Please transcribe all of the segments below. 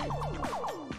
Oh,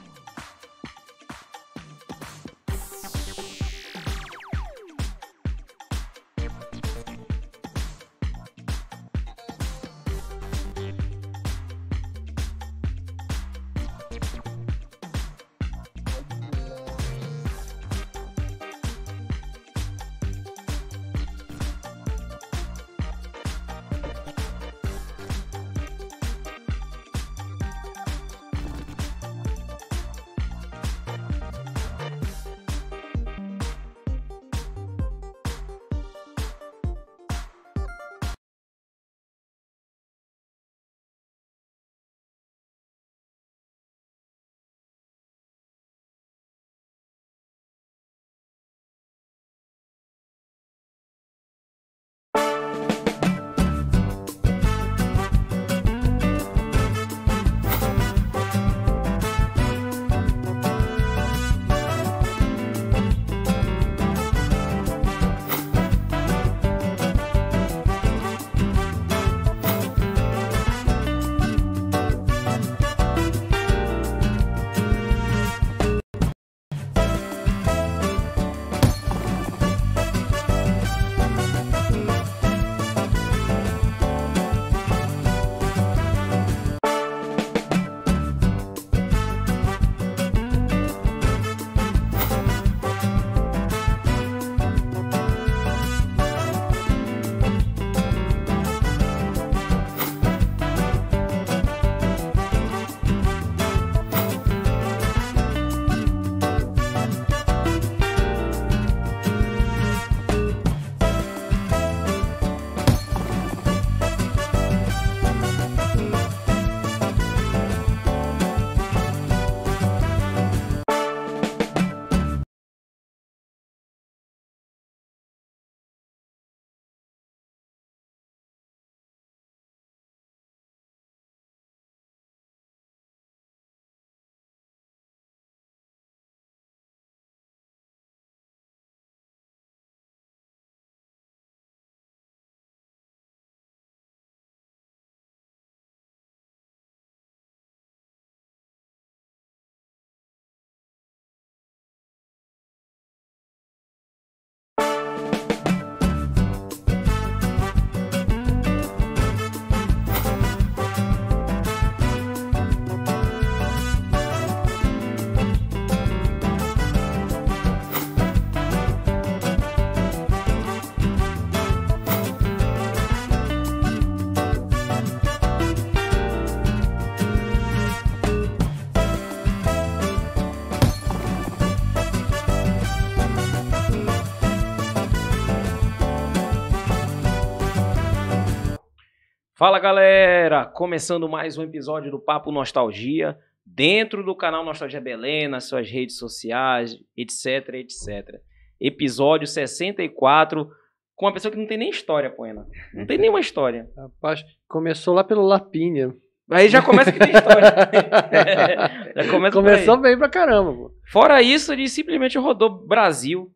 Fala galera, começando mais um episódio do Papo Nostalgia, dentro do canal Nostalgia Belém, nas suas redes sociais, etc, etc. Episódio 64, com uma pessoa que não tem nem história, Poena. Não tem nenhuma história. Rapaz, começou lá pelo Lapinha. Aí já começa que tem história. já começa Começou bem pra caramba. Pô. Fora isso, ele simplesmente rodou Brasil,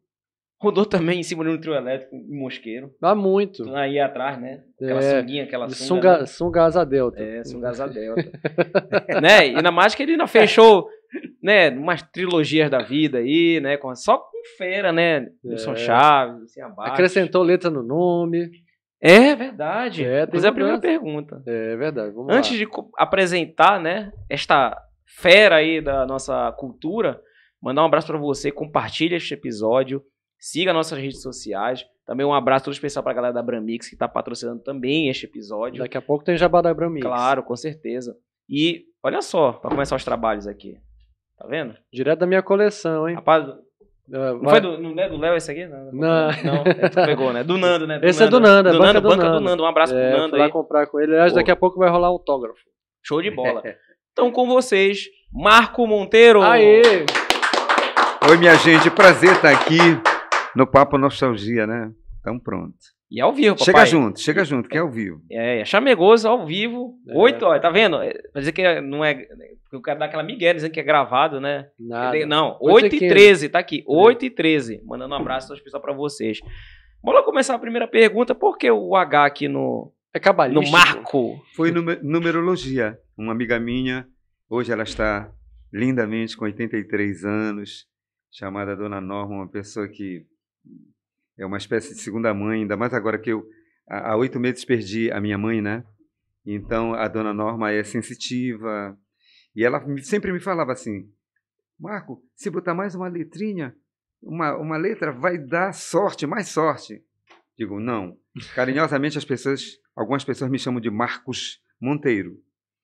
Rodou também em cima de um trio elétrico em Mosqueiro. Ah, muito. Então, aí atrás, né? Aquela é, sunguinha, aquela sunga. Né? Sunga, asa delta. É, sunga asa delta. né? E na mágica ele ainda fechou, né? Umas trilogias da vida aí, né? Só com fera, né? Wilson é. Chaves, assim, abaixo. Acrescentou letra no nome. É verdade. É, Mas é a primeira pergunta. É verdade. Vamos Antes lá. de apresentar, né? Esta fera aí da nossa cultura, mandar um abraço para você, compartilha este episódio Siga nossas redes sociais. Também um abraço todo especial para a galera da Bramix, que está patrocinando também este episódio. Daqui a pouco tem jabá da Bramix. Claro, com certeza. E olha só, para começar os trabalhos aqui. Tá vendo? Direto da minha coleção, hein? Rapaz, é, não, foi do, não é do Léo esse aqui? Não. Não, é não é, tu pegou, né? Do Nando, né? Do esse é Nando. é do Nando. Do Nando, banca, do, Nando. do Nando. Um abraço é, pro Nando aí. comprar com ele. Aliás, daqui a pouco vai rolar autógrafo. Show de bola. então, com vocês, Marco Monteiro. Aê! Oi, minha gente. Prazer estar aqui. No Papo Nostalgia, né? Então pronto. E ao vivo, papai. Chega junto, chega junto, que é ao vivo. É, é chamegoso, ao vivo, é. horas, tá vendo? É, pra dizer que não é. Porque quero dar aquela migué dizendo que é gravado, né? Nada. Não, 8 e 13, tá aqui, 8 e 13. Mandando um abraço especial pra vocês. Vamos lá começar a primeira pergunta. Por que o H aqui no. É cabalístico. No marco. Foi numerologia. Uma amiga minha, hoje ela está lindamente com 83 anos, chamada Dona Norma, uma pessoa que é uma espécie de segunda mãe, ainda mais agora que eu há oito meses perdi a minha mãe, né? Então a dona Norma é sensitiva e ela sempre me falava assim: Marco, se botar mais uma letrinha, uma, uma letra vai dar sorte, mais sorte. Digo, não. Carinhosamente as pessoas, algumas pessoas me chamam de Marcos Monteiro,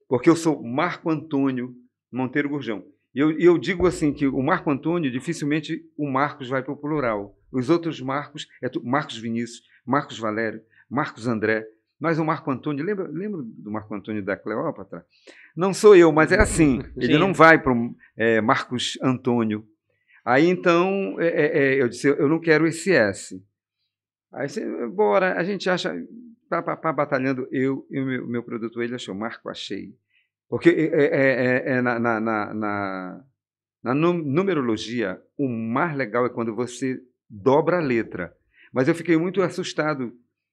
porque eu sou Marco Antônio Monteiro Gurjão. E eu, eu digo assim que o Marco Antônio dificilmente o Marcos vai para o plural os outros Marcos, é tu, Marcos Vinícius, Marcos Valério, Marcos André, mas é o Marco Antônio, lembra, lembra do Marco Antônio da Cleópatra? Não sou eu, mas é assim. Ele não vai para é, Marcos Antônio. Aí então é, é, é eu disse, eu não quero esse S. Aí você, bora, a gente acha, pá, pá, pá, batalhando, eu e o meu, meu ele achou, Marco, achei. Porque é, é na, na, na, na numerologia, o mais legal é quando você dobra a letra. Mas eu fiquei muito assustado.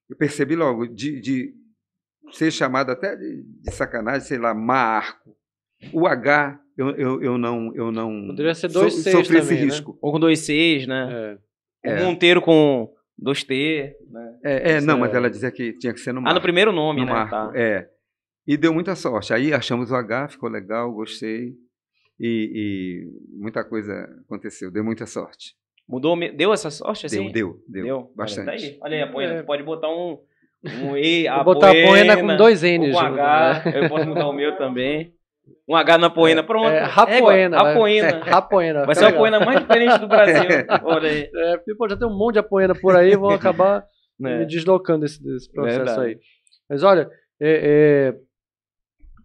Eu percebi logo de, de ser chamado até de, de, sacanagem, sei lá, Marco. O H, eu, eu, eu não. Eu não Poderia ser dois so, sofri esse né? risco. Ou com dois seis, né? É. O é. Monteiro com dois t Né? É, é não, mas é ela dizia que tinha que ser no Marco. Ah, no primeiro nome, no né? Marco, tá. É. E deu muita sorte. Aí achamos o H, ficou legal, gostei. E, e muita coisa aconteceu, deu muita sorte. Mudou, deu essa sorte assim? Deu, deu, deu. deu. Bastante. Olha, tá aí, olha aí a poema, é. pode botar um, um E, a Vou botar poena, a poena com dois N's. Um H, né? eu posso mudar o meu também. Um H na poena, é, pronto. É, rapoena. É, né? rapoena. É, rapoena. Vai ser a poena mais diferente do Brasil. Olha aí. É, porque pô, já tem um monte de poena por aí, vão acabar é. me deslocando esse processo aí. Mas olha, é, é,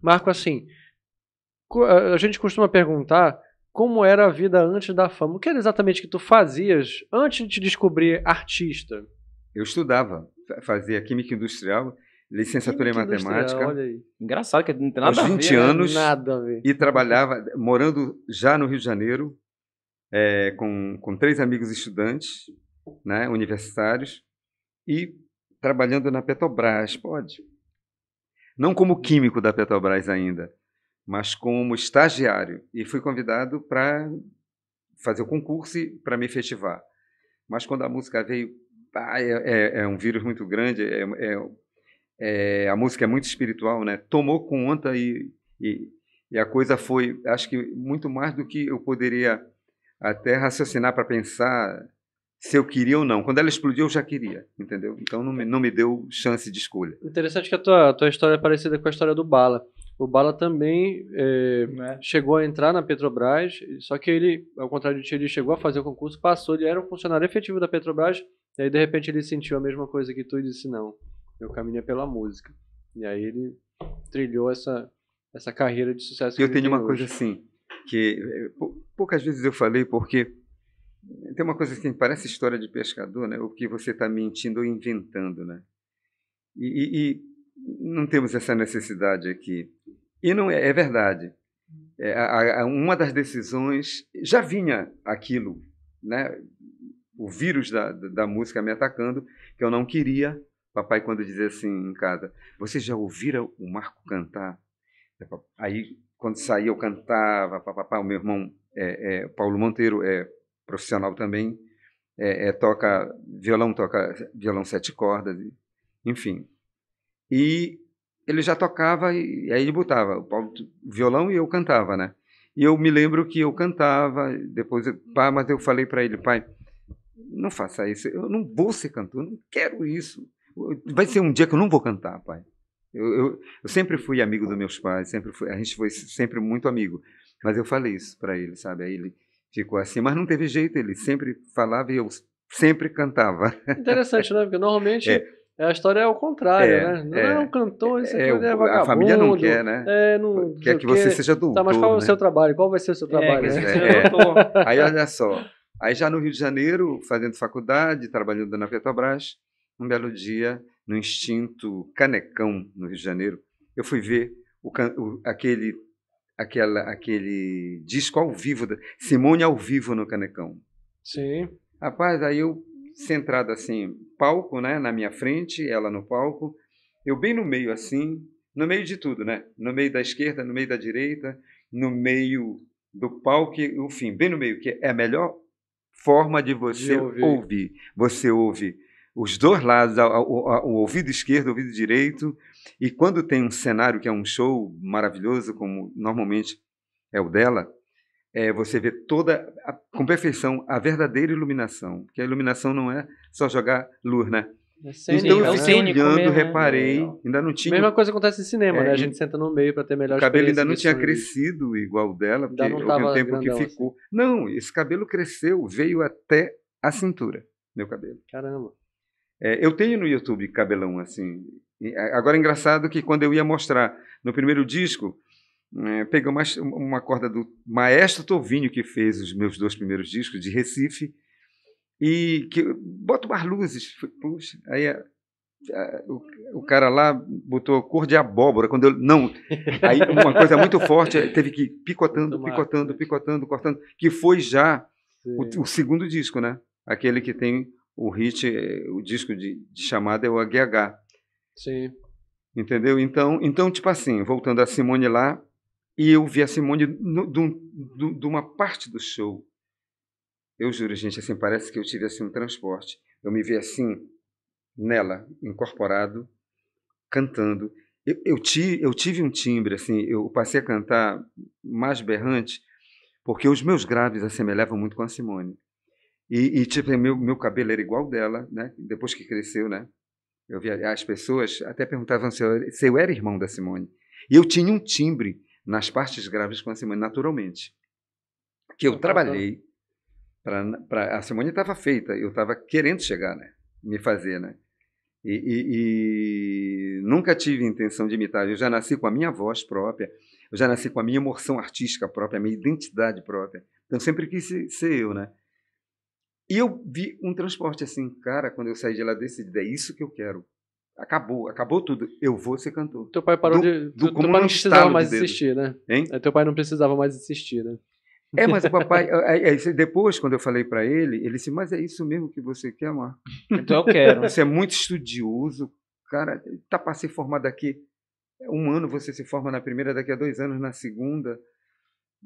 Marco, assim, a gente costuma perguntar como era a vida antes da fama. O que era exatamente que tu fazias antes de te descobrir artista? Eu estudava, fazia química industrial, licenciatura química em matemática. Olha aí. Engraçado que não tem nada a ver. 20 né? anos. Nada a ver. E trabalhava, morando já no Rio de Janeiro, é, com, com três amigos estudantes, né, universitários, e trabalhando na Petrobras. Pode. Não como químico da Petrobras ainda, mas como estagiário e fui convidado para fazer o concurso e para me festivar. Mas quando a música veio, ah, é, é, é um vírus muito grande, é, é, é, a música é muito espiritual, né? Tomou conta e, e, e a coisa foi, acho que muito mais do que eu poderia até raciocinar para pensar se eu queria ou não. Quando ela explodiu, eu já queria, entendeu? Então não me, não me deu chance de escolha. Interessante que a tua, a tua história é parecida com a história do Bala. O Bala também é, é? chegou a entrar na Petrobras, só que ele, ao contrário de ti, ele chegou a fazer o concurso, passou, ele era um funcionário efetivo da Petrobras, e aí de repente ele sentiu a mesma coisa que tu e disse: não, eu caminho é pela música. E aí ele trilhou essa, essa carreira de sucesso. Eu tenho uma hoje. coisa assim, que é, poucas vezes eu falei, porque tem uma coisa assim, parece história de pescador, né? O que você está mentindo ou inventando, né? E, e, não temos essa necessidade aqui. E não é, é verdade. É, a, a, uma das decisões já vinha aquilo, né? o vírus da, da música me atacando, que eu não queria. Papai, quando dizia assim em casa, vocês já ouviram o Marco cantar? Aí, quando saía, eu cantava, papai o meu irmão é, é, Paulo Monteiro é profissional também, é, é toca violão, toca violão sete cordas, enfim. E ele já tocava e aí ele botava o violão e eu cantava, né? E eu me lembro que eu cantava, depois, eu, pá, mas eu falei para ele, pai, não faça isso, eu não vou ser cantor, não quero isso. Vai ser um dia que eu não vou cantar, pai. Eu, eu, eu sempre fui amigo dos meus pais, sempre fui, a gente foi sempre muito amigo. Mas eu falei isso para ele, sabe? Aí ele ficou assim, mas não teve jeito, ele sempre falava e eu sempre cantava. Interessante, né? Porque normalmente é é, a história é o contrário, é, né? Não é, é um cantor, isso é, aqui é, né, é vagabundo. A família não quer, né? É, não, quer que você quer, seja doutor. Tá, mas qual né? é o né? seu trabalho? Qual vai ser o seu é, trabalho? É, Aí olha só, aí já no Rio de Janeiro, fazendo faculdade, trabalhando na Petrobras, um belo dia, no Instinto Canecão, no Rio de Janeiro, eu fui ver o, o, aquele, aquela, aquele disco ao vivo, da, Simone ao vivo no Canecão. Sim. Rapaz, aí eu centrada assim, palco, né, na minha frente, ela no palco, eu bem no meio assim, no meio de tudo, né? No meio da esquerda, no meio da direita, no meio do palco, enfim bem no meio, que é a melhor forma de você de ouvir. ouvir. Você ouve os dois lados, o ouvido esquerdo, o ouvido direito, e quando tem um cenário que é um show maravilhoso, como normalmente é o dela, é, você vê toda a, com perfeição a verdadeira iluminação, que a iluminação não é só jogar luz, né? É então eu fiquei é olhando, mesmo, é reparei, né? ainda não tinha. Mesma coisa acontece em cinema, né? é, né? A gente senta no meio para ter melhor. O cabelo ainda não tinha crescido igual dela, porque houve um tempo que ficou. Assim. Não, esse cabelo cresceu, veio até a cintura, meu cabelo. Caramba. É, eu tenho no YouTube cabelão assim. Agora é engraçado que quando eu ia mostrar no primeiro disco, é, né, peguei uma, uma corda do maestro Tovinho, que fez os meus dois primeiros discos, de Recife, e que bota umas luzes. Puxa, aí a, a, o, o, cara lá botou cor de abóbora. Quando eu, não, aí uma coisa muito forte, é, teve que ir picotando, picotando, picotando, cortando, que foi já o, o, segundo disco, né? Aquele que tem o hit, é, o disco de, de chamada é o AGH. Sim. Entendeu? Então, então, tipo assim, voltando a Simone lá, e eu vi a Simone de uma parte do show. Eu juro, gente, assim, parece que eu tive assim um transporte. Eu me vi assim, nela, incorporado, cantando. Eu, eu, tive, eu tive um timbre, assim, eu passei a cantar mais berrante, porque os meus graves assemelhavam muito com a Simone. E, e tipo, meu, meu cabelo era igual dela, né? Depois que cresceu, né? Eu via as pessoas até perguntavam se eu, se eu era irmão da Simone. E eu tinha um timbre nas partes graves com a Simone, naturalmente. Que eu uhum. trabalhei, para pra a Simone estava feita, eu estava querendo chegar, né? me fazer. Né? E, e, e nunca tive intenção de imitar, eu já nasci com a minha voz própria, eu já nasci com a minha emoção artística própria, a minha identidade própria. Então sempre quis ser eu, né? E eu vi um transporte assim, cara, quando eu saí de lá, decidi, é isso que eu quero acabou, acabou tudo. Eu vou ser cantor. Teu pai parou do, de. Do, do, teu pai não precisava mais de insistir, né? Hein? É, teu pai não precisava mais insistir, né? É, mas o papai. É, é, é depois, quando eu falei para ele, ele disse: Mas é isso mesmo que você quer, Mar? Então eu quero. Você é muito estudioso, cara. Tá para se formar daqui um ano, você se forma na primeira, daqui a dois anos na segunda.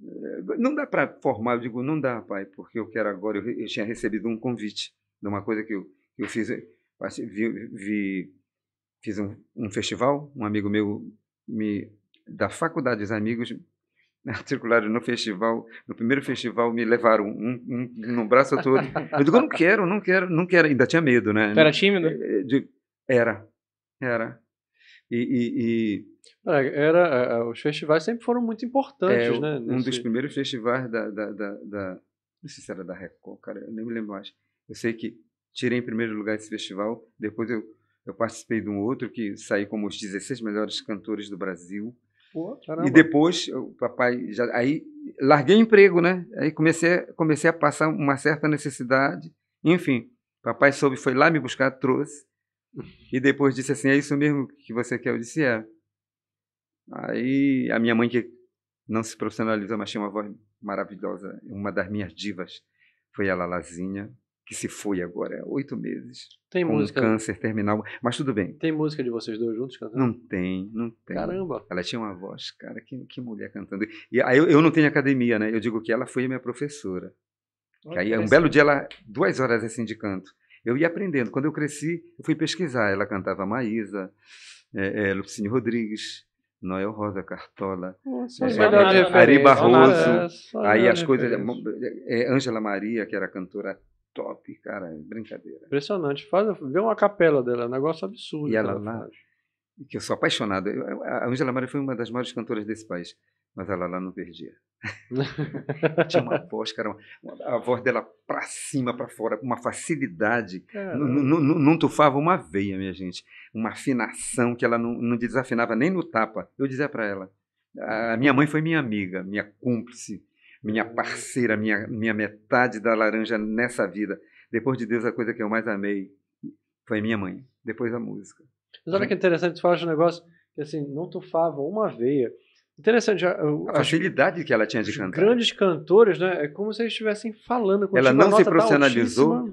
É, não dá para formar, eu digo, não dá, pai, porque eu quero agora. Eu, eu tinha recebido um convite de uma coisa que eu, eu fiz. Vi, vi fiz um, um festival, um amigo meu me, da faculdade, dos amigos matricularam no festival, no primeiro festival me levaram um, um, no braço todo. Eu digo, eu não quero, não quero, não quero. Ainda tinha medo, né? Tu era tímido? Eh, eh, era, era. E, e, e... É, era, é, é, os festivais sempre foram muito importantes, é, né? Um nesse... dos primeiros festivais da, da, da, da, Não sei se era da Record, cara, eu nem me lembro mais. Eu sei que tirei em primeiro lugar esse festival, depois eu eu participei de um outro que saí como os 16 melhores cantores do Brasil. Pô, e depois, o papai já, aí larguei emprego, né? Aí comecei, comecei a passar uma certa necessidade. Enfim, papai soube, foi lá me buscar, trouxe. E depois disse assim: "É isso mesmo que você quer?" Eu disse: "É". Aí a minha mãe que não se profissionalizou, mas tinha uma voz maravilhosa, uma das minhas divas foi a Lalazinha que se foi agora, oito meses. Tem com música. Um câncer terminal, mas tudo bem. Tem música de vocês dois juntos cantando? Não tem, não tem. Caramba! Ela tinha uma voz, cara, que, que mulher cantando. E aí eu, eu não tenho academia, né? Eu digo que ela foi a minha professora. aí um belo dia ela, duas horas assim de canto. Eu ia aprendendo. Quando eu cresci, eu fui pesquisar. Ela cantava Maísa, é, é, Rodrigues, Noel Rosa Cartola, Nossa, é, é Ari é Barroso, Nossa, aí as coisas, Angela é, Maria, que era cantora top, cara, é brincadeira. Impressionante. Faz, vê uma capela dela, é um negócio absurdo. E ela, ela lá, que eu sou apaixonado. A Angela Maria foi uma das maiores cantoras desse país, mas ela lá não perdia. Tinha uma voz, cara, uma, a voz dela para cima, para fora, com uma facilidade. Não tufava uma veia, minha gente. Uma afinação que ela não, não desafinava nem no tapa. Eu dizia para ela. A minha mãe foi minha amiga, minha cúmplice minha parceira, minha, minha metade da laranja nessa vida. Depois de Deus, a coisa que eu mais amei foi minha mãe, depois a música. Mas olha uhum. que interessante, tu fala de um negócio que assim, não tufava uma veia. Interessante. Eu, a facilidade que ela tinha de cantar. Grandes cantores, né? É como se eles estivessem falando com Ela não se tá profissionalizou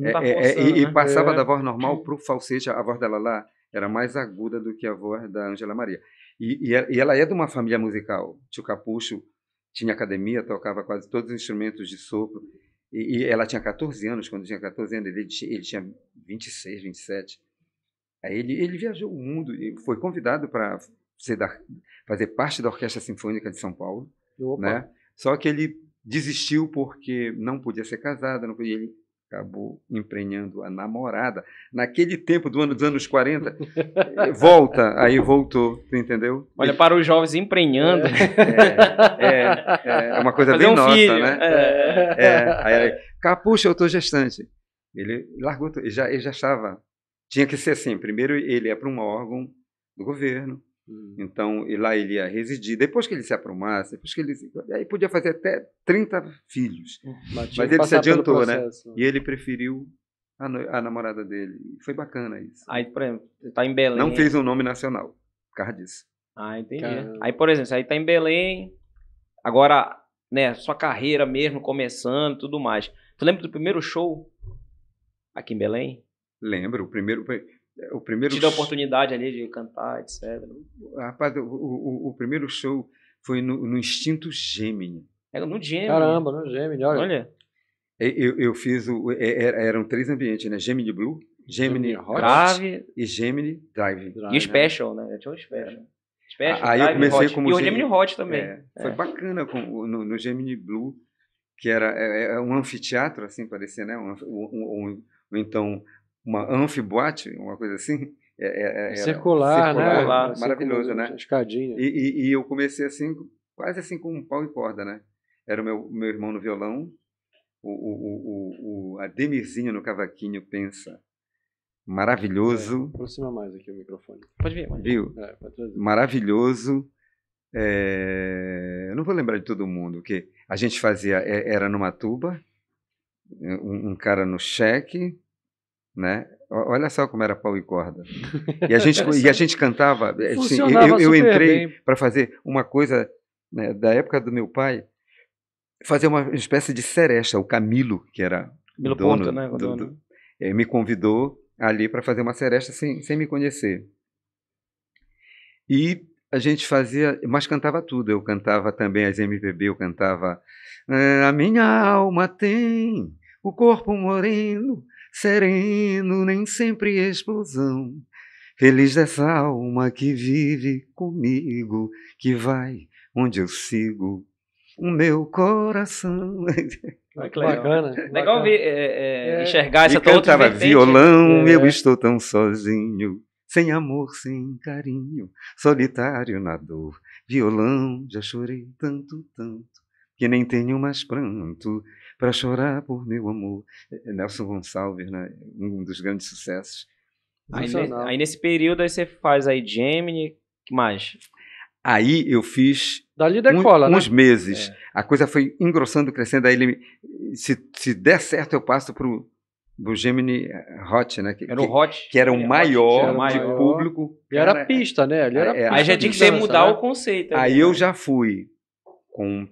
é, tá é, é, né? e, passava da voz é. normal para o falsete. A voz dela lá era mais aguda do que a voz da Angela Maria. E, e, e ela é de uma família musical. Tio Capucho tinha academia, tocava quase todos os instrumentos de sopro. E, e ela tinha 14 anos, quando tinha 14 anos, ele, ele tinha 26, 27. Aí ele, ele viajou o mundo e foi convidado para fazer parte da Orquestra Sinfônica de São Paulo. Opa. Né? Só que ele desistiu porque não podia ser casado, não podia, ele acabou emprenhando a namorada. Naquele tempo do ano dos anos 40, eh, volta, aí voltou, entendeu? Olha, para os jovens emprenhando. É, é, é, é uma coisa Fazer bem um nossa, filho. né? É. é aí, aí, Capucha, eu estou gestante. Ele largou, ele já, ele já estava. Tinha que ser assim: primeiro ele é para um órgão do governo, Uhum. Então, e lá ele ia residir. Depois que ele se aprumasse, depois que ele. Aí podia fazer até 30 filhos. É. Mas, Mas ele se adiantou, né? E ele preferiu a, no... a, namorada dele. Foi bacana isso. Aí, por exemplo, tá em Belém. Não né? fez um nome nacional por causa disso. Ah, entendi. Caramba. Aí, por exemplo, aí tá em Belém. Agora, né, sua carreira mesmo começando tudo mais. Tu lembra do primeiro show aqui em Belém? Lembro. O primeiro. É, o primeiro a oportunidade ali de cantar, etc. Né? Rapaz, o, o, o primeiro show foi no, no Instinto Gemini. Era no Gemini. Caramba, no né? Gemini, olha. olha. Eu, eu fiz o. Eram três ambientes, né? Gemini Blue, Gemini, Hot Drive. e Gemini Drive. e o né? Special, né? eu Tinha um Special. É. Special, Aí Drive, eu comecei Hot. como e o Gemini Hot também. É, é. Foi bacana com, no, no, Gemini Blue, que era é, é, um anfiteatro, assim, parecia, né? Um, um, um, então uma anfiboate, uma coisa assim. É, é, é né? circular, circular, né? maravilhoso, circular, né? Escadinha. E, e, e, eu comecei assim, quase assim com um pau e corda, né? Era o meu, meu irmão no violão, o, o, o, o Ademirzinho no cavaquinho, pensa. Maravilhoso. É, aproxima mais aqui o microfone. Pode vir, pode vir. Viu? Pode é, maravilhoso. É, eu não vou lembrar de todo mundo, que a gente fazia, era numa tuba, um, um cara no cheque, né? Olha só como era pau e corda. E a gente, e a gente cantava. Assim, eu, eu entrei para fazer uma coisa né, da época do meu pai, fazer uma espécie de seresta. O Camilo, que era Camilo dono, Ponto, né, do, do, me convidou ali para fazer uma seresta sem, sem me conhecer. E a gente fazia, mas cantava tudo. Eu cantava também as MPB, eu cantava ah, A minha alma tem o corpo moreno sereno, nem sempre explosão. Feliz dessa alma que vive comigo, que vai onde eu sigo o meu coração. que legal. Bacana. Legal ver, é, é, é, enxergar essa toda outra vertente. violão, é. eu estou tão sozinho, sem amor, sem carinho, solitário na dor. Violão, já chorei tanto, tanto, que nem tenho mais pranto para chorar por meu amor. É, é Nelson Gonçalves, né? Um dos grandes sucessos. Aí, ne, aí nesse período aí você faz aí Gemini, que mais? Aí eu fiz Dali decola, um, uns né? meses. É. A coisa foi engrossando, crescendo. Aí ele, se, se der certo, eu passo para o Gemini eh, Hot, né? Que, era o Hot. Que era o maior era maior. de público. E era, pista, né? Ele é, era é, Aí já tinha que mudar né? o conceito. Aí, aí né? eu já fui com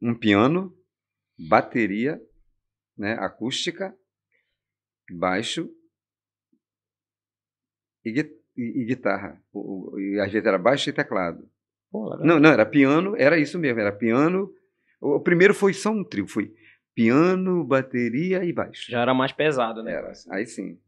um piano bateria, né, acústica, baixo e, e, e guitarra. O, o, e às vezes era baixo e teclado. Pô, não, não, era piano, era isso mesmo, era piano. O, o primeiro foi só um trio, foi piano, bateria e baixo. Já era mais pesado, né? Era, aí sim.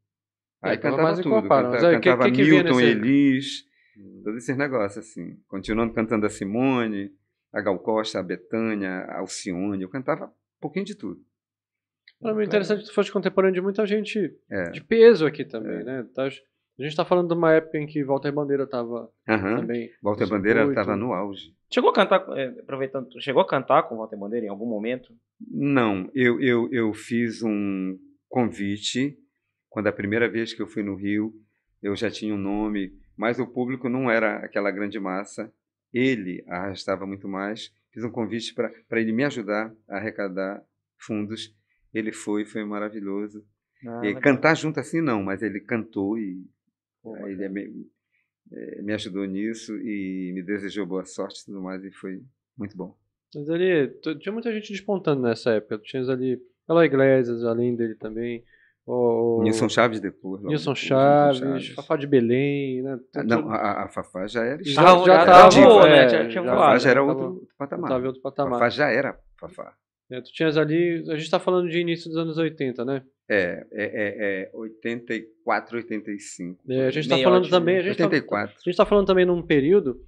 É, aí, então é aí cantava tudo, compara, cantava, aí, cantava que, que Milton, que Elis, hum. todos esses negócios assim. Continuando cantando a Simone, a Gal Costa, a Betânia, a Alcione, eu cantava um pouquinho de tudo. Para mim, é então, interessante que tu foste contemporâneo de muita gente é. de peso aqui também, é. né? Tá, a gente está falando de uma época em que Walter Bandeira estava uhum. também. Walter Bandeira estava no auge. Chegou a cantar, é, aproveitando, chegou a cantar com Walter Bandeira em algum momento? Não, eu, eu, eu fiz um convite quando a primeira vez que eu fui no Rio, eu já tinha um nome, mas o público não era aquela grande massa. Ele arrastava muito mais fiz um convite para ele me ajudar a arrecadar fundos. Ele foi, foi maravilhoso. Ah, e cantar junto assim não, mas ele cantou e Pô, ele me, eh, me, ajudou nisso e me desejou boa sorte e tudo mais, e foi muito bom. Mas ali, tinha muita gente despontando nessa época. Tu tinhas ali Ela Iglesias, além dele também. O... Nilson Chaves depois. Nilson Chaves, Chaves, Fafá de Belém, né? Não, a, a, Fafá já era já, já, já tava, diva, é, né? Já, já, Fafá já era né? outro, outro patamar. Tava outro patamar. Fafá já era Fafá. É, tu tinhas ali. A gente está falando de início dos anos 80, né? É, é, é, é 84, 85. É, a gente está falando ótimo. também. A gente 84. Tá, a gente está falando também num período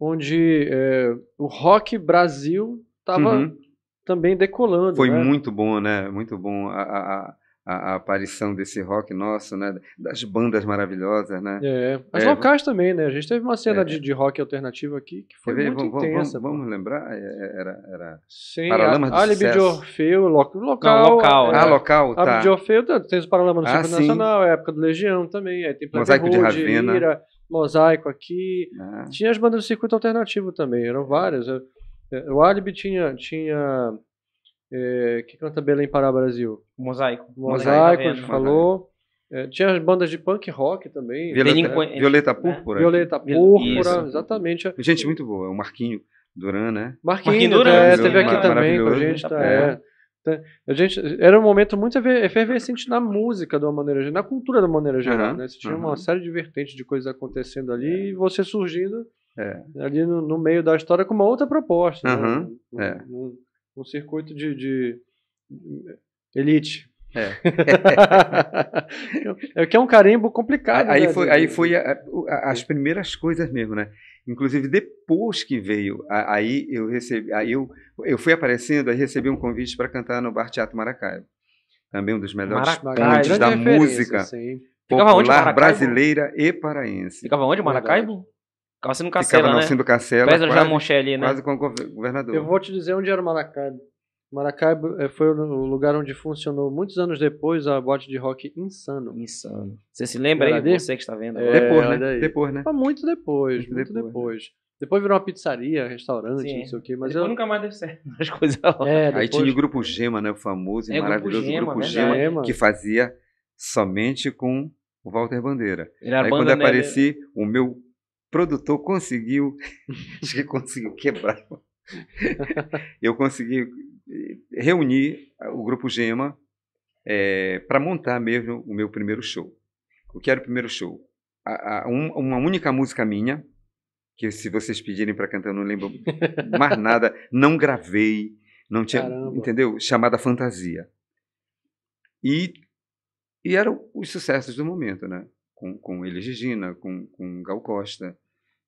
onde é, o rock Brasil estava uhum. também decolando. Foi né? muito bom, né? Muito bom. A, a, a, a, aparição desse rock nosso, né? Das bandas maravilhosas, né? É, as é, locais vamos... também, né? A gente teve uma cena é. de, de, rock alternativo aqui que foi muito vamos, intensa. Vamos, vamos, lembrar? É, é, era, era Sim, a, do Alibi de Orfeu, lo, local. Não, local né? Ah, local, tá. Alibi de Orfeu, tá, tem os Paralama do ah, Nacional, é época do Legião também, aí tem Mosaico Hood, de Ravena. Ira, Mosaico aqui. Ah. Tinha as bandas do circuito alternativo também, eram várias. O Alibi tinha... tinha é, que canta Belém Pará Brasil? Mosaico. Mosaico, tá a gente falou. É, tinha bandas de punk rock também. Violeta, Violeta, Violeta né? Púrpura. Violeta Púrpura, Isso. exatamente. Gente, muito boa. O Marquinho Duran, né? Marquinho, Marquinho Duran. É, teve aqui também com a gente. Tá, é. é. Tá, a gente, era um momento muito efervescente na música, de uma maneira geral, na cultura de uma maneira geral. Uhum, né? Você tinha uhum. uma série de vertentes de coisas acontecendo ali é. e você surgindo é. ali no, no, meio da história com uma outra proposta. Uhum, né? é um circuito de, de elite. É. é que é um carimbo complicado. Aí né? foi, aí foi a, a, as primeiras coisas mesmo, né? Inclusive depois que veio, aí eu recebi, aí eu, eu fui aparecendo, aí recebi um convite para cantar no Bar Teatro Maracaibo, também um dos melhores pontos da música popular onde, brasileira e paraense. Ficava onde, Maracaibo? Calcino Cacela, Ficava né? Alcindo Cacela. Pedro quase, ali, né? Quase como governador. Eu vou te dizer onde era Maracaibo. Maracaibo eh, foi o lugar onde funcionou muitos anos depois a boate de rock Insano. Insano. Você se lembra aí aí, você que está vendo? É, depois, né? Depois, né? Foi muito depois, muito, depois. depois. Né? depois. virou uma pizzaria, restaurante, Sim. não sei o quê. Mas eu nunca mais deu certo as coisas lá. É, depois... Aí tinha o Grupo Gema, né? O famoso e é, maravilhoso Grupo Gema, Grupo Gema, Gema, que fazia somente com o Walter Bandeira. Era aí quando apareci, o meu produtor conseguiu, acho que conseguiu quebrar. Eu consegui eh, reunir o grupo Gema é, eh, para montar mesmo o meu primeiro show. O que era o primeiro show? A, a, um, uma única música minha, que se vocês pedirem para cantar, eu não lembro mais nada, não gravei, não tinha, Caramba. entendeu? Chamada Fantasia. E, e eram os sucessos do momento, né? Com, com Elis Regina, com, com Gal Costa,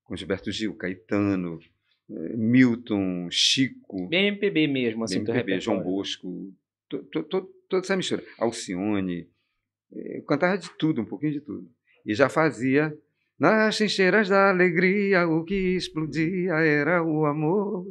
com Gilberto Gil, Caetano, eh, Milton, Chico. BMPB mesmo, assim, BMPB, João Bosco, to, to, to, toda essa mistura. Alcione. Eu eh, cantava de tudo, um pouquinho de tudo. E já fazia. Nas trincheiras da alegria, o que explodia era o amor.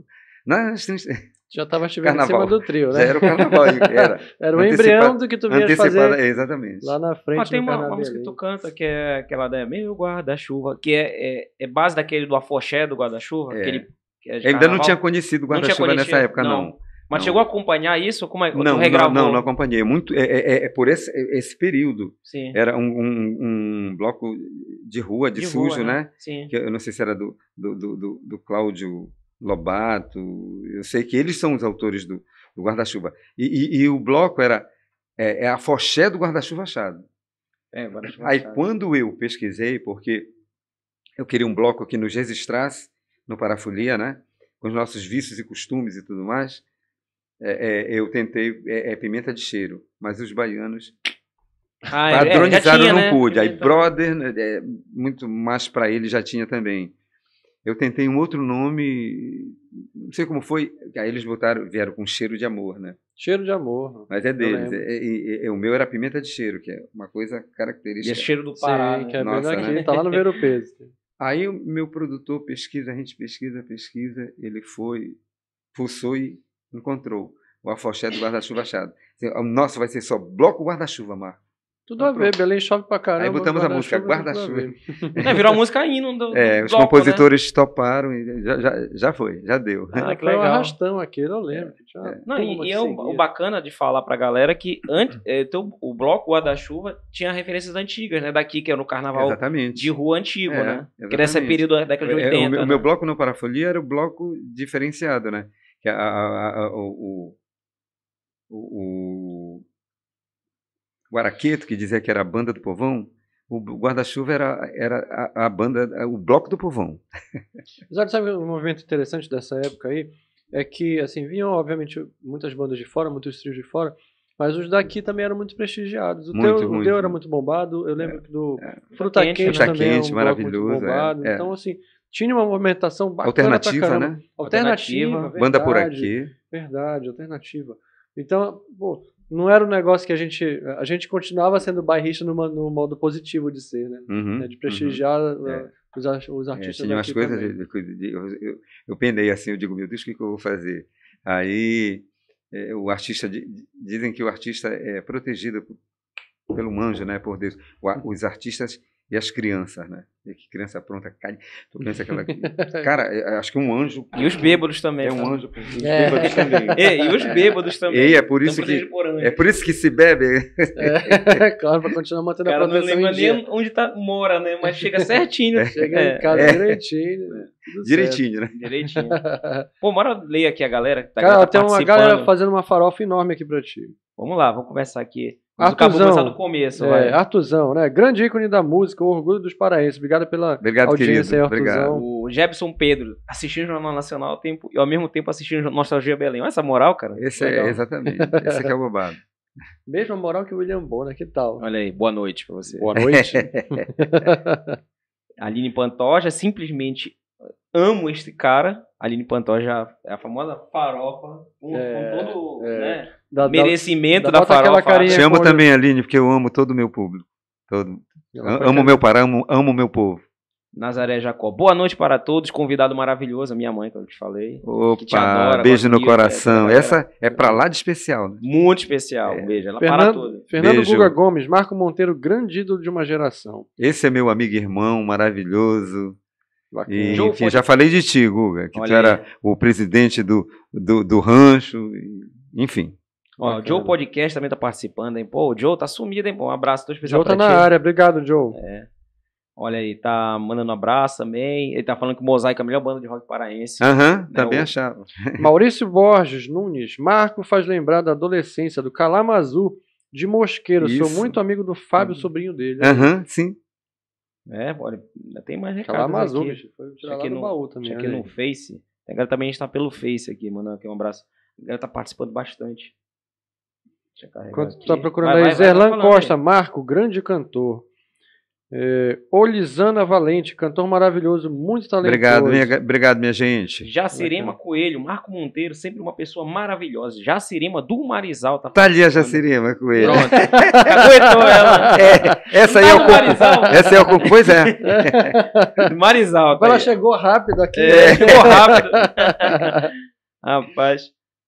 Nós é assim, é. já estava chovendo carnaval. em cima do trio, né? Já era o carnaval. Era, era o embrião do que tu vinha fazer. Exatamente. Lá na frente. Mas tem uma, uma música que tu canta que é aquela da Meu Guarda-Chuva, que é, é, é, base daquele do afoxé do guarda-chuva. É. Aquele, é Ainda não tinha conhecido o guarda-chuva nessa época, não. não. Mas não. chegou a acompanhar isso? Como é, não, não, não, não acompanhei. É muito, é, é por esse, esse período. Sim. Era um, um, um, bloco de rua, de, de sujo, rua, né? né? Sim. Que eu não sei se era do, do, do, do Cláudio Lobato, eu sei que eles são os autores do, do guarda-chuva. E, e, e, o bloco era é, é a foché do guarda-chuva achado. É, guarda-chuva Aí achado. quando eu pesquisei, porque eu queria um bloco que nos registrasse no Parafolia, né? Com os nossos vícios e costumes e tudo mais. É, é, eu tentei é, é pimenta de cheiro, mas os baianos ah, é, é, padronizaram, tinha, não né? pude. Aí, brother, né, muito mais para ele já tinha também. Eu tentei um outro nome, não sei como foi. Aí eles botaram, vieram com cheiro de amor, né? Cheiro de amor. Mas é deles. É, é, é, o meu era pimenta de cheiro, que é uma coisa característica. E é cheiro do Pará, Sim, né? que é Nossa, né? que tá lá no Vero Peso. Aí o meu produtor pesquisa, a gente pesquisa, pesquisa, ele foi, fuçou e encontrou o afoxé do guarda-chuva achado. Nossa, vai ser só bloco guarda-chuva, Marco. Tudo então a ver, Belém chove pra caramba. Aí botamos guarda a música Guarda-Chuva. Guarda é, virou a música hino do, É, do os bloco, né? compositores né? toparam e já, já, já foi, já deu. Ah, que legal. Foi um arrastão aquele, eu lembro. É. é. Não, e, e é o, o, bacana de falar pra galera que antes, é, teu, o bloco Guarda-Chuva tinha referências antigas, né? Daqui, que era é no carnaval exatamente. de rua antigo, é, né? Exatamente. Que período da década de 80. É, o, meu, né? meu bloco no Parafolia era o bloco diferenciado, né? Que a, a, a, o, o, o Guaraqueto, que dizia que era a banda do povão, o guarda-chuva era, era a, a, banda, o bloco do povão. Mas sabe um movimento interessante dessa época aí? É que, assim, vinham, obviamente, muitas bandas de fora, muitos trios de fora, mas os daqui também eram muito prestigiados. O, muito, teu, muito. o teu era muito bombado, eu lembro é, do é. Fruta Quente, né? Fruta também quente, um maravilhoso, muito é, bombado. É, então, assim, tinha uma movimentação bacana Alternativa, né? Alternativa, alternativa verdade, Banda por aqui. Verdade, alternativa. Então, pô, não era um negócio que a gente. A gente continuava sendo bairrista no, no modo positivo de ser, né? Uhum, né, De prestigiar uhum, uh, é. os, os, é, artistas. É, tinha umas coisas. Eu, eu, eu, assim, eu digo, meu Deus, o que, que eu vou fazer? Aí é, o artista. Dizem que o artista é protegido pelo manjo, né? Por Deus. O, hum. os artistas e as crianças, né? E que criança pronta, cai. Tu pensa aquela. É cara, é, é, acho que um anjo. E os bêbados também. É um anjo. Os é. também. É, e os bêbados também. E é por isso que. É por isso que se bebe. É, claro, pra continuar mantendo Cara, a proteção. Não lembra nem onde tá, mora, né? Mas chega certinho. É. Chega em casa é. direitinho. Né? Direitinho, certo. né? Direitinho. Pô, bora ler aqui a galera. Tá Cara, tem uma galera fazendo uma farofa enorme aqui pra ti. Vamos lá, vamos começar aqui. Mas Artuzão, do começo, é, Artuzão, né? Grande ícone da música, o orgulho dos paraenses. Obrigado pela Obrigado, audiência querido. Artuzão. Obrigado. O Jebson Pedro, assistindo o Jornal Nacional tempo, e ao mesmo tempo assistindo Nostalgia Belém. Olha essa moral, cara. Esse é, exatamente. Esse aqui é o bobado. Mesma moral que o William Bonner, que tal? Olha aí, boa noite pra você. Boa noite. Aline Pantoja, simplesmente amo este cara. Aline Pantoja é a famosa farofa com, é, com todo é, né, merecimento dá, dá da farofa. Né? Chama quando... também Aline, porque eu amo todo o meu público. Todo. amo o meu Pará, amo, amo o meu povo. Nazaré Jacó. Boa noite para todos. Convidado maravilhoso, a minha mãe, como eu te falei. Opa, te adora, beijo no Rio, coração. É, Essa é, é para lá de especial. Né? Muito especial. É. Um beijo. Ela Fernando, para tudo. Fernando beijo. Guga Gomes, Marco Monteiro, grande ídolo de uma geração. Esse é meu amigo e irmão maravilhoso. E, enfim, já falei de ti, Guga, que Olha tu era aí. o presidente do, do, do rancho, enfim. Ó, o Joe Podcast também tá participando, hein? Pô, o Joe tá sumido, hein? Pô, um abraço todo especial Joe tá na ti. área, obrigado, Joe. É. Olha aí, tá mandando um abraço também. Ele tá falando que o Mosaico é a melhor banda de rock paraense. Aham, uhum, né? também tá o... Maurício Borges Nunes, Marco faz lembrar da adolescência do Calamazu de Mosqueiro. Isso. Sou muito amigo do Fábio, uhum. sobrinho dele. Aham, uhum, sim. É, olha, tem mais recado. Amazon, aqui. bicho. Foi tirar aqui no, baú também. Aqui no Face. A galera também está pelo Face aqui, mano. Aqui um abraço. A galera tá participando bastante. Enquanto tu tá procurando vai, aí, vai, Zerlan vai tá Costa, aí. Marco, grande cantor. É, Olisana Valente, cantor maravilhoso, muito talentoso. Obrigado, minha, obrigado, minha gente. Jacirema é é? Coelho, Marco Monteiro, sempre uma pessoa maravilhosa. Jacirema do Marizal. Tá, tá ali a Jacirema Coelho. Pronto. Aguentou ela. É, essa, aí tá o Marizal. essa é eu compro. Pois é. Marizal. Tá ela chegou rápido aqui. É, né? chegou rápido. Rapaz.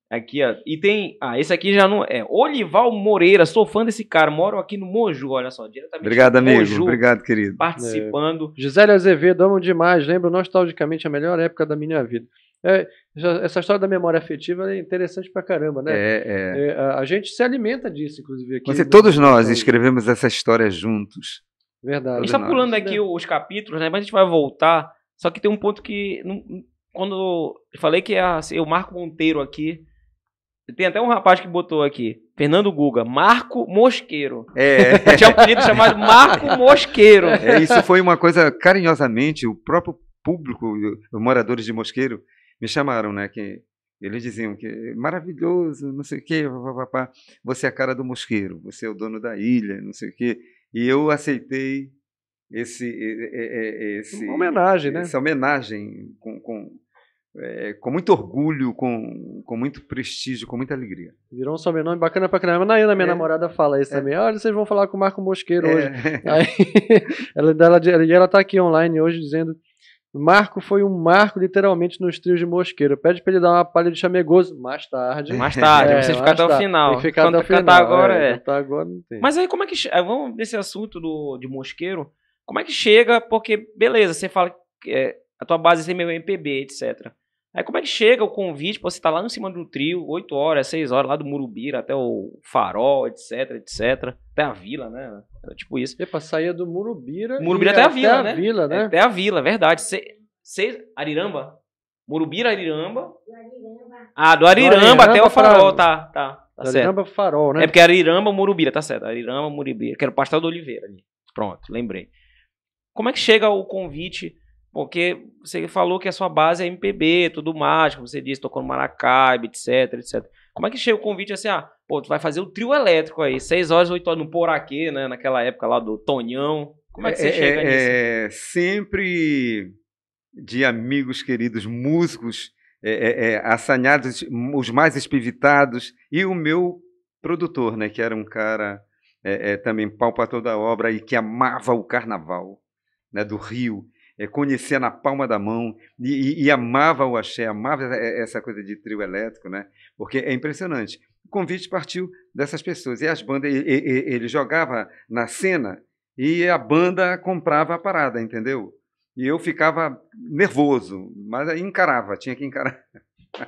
Aqui, ó. E tem. Ah, esse aqui já não. É. Olival Moreira, sou fã desse cara. Moro aqui no Moju, olha só. Diretamente. Obrigado, amigo. Moju, Obrigado, querido. Participando. É. Gisele Azevedo, amo demais. Lembro nostalgicamente a melhor época da minha vida. É, essa história da memória afetiva é interessante pra caramba, né? É, é. é a, gente se alimenta disso, inclusive. Aqui Mas né, todos nós escrevemos essa história juntos. Verdade. A gente tá pulando aqui os capítulos, né? Mas a gente vai voltar. Só que tem um ponto que. Quando eu falei que é assim, o Marco Monteiro aqui tem até um rapaz que botou aqui, Fernando Guga, Marco Mosqueiro. É. Tinha um apelido chamado Marco Mosqueiro. É, isso foi uma coisa carinhosamente, o próprio público, os moradores de Mosqueiro, me chamaram, né? Que eles diziam que maravilhoso, não sei o quê, papapá, você é a cara do Mosqueiro, você é o dono da ilha, não sei o quê. E eu aceitei esse, esse, uma homenagem, né? Essa homenagem com, com é, com muito orgulho, com, com muito prestígio, com muita alegria. Virou um sobrenome bacana pra caramba. Nayana, minha é, namorada, fala isso é, também. Olha, vocês vão falar com o Marco Mosqueiro é. hoje. Aí, ela, ela, ela tá aqui online hoje dizendo... Marco foi um marco, literalmente, nos trios de Mosqueiro. Pede pra ele dar uma palha de chamegoso mais tarde. Mais tarde, é, vocês ficar até o final. Tem que ficar Quando até o final. Cantar agora, é. é. Cantar agora não tem. Mas aí, como é que. Eh, vamos nesse assunto do, de Mosqueiro. Como é que chega? Porque, beleza, você fala que é, a tua base é meio MPB, etc. Aí como é que chega o convite? para você tá lá em cima do trio, 8 horas, 6 horas, lá do Murubira até o Farol, etc, etc. Até a vila, né? Era tipo isso. Epa, saía do Murubira. Murubira até, a vila, até né? A vila, né? É, até a vila, verdade. Se, seis, Ariramba? Murubira, Ariramba. Ah, do Ariramba, do Ariramba até o tá. Farol, tá, tá. Tá certo. Ariramba, Farol, né? É porque Ariramba, Murubira, tá certo. Ariramba, Murubira, que era o Pastel do Oliveira ali. Pronto, lembrei. Como é que chega o convite porque você falou que a sua base é MPB, tudo mais, como você disse, tocou no Maracaibo, etc, etc. Como é que chega o convite assim, ah, pô, tu vai fazer o trio elétrico aí, 6 horas, 8 horas no Poraquê, né, naquela época lá do Tonhão. Como é que você é, é, chega nisso? É, sempre de amigos queridos músicos, é, é, é, assanhados, os mais espivitados, e o meu produtor, né, que era um cara é, é também pau para toda obra e que amava o carnaval né, do Rio é, conhecia na palma da mão e, e, e, amava o axé, amava essa coisa de trio elétrico, né? Porque é impressionante. O convite partiu dessas pessoas. E as bandas, e, ele jogava na cena e a banda comprava a parada, entendeu? E eu ficava nervoso, mas encarava, tinha que encarar.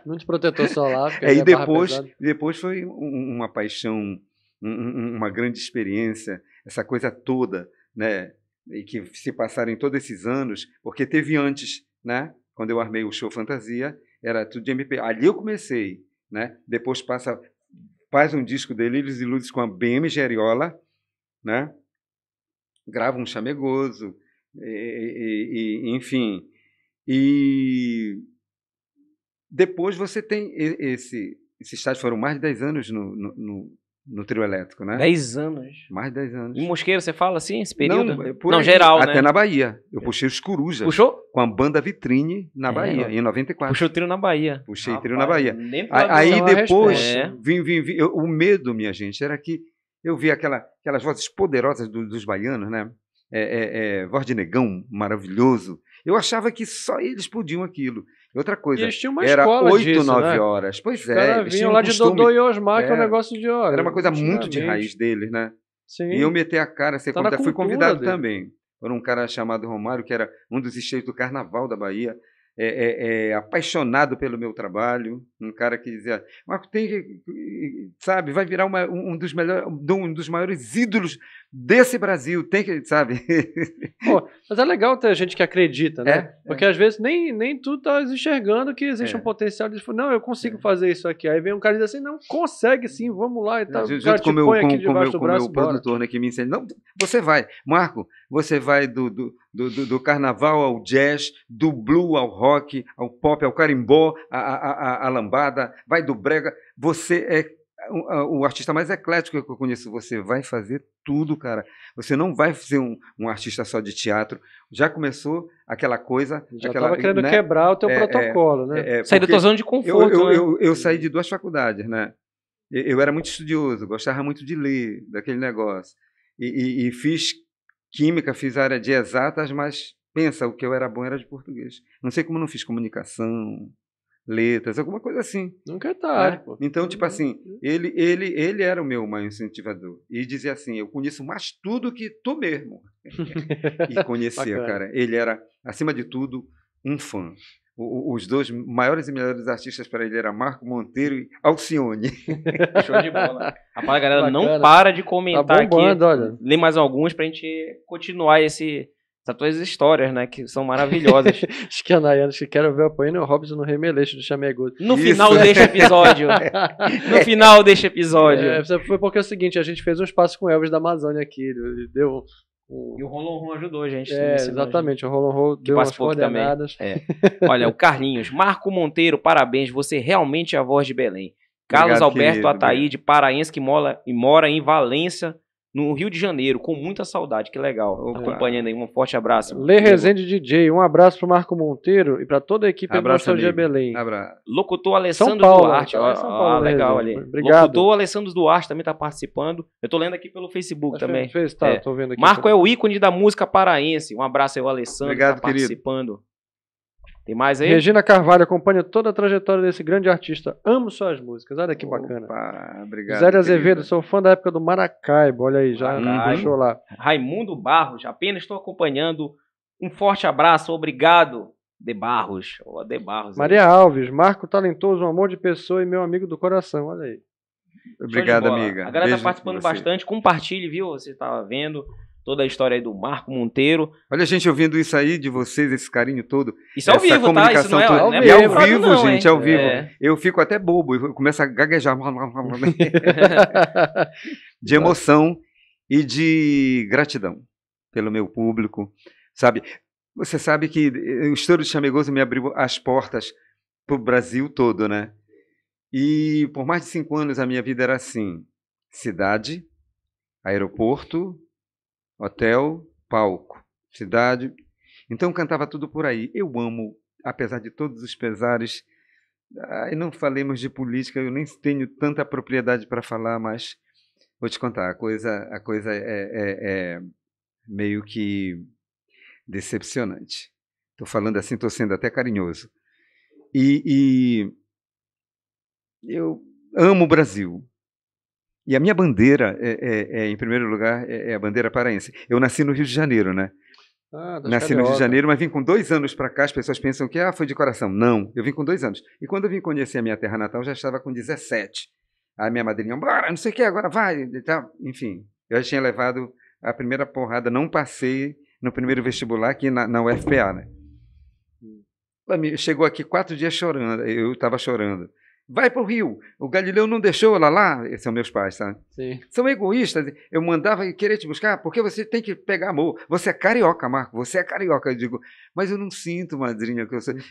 Muito protetor solar. É, e depois, depois foi uma paixão, uma grande experiência, essa coisa toda, né? e que se passaram em todos esses anos, porque teve antes, né? Quando eu armei o show Fantasia, era tudo de mp Ali eu comecei, né? Depois passa faz um disco Delírios e Luzes com a BM Geriola, né? Grava um chamegoso, e, e, e, enfim. E depois você tem esse esses estágios foram mais de 10 anos no, no, no trio elétrico, né? Dez anos. Mais de dez anos. Em Mosqueiro, você fala assim, esse período? Não, é por Não aí, geral, Até né? na Bahia. Eu é. puxei os Corujas. Puxou? Com a banda Vitrine na é, Bahia, em 94. Puxou o trio na Bahia. Puxei Rapaz, trio na Bahia. Nem aí, aí depois, vim, vim, vim. Eu, o medo, minha gente, era que eu via aquela, aquelas vozes poderosas do, dos baianos, né? É, é, voz de negão maravilhoso. Eu achava que só eles podiam aquilo. Outra coisa, eles tinham uma era 8, disso, 9 né? horas. Pois Os é. Eles vinham lá de Dodô e Osmar, que é um é. negócio de hora. Era uma coisa muito de raiz deles, né? Sim. E eu meti a cara, você tá conta, fui convidado dele. também por um cara chamado Romário, que era um dos esteios do Carnaval da Bahia, é, é, é, apaixonado pelo meu trabalho, um cara que dizia, Marco tem, sabe, vai virar uma, um, dos melhores, um dos maiores ídolos desse Brasil, tem que, sabe? Pô, mas é legal ter gente que acredita, né? É, Porque é. às vezes nem, nem tu tá enxergando que existe é. um potencial de, não, eu consigo é. fazer isso aqui. Aí vem um cara e diz assim, não, consegue sim, vamos lá e é, tal. Tá, junto com o meu, com, com meu, com meu produtor, né, que me ensina, não, você vai, Marco, você vai do, do, do, do, carnaval ao jazz, do blue ao rock, ao pop, ao carimbó, à, à, lambada, vai do brega. Você é o, o artista mais eclético que eu conheço. Você vai fazer tudo, cara. Você não vai ser um, um artista só de teatro. Já começou aquela coisa. Já aquela, tava querendo né? quebrar o teu é, é protocolo, é, né? É, sair da tua zona de conforto. Eu, eu, né? eu, eu saí de duas faculdades, né? Eu era muito estudioso, gostava muito de ler, daquele negócio. E, e, e fiz química, fiz área de exatas, mas pensa, o que eu era bom era de português. Não sei como não fiz comunicação, letras, alguma coisa assim. Nunca é tarde. Né? Então, tipo uhum. assim, ele, ele, ele era o meu maior incentivador. E dizia assim: eu conheço mais tudo que tu mesmo. e conhecia, cara. Ele era, acima de tudo, um fã. O, os dois maiores e melhores artistas para ele eram Marco Monteiro e Alcione. Show de bola. Rapaz, a galera Bacana. não para de comentar tá bombando, aqui. Olha. Lê mais alguns para a gente continuar esse, Tá as tuas histórias, né? Que são maravilhosas. Acho que a Nayana, que quero ver apanhando o Hobbs no remeleixo do Chamegudo. No Isso. final deste episódio. no final deste episódio. É, foi porque é o seguinte, a gente fez um espaço com Elvis da Amazônia aqui. Ele deu o... E o Rolon Ron ajudou a gente. É, exatamente, o Rolon Ron deu umas coordenadas. É. Olha, o Carlinhos, Marco Monteiro, parabéns, você realmente é a voz de Belém. Carlos Obrigado, Alberto querido, Ataíde, paraense que mora, e mora em Valência, no Rio de Janeiro, com muita saudade. Que legal. Eu é. acompanhando aí, um forte abraço. Lê Rezende DJ, um abraço pro Marco Monteiro e para toda a equipe abraço, do de Belém. Abraço. Locutor Alessandro Paulo, Duarte. É, ó, São Paulo, ó, legal ali. Obrigado. Locutor Alessandro Duarte também tá participando. Eu tô lendo aqui pelo Facebook Acho tá também. Fez, tá, é. tô vendo aqui. Marco é o ícone da música paraense. Um abraço aí o Alessandro Obrigado, tá participando. Querido. Tem mais aí? Regina Carvalho acompanha toda a trajetória desse grande artista. Amo suas músicas. Olha que Opa, bacana. Obrigado. Zé Azevedo, sou fã da época do Maracaibo. Olha aí, já deixou lá. Raimundo Barros, apenas estou acompanhando. Um forte abraço, obrigado. De Barros. Oh, de Barros. É Maria aí. Alves, Marco talentoso, um amor de pessoa e meu amigo do coração. Olha aí. Obrigado, amiga. A galera está participando bastante. Compartilhe, viu? Você estava vendo toda a história aí do Marco Monteiro. Olha a gente ouvindo isso aí de vocês, esse carinho todo. Isso é ao vivo, tá? Isso não é, toda... É não é, é ao vivo, não, gente, é ao vivo. É. Eu fico até bobo, eu começo a gaguejar de emoção e de gratidão pelo meu público, sabe? Você sabe que eh, o estouro de Chamegoso me abriu as portas para o Brasil todo, né? E por mais de cinco anos a minha vida era assim: cidade, aeroporto, hotel, palco, cidade. Então cantava tudo por aí. Eu amo, apesar de todos os pesares. Ai, não falemos de política, eu nem tenho tanta propriedade para falar, mas vou te contar, a coisa, a coisa é, é, é meio que decepcionante. Estou falando assim, estou sendo até carinhoso. E, e eu amo o Brasil, e a minha bandeira, é, é, é em primeiro lugar, é, é, a bandeira paraense. Eu nasci no Rio de Janeiro, né? Ah, nasci no Rio de Janeiro, mas vim com dois anos para cá. As pessoas pensam que ah, foi de coração. Não, eu vim com dois anos. E quando eu vim conhecer a minha terra natal, já estava com 17. A minha madrinha, bora, não sei o que, agora vai. Enfim, eu já tinha levado a primeira porrada, não passei no primeiro vestibular aqui na, na UFPA, né? Hum. Ela me, chegou aqui quatro dias chorando, eu estava chorando. Vai para o rio. O Galileu não deixou ela lá. Esses são meus pais, sabe? Tá? Sim. São egoístas. Eu mandava querer te buscar porque você tem que pegar amor. Você é carioca, Marco. Você é carioca. Eu digo, mas eu não sinto, madrinha, que eu sou. Uhum.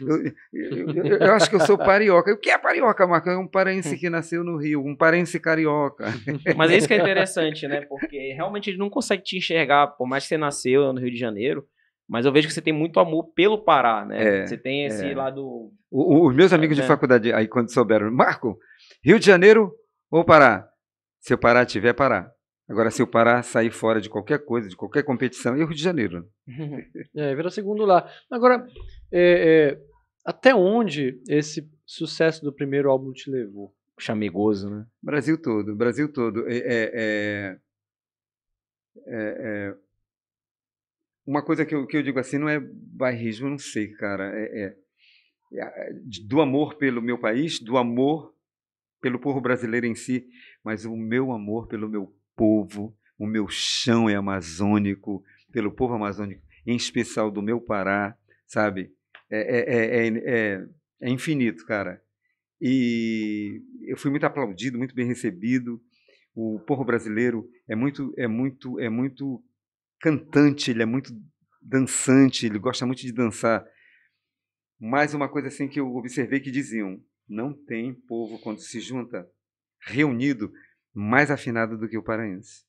Eu, eu, eu, eu acho que eu sou parioca. O que é parioca, Marco? É um parense que nasceu no Rio, um parense carioca. Mas é isso que é interessante, né? Porque realmente ele não consegue te enxergar, por mais que você nasceu no Rio de Janeiro mas eu vejo que você tem muito amor pelo Pará, né? É, você tem esse é. lado. os meus amigos é. de né? faculdade, aí quando souberam, Marco, Rio de Janeiro ou Pará? Se o Pará tiver, Pará. Agora, se o Pará sair fora de qualquer coisa, de qualquer competição, é o Rio de Janeiro. é, vira segundo lá. Agora, é, é, até onde esse sucesso do primeiro álbum te levou? Chamigoso, né? Brasil todo, Brasil todo. é, é, é uma coisa que eu, que eu digo assim, não é bairrismo, não sei, cara. É, é, é, do amor pelo meu país, do amor pelo povo brasileiro em si, mas o meu amor pelo meu povo, o meu chão é amazônico, pelo povo amazônico, em especial do meu Pará, sabe? É, é, é, é infinito, cara. E eu fui muito aplaudido, muito bem recebido. O povo brasileiro é muito, é muito, é muito cantante, ele é muito dançante, ele gosta muito de dançar. Mais uma coisa assim que eu observei que diziam: não tem povo quando se junta reunido mais afinado do que o paraense.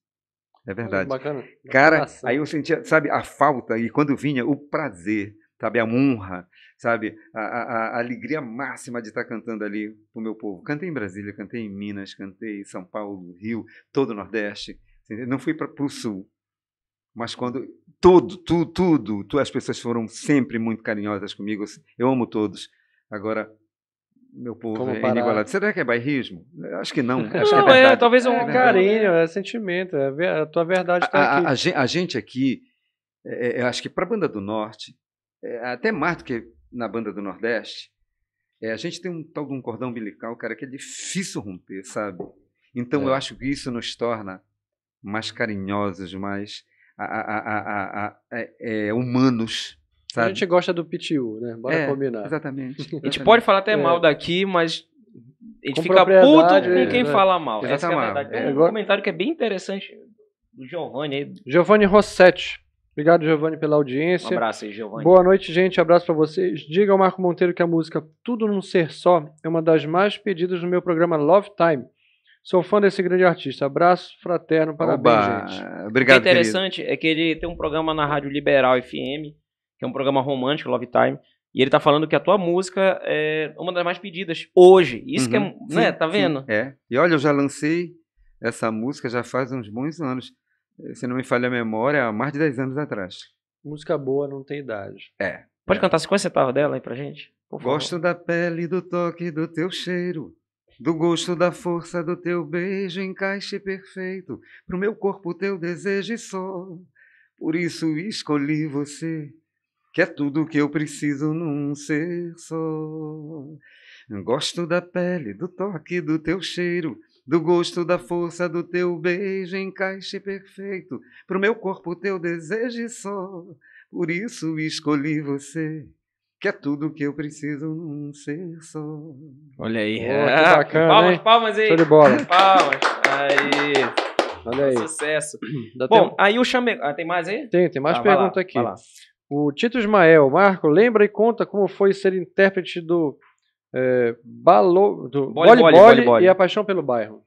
É verdade. Bacana. Cara, aí eu sentia, sabe, a falta e quando vinha o prazer, sabe, a honra, sabe, a, a, a alegria máxima de estar cantando ali pro meu povo. Cantei em Brasília, cantei em Minas, cantei em São Paulo, Rio, todo o Nordeste. Não fui para o Sul, mas quando tudo, tudo, tudo, tu, as pessoas foram sempre muito carinhosas comigo. Assim, eu amo todos. Agora meu povo Como é Será que é bairrismo? Acho que não. Acho não, que é, é, talvez um é carinho, é sentimento. É a tua verdade está aqui. A, a, a, gente aqui, é, é acho que para a Banda do Norte, é, até mais do que na Banda do Nordeste, é, a gente tem um tal de um cordão umbilical, cara, que é difícil romper, sabe? Então eu acho que isso nos torna mais carinhosos, mais é, é, humanos. Sabe? A gente gosta do PTU, né? Bora é, combinar. Exatamente, A gente pode falar até é. mal daqui, mas a gente com fica puto com quem fala mal. Essa é a verdade. É, Tem um comentário que é bem interessante do Giovanni aí. Giovanni Rossetti. Obrigado, Giovanni, pela audiência. Um abraço aí, Giovanni. Boa noite, gente. Abraço para vocês. Diga ao Marco Monteiro que a música Tudo Num Ser Só é uma das mais pedidas no meu programa Love Time. Sou fã desse grande artista. Abraço fraterno, parabéns, Oba. gente. Obrigado, O que é interessante querido. é que ele tem um programa na Rádio Liberal FM, que é um programa romântico, Love Time. E ele tá falando que a tua música é uma das mais pedidas hoje. Isso uhum. que é. Uhum. Né? Sim, tá vendo? Sim, é. E olha, eu já lancei essa música já faz uns bons anos. Eh, se não me falha a memória, há mais de 10 anos atrás. Música boa não tem idade. É. Pode é. cantar 50 centavos dela aí pra gente? Gosto da pele, do toque, do teu cheiro. Do gosto da força do teu beijo, encaixe perfeito pro meu corpo teu desejo e só. Por isso escolhi você, que é tudo que eu preciso num ser só. Gosto da pele, do toque, do teu cheiro, do gosto da força do teu beijo, encaixe perfeito pro meu corpo teu desejo e só. Por isso escolhi você que é tudo que eu preciso num ser só. Olha aí. Pô, ah, bacana, palmas, hein? palmas aí. Show de bola. Palmas. Aí. Olha aí. Sucesso. Dá Bom, tempo. aí o Chame... Ah, tem mais aí? Tem, tem mais ah, pergunta lá, aqui. O Tito Ismael, Marco, lembra e conta como foi ser intérprete do, é, balo... do boli, e a paixão pelo bairro?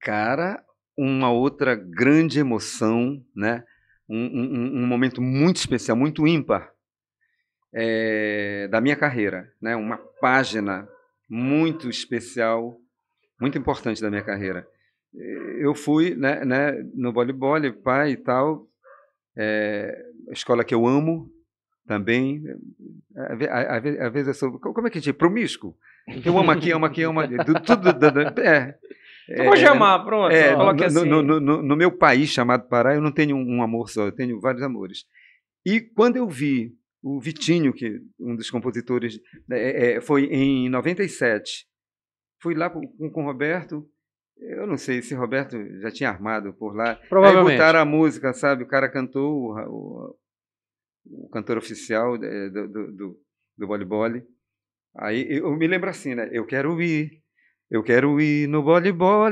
Cara, uma outra grande emoção, né? um, um, um momento muito especial, muito ímpar é, da minha carreira, né? uma página muito especial, muito importante da minha carreira. Eh, eu fui né, né, no voleibol, pai e tal, é, escola que eu amo também. Às vezes eu sou. Como é que diz? Promíscuo. Eu amo aqui, amo aqui, amo aqui. Tudo. tudo é, eu vou é, chamar, pronto. É, no, assim. no, no, no, meu país chamado Pará, eu não tenho um amor só, eu tenho vários amores. E quando eu vi o Vitinho, que um dos compositores, né, é, é, foi em 97. Fui lá com, com o Roberto, eu não sei se Roberto já tinha armado por lá. Provavelmente. Aí botaram a música, sabe? O cara cantou, o, o, o cantor oficial é, do, do, do, do voleibol. Aí eu me lembro assim, né? Eu quero ir, eu quero ir no voleibol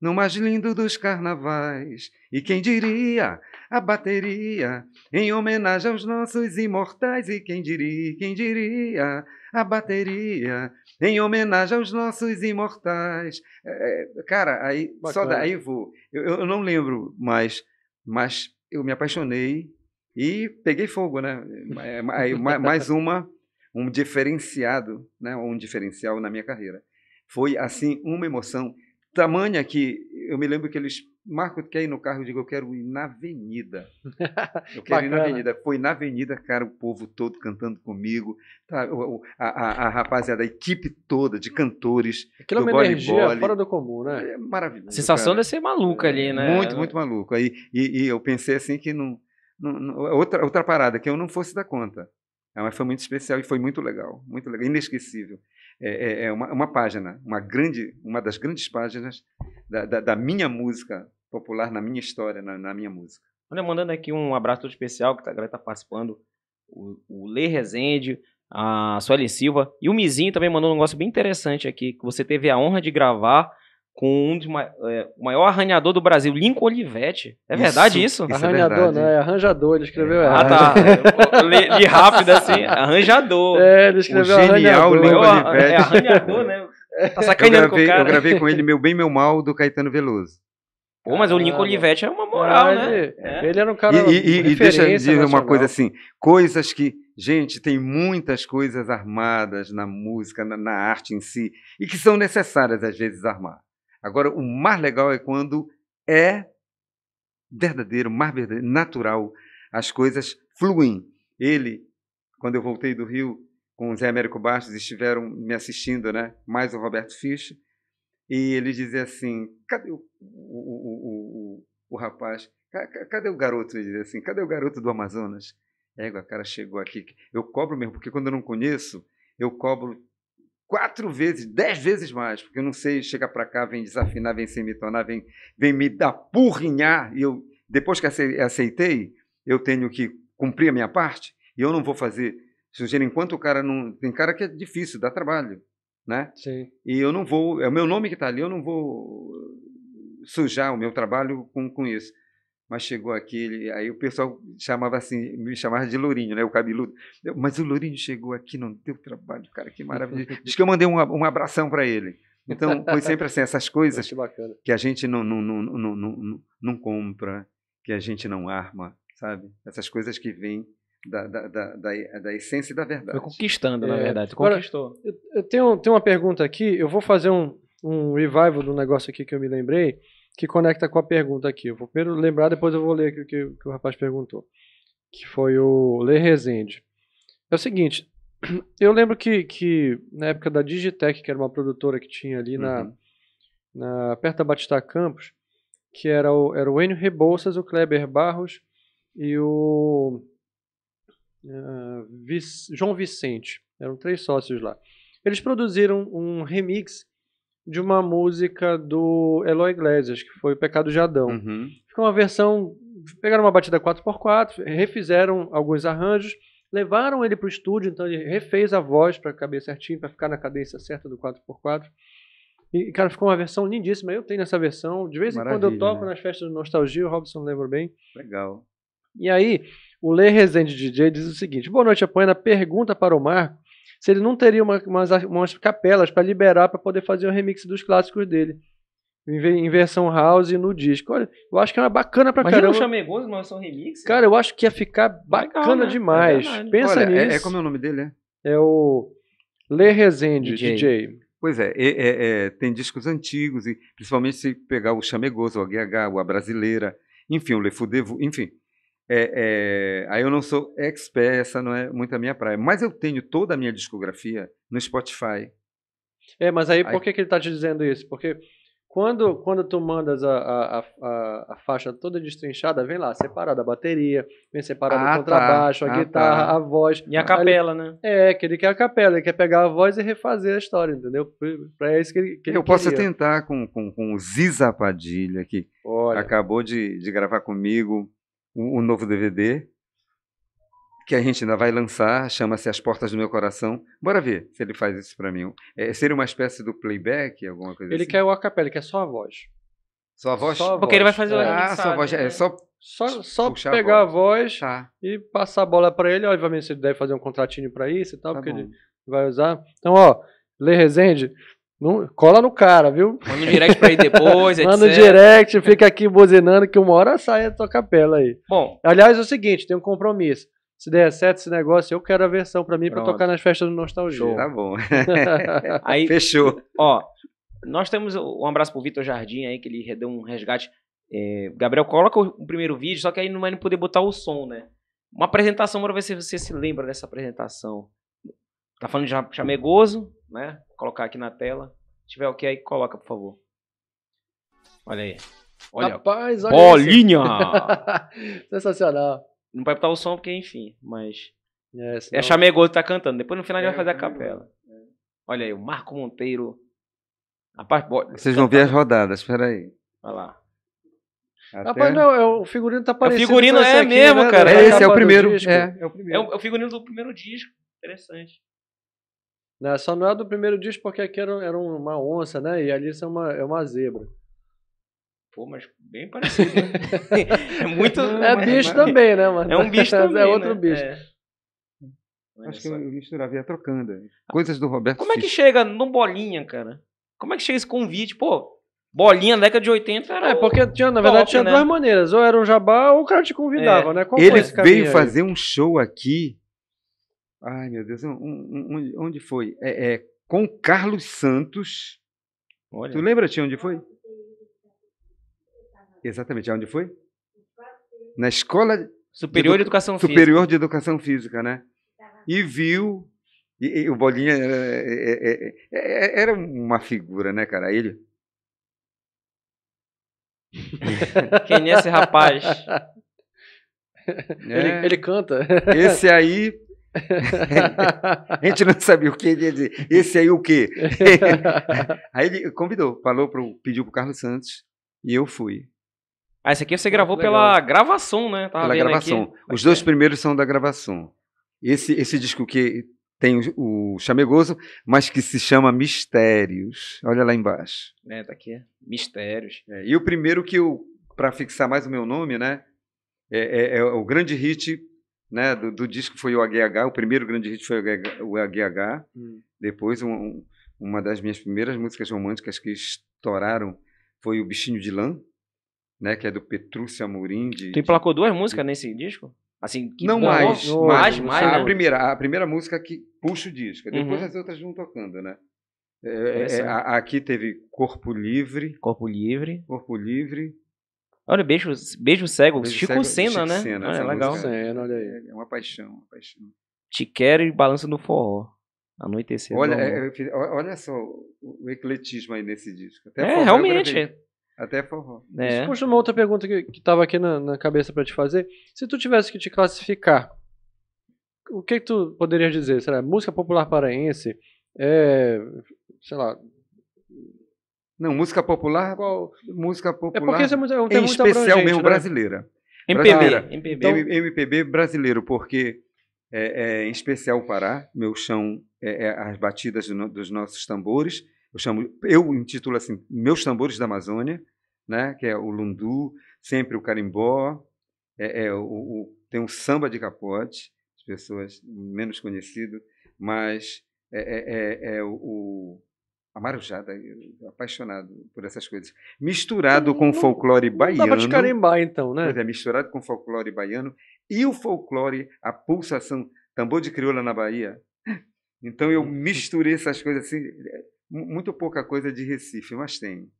no mais lindo dos carnavais. E quem diria a bateria em homenagem aos nossos imortais? E quem diria, quem diria a bateria em homenagem aos nossos imortais? É, é cara, aí Bacana. só daí vou. Eu, eu não lembro mais, mas eu me apaixonei e peguei fogo, né? É, mais uma, um diferenciado, né? Um diferencial na minha carreira. Foi assim uma emoção Tamanha que eu me lembro que eles. Marco, quer ir no carro? Eu digo, eu quero ir na avenida. Eu quero ir na avenida. Foi na avenida, cara, o povo todo cantando comigo. Tá, a, a, a, rapaziada, a equipe toda de cantores. Aquilo é uma energia fora do comum, né? É maravilhoso. A sensação cara. de ser maluca é ali, né? Muito, muito maluco. Aí, e, e eu pensei assim que não, não, não. outra, outra parada, que eu não fosse dar conta. É, mas foi muito especial e foi muito legal. Muito legal. Inesquecível. É, é, é uma, uma, página, uma grande, uma das grandes páginas da, da, da minha música popular, na minha história, na, na minha música. Olha, mandando aqui um abraço todo especial, que a galera está participando, o, o Lê Rezende, a Sueli Silva, e o Mizinho também mandou um negócio bem interessante aqui, que você teve a honra de gravar com um de ma é, o maior arranhador do Brasil, Lincoln Olivetti. É verdade isso? isso é arranhador, é verdade. não, é arranjador, ele escreveu ah, errado. Ah, tá. Li, li rápido assim, arranjador. É, ele escreveu o genial Lincoln é, Olivetti. É arranhador, né? Tá sacaneando eu gravei, com o cara. Eu gravei com ele Meu Bem, Meu Mal, do Caetano Veloso. Pô, mas o Lincoln Olivetti é uma moral, ah, né? Ele, é. ele era um cara. E, e, e deixa eu dizer nacional. uma coisa assim: coisas que. Gente, tem muitas coisas armadas na música, na, na arte em si, e que são necessárias às vezes armar. Agora, o mais legal é quando é verdadeiro, mais verdadeiro, natural, as coisas fluem. Ele, quando eu voltei do Rio com o Zé Américo Bastos, estiveram me assistindo, né? mais o Roberto Fischer, e ele dizia assim: cadê o, o, o, o, rapaz? Cadê o garoto? Ele dizia assim: cadê o garoto do Amazonas? Égua, cara chegou aqui. Eu cobro mesmo, porque quando eu não conheço, eu cobro quatro vezes, dez vezes mais, porque eu não sei chegar para cá, vem desafinar, vem se vem, vem me dar purrinhar, e eu, depois que aceitei, eu tenho que cumprir a minha parte, e eu não vou fazer sujeira enquanto o cara não. Tem cara que é difícil, dá trabalho, né? Sim. E eu não vou, é o meu nome que está ali, eu não vou sujar o meu trabalho com, com isso. Mas chegou aquele, aí o pessoal chamava assim, me chamava de Lourinho, né? O cabeludo. Eu, mas o Lourinho chegou aqui, não deu trabalho, cara, que maravilha. Diz que eu mandei um, um abração para ele. Então, foi sempre assim, essas coisas que a gente não, não, não, não, não, não compra, que a gente não arma, sabe? Essas coisas que vêm da, da, da, da, essência e da verdade. Foi conquistando, na é. verdade. Conquistou. Agora, eu tenho, tenho uma pergunta aqui. Eu vou fazer um, um revival do negócio aqui que eu me lembrei que conecta com a pergunta aqui. Eu vou primeiro lembrar, depois eu vou ler aqui o que, que o rapaz perguntou. Que foi o Lê Rezende. É o seguinte, eu lembro que, que na época da Digitec que era uma produtora que tinha ali uhum. na, na perto da Batista Campos, que era o, era o Enio Rebouças, o Kleber Barros e o uh, Vic, João Vicente. Eram três sócios lá. Eles produziram um remix de uma música do Eloy Iglesias, que foi Pecado de Adão. Uhum. Ficou uma versão. Pegaram uma batida 4x4, refizeram alguns arranjos, levaram ele para o estúdio, então ele refez a voz para caber certinho, para ficar na cadência certa do 4x4. E, cara, ficou uma versão lindíssima. Eu tenho essa versão. De vez em Maravilha, quando eu toco né? nas festas de nostalgia, o Robson lembra bem. Legal. E aí, o Lê Rezende DJ diz o seguinte: Boa noite, Apoena. Pergunta para o Marco se ele não teria uma, umas, umas capelas para liberar para poder fazer o um remix dos clássicos dele. Em versão house no disco. Olha, eu acho que é uma bacana pra Imagina caramba. Mas o Chamegos na versão remix? Cara, né? eu acho que ia ficar bacana Legal, né? demais. É Pensa Olha, é, nisso. É, é, como é o nome dele, né? É o Lê Rezende, DJ. DJ. Pois é, é, é, tem discos antigos, e principalmente se pegar o Chamegoso, o HH, o A Brasileira, enfim, o Le Fudevo, enfim. É, é, aí eu não sou expert, essa não é muito a minha praia. Mas eu tenho toda a minha discografia no Spotify. É, mas aí, aí... por que, que ele está te dizendo isso? Porque quando, quando tu mandas a, a, a, a, faixa toda destrinchada, vem lá, separada a bateria, vem separada ah, o tá. contrabaixo, ah, tá. a guitarra, tá. a voz. E a capela, ele, né? É, que ele quer a capela, ele quer pegar a voz e refazer a história, entendeu? Pra isso que ele, que Eu ele posso tentar com, com, com o Ziza Padilha, que Olha. acabou de, de gravar comigo um, novo DVD que a gente ainda vai lançar, chama-se As Portas do Meu Coração. Bora ver se ele faz isso para mim. É, seria uma espécie do playback, alguma coisa ele assim? Ele quer o acapella, ele quer só a voz. Só a voz? Só a Porque voz. ele vai fazer o é. Ah, só a voz. É, é só só, só pegar a voz, a voz tá. e passar a bola para ele. Obviamente, ele deve fazer um contratinho para isso e tal, tá porque bom. ele vai usar. Então, ó, Lê Rezende não, cola no cara, viu? Manda um direct pra ir depois, Manda um direct, fica aqui buzinando que uma hora sai a tua capela aí. Bom. Aliás, é o seguinte, tem um compromisso. Se der certo esse negócio, eu quero a versão pra mim para pra tocar nas festas do Nostalgia. Show. Tá bom. aí, Fechou. Ó, nós temos um abraço pro Vitor Jardim aí, que ele deu um resgate. É, Gabriel, coloca o primeiro vídeo, só que aí não vai poder botar o som, né? Uma apresentação, pra ver se você se lembra dessa apresentação. Tá falando de chamegoso? né? Vou colocar aqui na tela. Se tiver o que aí, coloca, por favor. Olha aí. Olha. Rapaz, olha bolinha! Sensacional. Não vai botar o som porque, enfim, mas. É, senão... é tá cantando. Depois no final ele vai é, fazer a é. capela. Olha aí, o Marco Monteiro. A parte... Vocês vão tá ver as rodadas, espera aí. Olha lá. Até... Rapaz, não, é, o figurino tá aparecendo é O figurino é aqui, mesmo, né? cara. É, esse é o primeiro. É, é, o primeiro. É, o, figurino do primeiro disco. Interessante. Né? Só não é do primeiro disco porque aqui era, era uma onça, né? E ali é uma, é uma zebra. Pô, mas bem parecido. Né? é muito. É mas, bicho é mas, também, né, mano? É um bicho é também. É outro né? bicho. É. Acho que eu misturava, ia trocando. Ah, Coisas do Roberto. Como Fisch. é que chega num bolinha, cara? Como é que chega esse convite? Pô, Bolinha, década de 80 era. É, porque tinha, na top, verdade, tinha né? duas maneiras. Ou era um jabá ou o cara te convidava, é. né? Qual ele veio fazer um show aqui Ai, meu Deus, onde, onde foi? É, é, com Carlos Santos. Olha. Tu lembra, tia, onde foi? Exatamente, onde foi? Na Escola Superior de, Edu... de Educação Física. Superior de Educação Física, né? E viu. E, e o Bolinha é é, é, é, é, era uma figura, né, cara? Ele. Quem é esse rapaz? Ele, ele canta. Esse aí a gente não sabia o que ele ia dizer. Esse aí o quê? aí ele convidou, falou pro, pediu pro Carlos Santos e eu fui. Ah, esse aqui você ah, gravou pela gravação, né? Tava pela gravação. Aqui. É Os dois é? primeiros são da gravação. Esse, esse disco que tem o, o Chamegoso, mas que se chama Mistérios. Olha lá embaixo. É, tá aqui. Mistérios. É, e o primeiro que eu, para fixar mais o meu nome, né? É, é, é, o grande hit né, do, do, disco foi o AGH, o primeiro grande hit foi o AGH. Hum. Depois, um, uma das minhas primeiras músicas românticas que estouraram foi o Bichinho de Lã, né, que é do Petrúcio Amorim. De, tu emplacou duas músicas de... nesse disco? Assim, não mais, oh, mais, mais, mais, a, né? primeira, a primeira música que puxa o disco, depois uhum. as outras vão tocando, né? É, é, é, aqui teve Corpo Livre. Corpo Livre. Corpo Livre. Olha, beijo, beijo cego. Beijo Chico cego, é Senna, Chico né? Senna, legal. Senna, olha aí. É, é uma paixão, uma paixão. Te quero e balança no forró. Anoitecer. Olha, é, olha é, só o ecletismo aí nesse disco. Até é, realmente. Até forró. É. Poxa, uma outra pergunta que, que tava aqui na, na cabeça para te fazer. Se tu tivesse que te classificar, o que, que tu poderias dizer? Será música popular paraense? É, sei lá, não, música popular, qual música popular? É porque isso é, um termo é em especial mesmo né? brasileira. MPB, brasileira. MPB. Então, MPB brasileiro, porque é, é, em especial o Pará, meu chão é, é as batidas do, dos nossos tambores. Eu chamo, eu intitulo assim, meus tambores da Amazônia, né? Que é o lundu, sempre o carimbó, é, é o, o, tem um samba de capote, as pessoas menos conhecido, mas é, o, o amarujada, apaixonado por essas coisas. Então, misturado com o folclore baiano. dá pra te carimbar, então, né? é, misturado com o folclore baiano e o folclore, a pulsação, tambor de crioula na Bahia. Então eu hum. misturei essas coisas assim, é, muito pouca coisa de Recife, mas tem.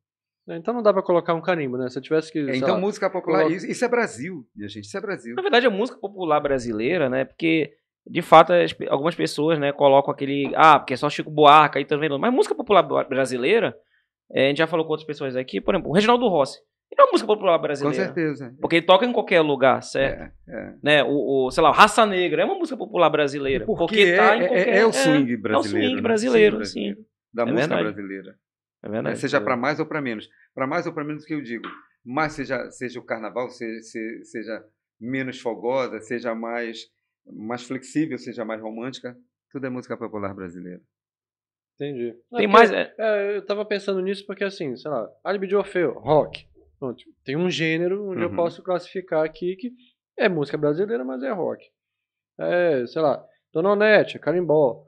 É, então não dá para colocar um carimbo, né? Se eu tivesse que. É, então, lá, música popular, coloca... isso, isso é Brasil, minha gente, isso é Brasil. Na verdade, é música popular brasileira, né? Porque de fato, as, algumas pessoas, né, colocam aquele. Ah, porque é só Chico Buarca aí também. Mas música popular brasileira, é, a gente já falou com outras pessoas aqui, por exemplo, o Reginaldo Rossi. Ele é uma música popular brasileira. Com certeza. Porque ele toca em qualquer lugar, certo? É, é. Né? O, o, sei lá, Raça Negra é uma música popular brasileira. Porque, porque tá é, tá em é, é qualquer... é, o swing brasileiro. É o swing brasileiro, né? sim. Da é música verdade. brasileira. É verdade. seja para mais ou para menos. Para mais ou para menos que eu digo. Mas seja, seja o carnaval, seja, seja menos fogosa, seja mais mais flexível, seja mais romântica, tudo é música popular brasileira. Entendi. Não, é tem mais. É, é, eu tava pensando nisso porque, assim, sei lá, Alibi de Orfeu, rock. Pronto, tipo, tem um gênero onde uhum. eu posso classificar aqui que é música brasileira, mas é rock. É, sei lá, Onete, Carimbó.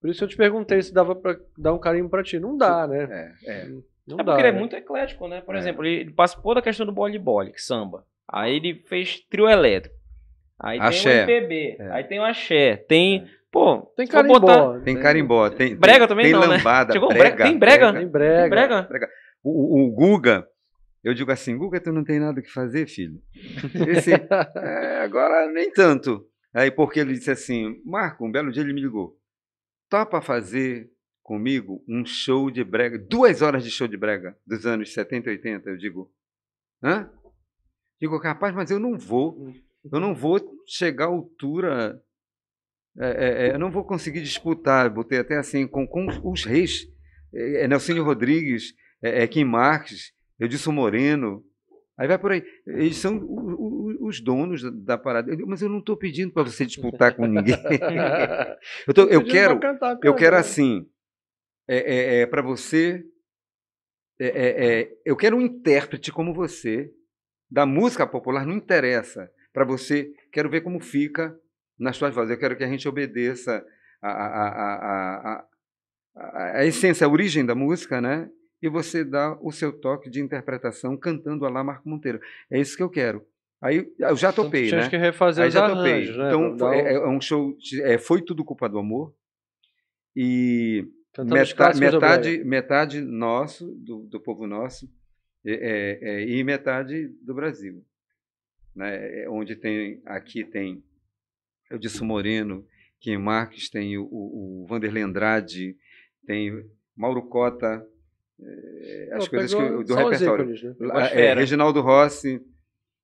Por isso eu te perguntei se dava pra dar um carimbo pra ti. Não dá, né? É, é. Não é dá, porque ele é né? muito eclético, né? Por é. exemplo, ele, passou da questão do bole-bole, samba. Aí ele fez trio elétrico. Aí axé. tem o MPB, é. aí tem o axé, tem. É. Pô, tem carimbó. Botar... Né? Tem carimbó, tem. Brega também tem não, né? lambada, né? Chegou brega, brega, tem brega, tem brega. Tem brega. brega. O, o Guga, eu digo assim, Guga, tu não tem nada que fazer, filho? Esse, é, agora nem tanto. Aí porque ele disse assim, Marco, um belo dia ele me ligou, topa tá fazer comigo um show de brega, duas horas de show de brega dos anos 70 e 80, eu digo, hã? Digo, capaz, mas eu não vou. Hum eu não vou chegar à altura, é, é, é, eu não vou conseguir disputar, botei até assim, com, com os reis, é, é Nelsinho Rodrigues, é, é Kim Marques, Edson Moreno, aí vai por aí. Eles são o, o, os donos da, parada. mas eu não estou pedindo para você disputar com ninguém. eu, tô, eu quero, eu quero assim, é, para você, eu quero um intérprete como você da música popular não interessa para você. Quero ver como fica nas suas vozes. Eu quero que a gente obedeça a, a, a, a essência, a origem da música, né? E você dá o seu toque de interpretação cantando a lá Marco Monteiro. É isso que eu quero. Aí eu já topei, então, né? que refazer Aí já arranjos, topei. Né? Então foi, é, é, um show. É, foi tudo culpa do amor e metade metade, metade nosso do, do povo nosso é, é, é e metade do Brasil né? É onde tem aqui tem disse Moreno, que em Marques tem o, o, o Vanderlei Andrade, tem Mauro Cota, é, as coisas que, do repertório. Ícones, né? é, Reginaldo Rossi,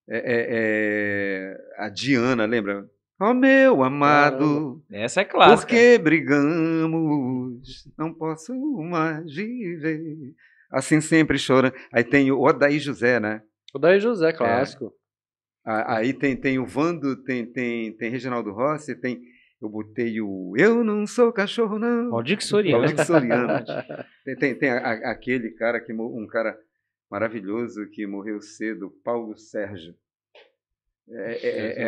é, é, é, a Diana, lembra? Oh, meu amado, Caramba. essa é clássica. Por que brigamos? Não posso mais viver. Assim sempre chorando. Aí tem o Odaí José, né? Odaí José, clássico. Aí tem, tem o Vando, tem, tem, tem Reginaldo Rossi, tem. Eu botei o Eu Não Sou Cachorro, não. Valdir Soriano. Valdir Soriano. tem tem, tem a, a, aquele cara, que um cara maravilhoso que morreu cedo, Paulo Sérgio. É,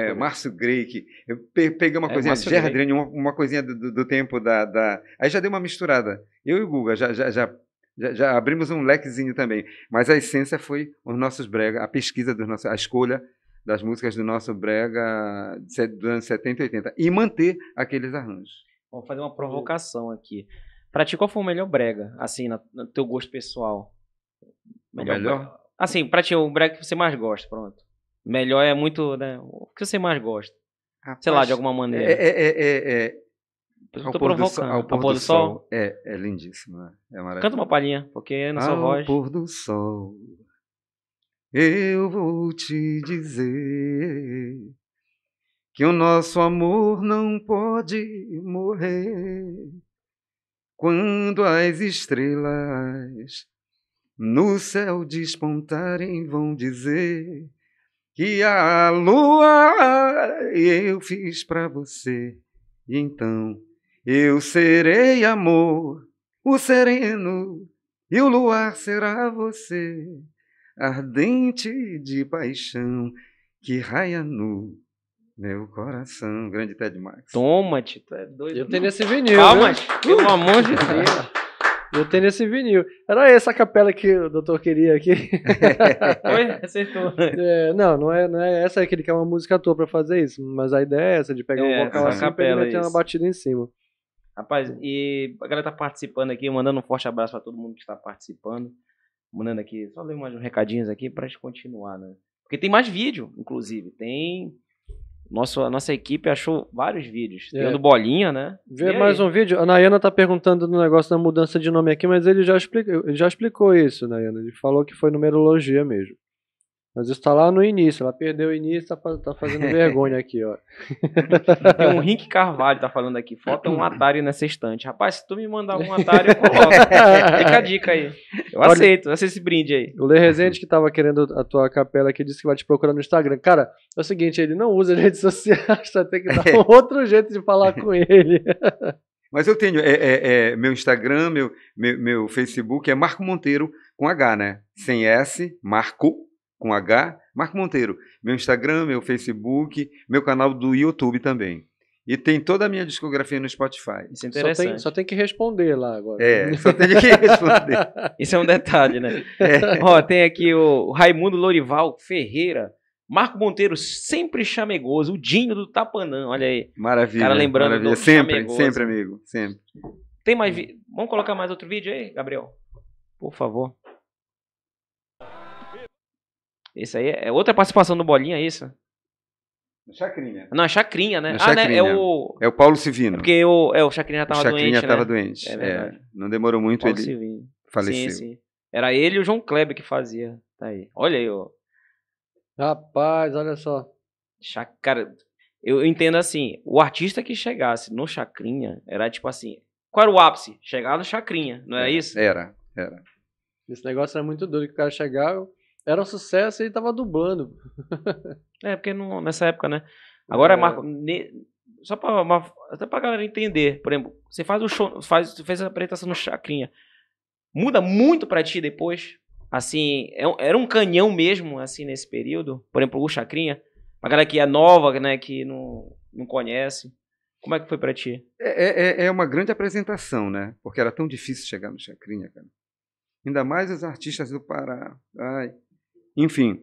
é, é, é Márcio Grey, que eu peguei uma é, coisinha, Gerdrine, uma, uma, coisinha do, do tempo da, da, Aí já deu uma misturada. Eu e o Guga já, já, já, já abrimos um lequezinho também. Mas a essência foi os nossos brega, a pesquisa dos nossos, a escolha das músicas do nosso brega dos anos 70 e 80 e manter aqueles arranjos. Vou fazer uma provocação aqui. Pra ti, qual foi o melhor brega, assim, no, teu gosto pessoal? Melhor? melhor? Assim, pra ti, o brega que você mais gosta, pronto. Melhor é muito, né? O que você mais gosta? Rapaz, Sei lá, de alguma maneira. É, é, é, é. é. Ao pôr, do ao pôr, ao do, do sol. sol. É, é lindíssimo, né? é maravilhoso. Canta uma palhinha, porque na ao sua voz... Ao pôr do sol, eu vou te dizer que o nosso amor não pode morrer quando as estrelas no céu despontarem vão dizer que a lua eu fiz para você e então eu serei amor o sereno e o luar será você ardente de paixão que raia nu meu coração. Grande Ted Max. Toma, Tito, é doido. Eu tenho esse vinil. Calma, pelo amor de Deus. Eu tenho esse vinil. Era essa capela que o doutor queria aqui. Oi, Acertou. É, não, não é, não é essa que ele quer uma música à pra fazer isso. Mas a ideia é essa, de pegar é, um vocal assim capela, e ter uma batida em cima. Rapaz, e a galera tá participando aqui, mandando um forte abraço para todo mundo que está participando mandando aqui, só ler mais uns recadinhos aqui pra gente continuar, né? Porque tem mais vídeo, inclusive. Tem. Nosso, a nossa equipe achou vários vídeos. É. bolinha, né? Vê mais um vídeo. A Nayana tá perguntando no negócio da mudança de nome aqui, mas ele já, explica, ele já explicou isso, Nayana. Ele falou que foi numerologia mesmo. Mas isso tá lá no início, ela perdeu o início, tá, tá fazendo vergonha aqui, ó. Tem um Rick Carvalho tá falando aqui, falta um Atari nessa estante. Rapaz, se tu me mandar um Atari, eu coloco. Fica a dica aí. Eu Olha, aceito, aceito esse brinde aí. O Lê Rezende que tava querendo a tua capela aqui, disse que vai te procurar no Instagram. Cara, é o seguinte, ele não usa redes sociais, tá? Tem que dar um outro jeito de falar com ele. Mas eu tenho, é, é, é, meu Instagram, meu, meu, meu Facebook é Marco Monteiro com H, né? Sem S, Marco com H, Marco Monteiro. Meu Instagram, meu Facebook, meu canal do YouTube também. E tem toda a minha discografia no Spotify. Isso é interessante. Só tem, só tem que responder lá agora. É, só tem que responder. Isso é um detalhe, né? É. Ó, tem aqui o Raimundo Lorival Ferreira. Marco Monteiro sempre chamegoso, o Dinho do Tapanã, olha aí. Maravilha. Cara lembrando maravilha. sempre, chamegoso. sempre amigo, sempre. Tem mais, vi... vamos colocar mais outro vídeo aí, Gabriel? Por favor. Esse aí é, é outra participação do Bolinha, é isso? Chacrinha. Não, é Chacrinha, né? ah, né? É o... é o Paulo Civino. É porque o é, o Chacrinha tava o Chacrinha doente, tava né? doente. É, é. não demorou muito, Paulo ele Civino. faleceu. Sim, sim. Era ele e o João Kleber que fazia. Tá aí. Olha aí, ó. Rapaz, olha só. Cara, eu entendo assim, o artista que chegasse no Chacrinha era tipo assim, qual era o ápice? Chegar no Chacrinha, não era isso? Era, era. Esse negócio era muito duro que o cara chegava, era um sucesso e ele tava dublando. é, porque não, nessa época, né? Agora, é. é. Marco, ne, só pra, uma, até pra galera entender, por exemplo, você faz o show, faz, fez a apresentação no Chacrinha. Muda muito pra ti depois? Assim, é, era um canhão mesmo, assim, nesse período? Por exemplo, o Chacrinha. a galera que é nova, né, que não, não conhece. Como é que foi para ti? É, é, é, é, uma grande apresentação, né? Porque era tão difícil chegar no Chacrinha, cara. Ainda mais os artistas do Pará. Ai, enfim,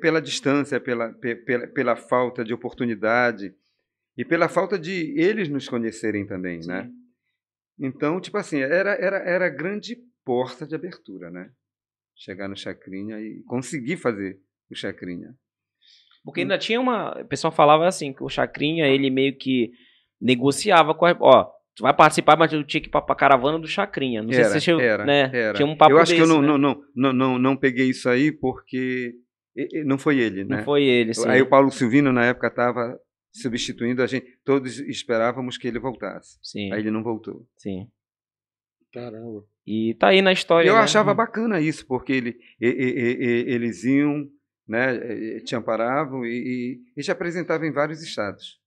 pela distância, pela, pela, pela falta de oportunidade e pela falta de eles nos conhecerem também, né? Sim. né? Então, tipo assim, era, era, era a grande porta de abertura, né? Chegar no Chacrinha e conseguir fazer o Chacrinha. Porque ainda tinha uma. O pessoal falava assim, que o Chacrinha, ele meio que negociava com a. Ó, Tu vai participar, mas eu tinha que ir pra, pra caravana do Chacrinha. Não era, sei se você era, né? Era. Tinha um papo Eu acho desse, que eu não, né? não, não, não, não, não peguei isso aí porque não foi ele, né? Não foi ele, sim. Aí o Paulo Silvino, na época, estava substituindo a gente. Todos esperávamos que ele voltasse. Sim. Aí ele não voltou. Sim. Caramba. E tá aí na história. Eu né? achava hum. bacana isso, porque ele, e, e, e, eles iam, né, te amparavam e, e, e te apresentavam em vários estados.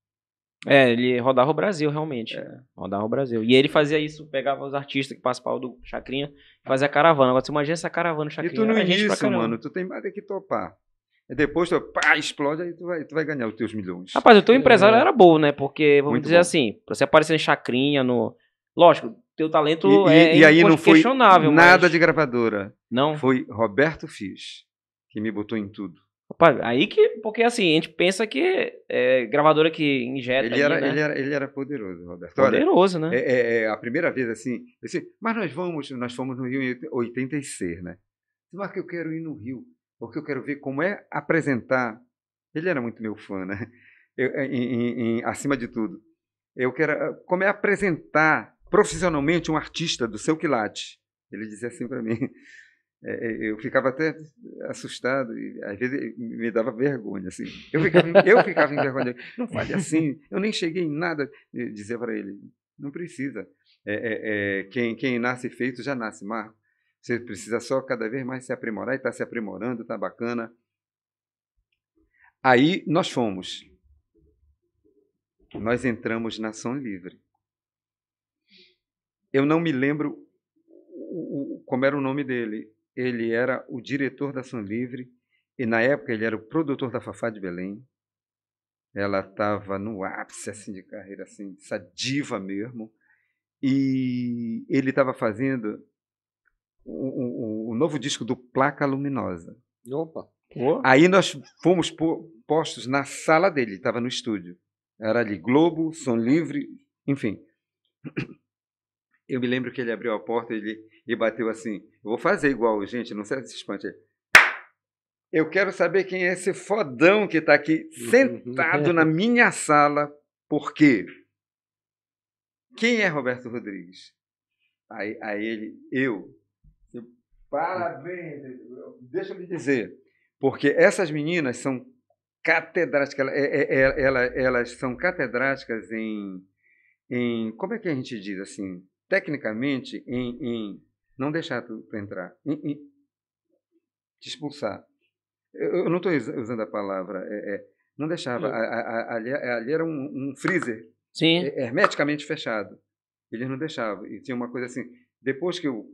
É, ele rodava o Brasil, realmente. É. Rodava o Brasil. E ele fazia isso, pegava os artistas que passavam do Chacrinha fazia caravana. Agora, você imagina essa caravana do Chacrinha. E tu não é isso, mano. Tu tem mais que topar. E depois tu pá, explode, aí tu vai, tu vai ganhar os teus milhões. Rapaz, o teu é. empresário é. era bom, né? Porque, vamos Muito dizer bom. assim, pra você aparecer em Chacrinha, no... Lógico, teu talento e, é e, e aí não foi nada mas... de gravadora. Não? Foi Roberto Fiz, que me botou em tudo. Rapaz, aí que. Porque assim, a gente pensa que é, gravadora que injeta. Ele, era, né? ele, era, ele era poderoso, Roberto. Poderoso, Olha, né? É, é, é, a primeira vez assim, assim. mas nós vamos, nós fomos no Rio em 86, né? Mas que eu quero ir no Rio, porque eu quero ver como é apresentar. Ele era muito meu fã, né? Eu, em, em, acima de tudo. Eu quero. Ah, como é apresentar profissionalmente um artista do seu quilate? Ele dizia assim para mim: é, é, eu ficava até assustado e às vezes me dava vergonha assim eu ficava eu ficava envergonhado não fale assim eu nem cheguei em nada dizer para ele não precisa é, é, é, quem quem nasce feito já nasce Marco você precisa só cada vez mais se aprimorar e está se aprimorando está bacana aí nós fomos nós entramos na ação livre eu não me lembro o, o, como era o nome dele ele era o diretor da Som Livre e, na época, ele era o produtor da Fafá de Belém. Ela estava no ápice assim, de carreira, assim, essa diva mesmo. E ele estava fazendo o, o, o, novo disco do Placa Luminosa. Opa! Oh. Aí nós fomos postos na sala dele, estava no estúdio. Era ali Globo, Som Livre, enfim. Eu me lembro que ele abriu a porta ele, e bateu assim. Eu vou fazer igual, gente, não se espante. Eu quero saber quem é esse fodão que está aqui sentado na minha sala, por quê? Quem é Roberto Rodrigues? Aí, aí ele, eu. Parabéns, deixa eu lhe dizer, porque essas meninas são catedráticas, elas, é, é, é, elas, elas são catedráticas em, em. Como é que a gente diz assim? tecnicamente em, em não deixar tu, entrar, em, em, te expulsar. Eu, eu não estou usando a palavra, é, é, não deixava. Hum. Ali, era um, um freezer Sim. hermeticamente fechado. Eles não deixavam. E tinha uma coisa assim, depois que eu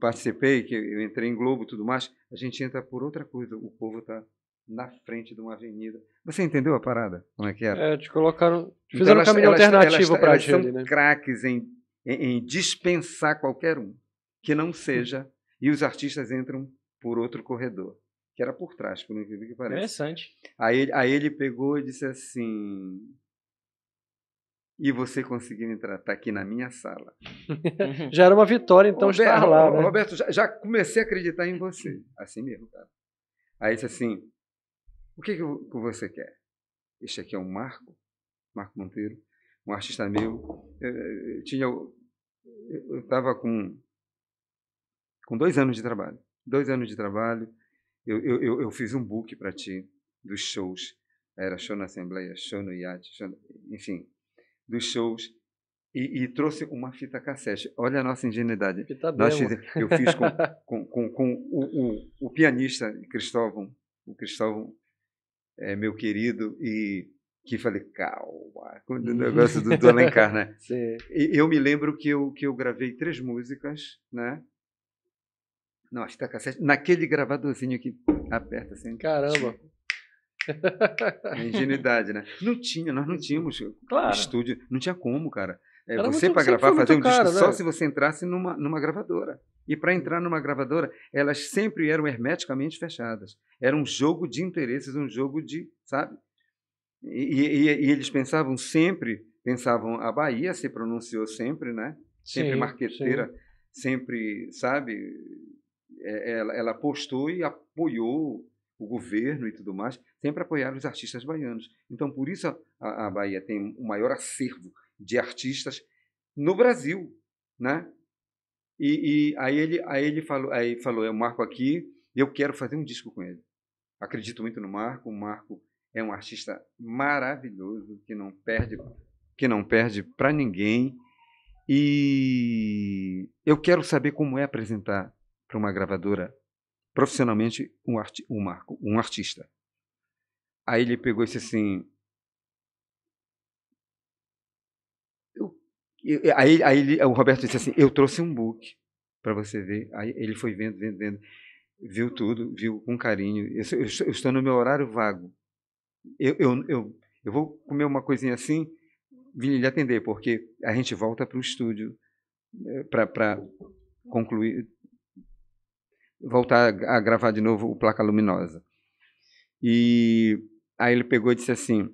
participei, que eu entrei em Globo e tudo mais, a gente entra por outra coisa. O povo está na frente de uma avenida. Você entendeu a parada? Como é que era? É? é, te colocaram. Então fizeram então, um caminho elas, alternativo para ti. são ali, né? craques em em, em dispensar qualquer um que não seja, e os artistas entram por outro corredor, que era por trás, por incrível que pareça. Interessante. Aí, aí ele pegou e disse assim: e você conseguiu entrar, tá aqui na minha sala. já era uma vitória, então, Roberto, estar lá. Né? Roberto, já, já, comecei a acreditar em você. Assim mesmo, cara. Aí disse assim, o que, que você quer? Este aqui é o Marco, Marco Monteiro um artista meu. Eh, eh, eu, eu tinha, eu estava com, com dois anos de trabalho. Dois anos de trabalho, eu, eu, eu fiz um book para ti dos shows. Era show na Assembleia, show no iate, show, enfim, dos shows. E, e, trouxe uma fita cassete. Olha a nossa ingenuidade. Fita Nós eu fiz com, com, com, com o, o, o, pianista Cristóvão, o Cristóvão é meu querido, e que falei, calma, como o uhum. negócio do, do Alencar, né? Sim. eu me lembro que eu, que eu gravei três músicas, né? que tá cassete, naquele gravadorzinho que aperta assim. Caramba! A é ingenuidade, né? Não tinha, nós não tínhamos claro. estúdio, não tinha como, cara. É, você para gravar, fazer um cara, disco né? só se você entrasse numa, numa gravadora. E para entrar numa gravadora, elas sempre eram hermeticamente fechadas. Era um jogo de interesses, um jogo de, sabe? E, e, e, eles pensavam sempre, pensavam a Bahia se pronunciou sempre, né? Sempre sim, marqueteira, sim. sempre, sabe? É, ela, ela apostou e apoiou o governo e tudo mais, sempre apoiaram os artistas baianos. Então, por isso a, a Bahia tem o maior acervo de artistas no Brasil, né? E, e, aí ele aí ele falou aí falou é Marco aqui eu quero fazer um disco com ele acredito muito no Marco o Marco é um artista maravilhoso que não perde que não perde para ninguém. E eu quero saber como é apresentar para uma gravadora profissionalmente um, arti um, Marco, um artista. Aí ele pegou e disse assim. aí, aí o Roberto disse assim: Eu trouxe um book para você ver. Aí ele foi vendo, vendo, vendo. Viu tudo, viu com carinho. Eu, eu, eu estou no meu horário vago. Eu, eu, eu, eu vou comer uma coisinha assim, vim lhe atender, porque a gente volta para o estúdio eh, para concluir, voltar a gravar de novo o Placa Luminosa. E aí ele pegou e disse assim: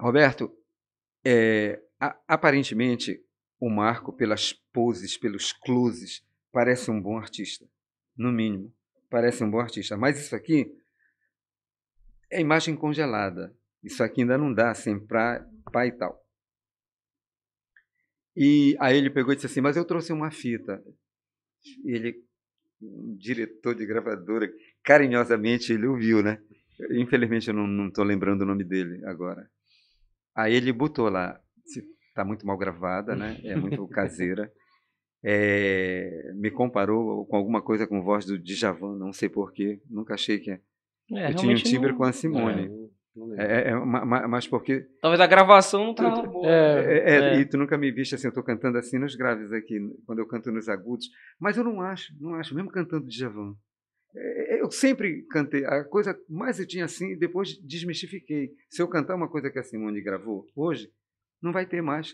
Roberto, é, a, aparentemente o Marco, pelas poses, pelos closes, parece um bom artista. No mínimo, parece um bom artista. Mas isso aqui é imagem congelada. Isso aqui ainda não dá, assim, para pai e tal. E aí ele pegou e disse assim, mas eu trouxe uma fita. E ele, um diretor de gravadora, carinhosamente ele ouviu, né? Infelizmente eu não estou lembrando o nome dele agora. Aí ele botou lá, está muito mal gravada, né? É muito caseira. É, me comparou com alguma coisa com voz do Djavan, não sei porquê, nunca achei que é. É, eu tinha um timbre não... com a Simone. É, é, é mas porque. Talvez a gravação não tava tá boa. É, né? é, é, é, E tu nunca me viste assim, eu tô cantando assim nos graves aqui, quando eu canto nos agudos. Mas eu não acho, não acho, mesmo cantando de Javan. Eu sempre cantei, a coisa mais eu tinha assim, e depois desmistifiquei. Se eu cantar uma coisa que a Simone gravou hoje, não vai ter mais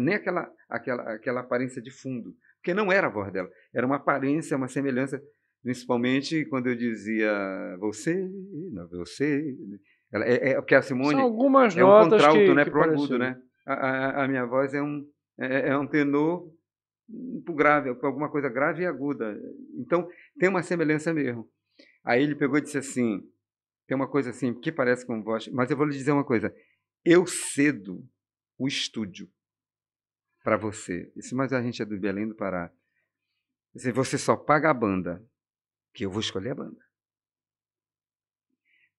nem aquela, aquela, aquela aparência de fundo, porque não era a voz dela, era uma aparência, uma semelhança. Principalmente quando eu dizia você, não você. Né? Ela, é, é, porque a Simone São algumas é um contralto, que, né? Que agudo, né? A, a, a, minha voz é um, é, é, é um tenor hum, para grave, é alguma coisa grave e aguda. Então, tem uma semelhança mesmo. Aí ele pegou e disse assim: tem uma coisa assim que parece com voz, mas eu vou lhe dizer uma coisa. Eu cedo o estúdio para você. Isso, mas a gente é do Belém do Pará. Disse, você só paga a banda que eu vou escolher a banda.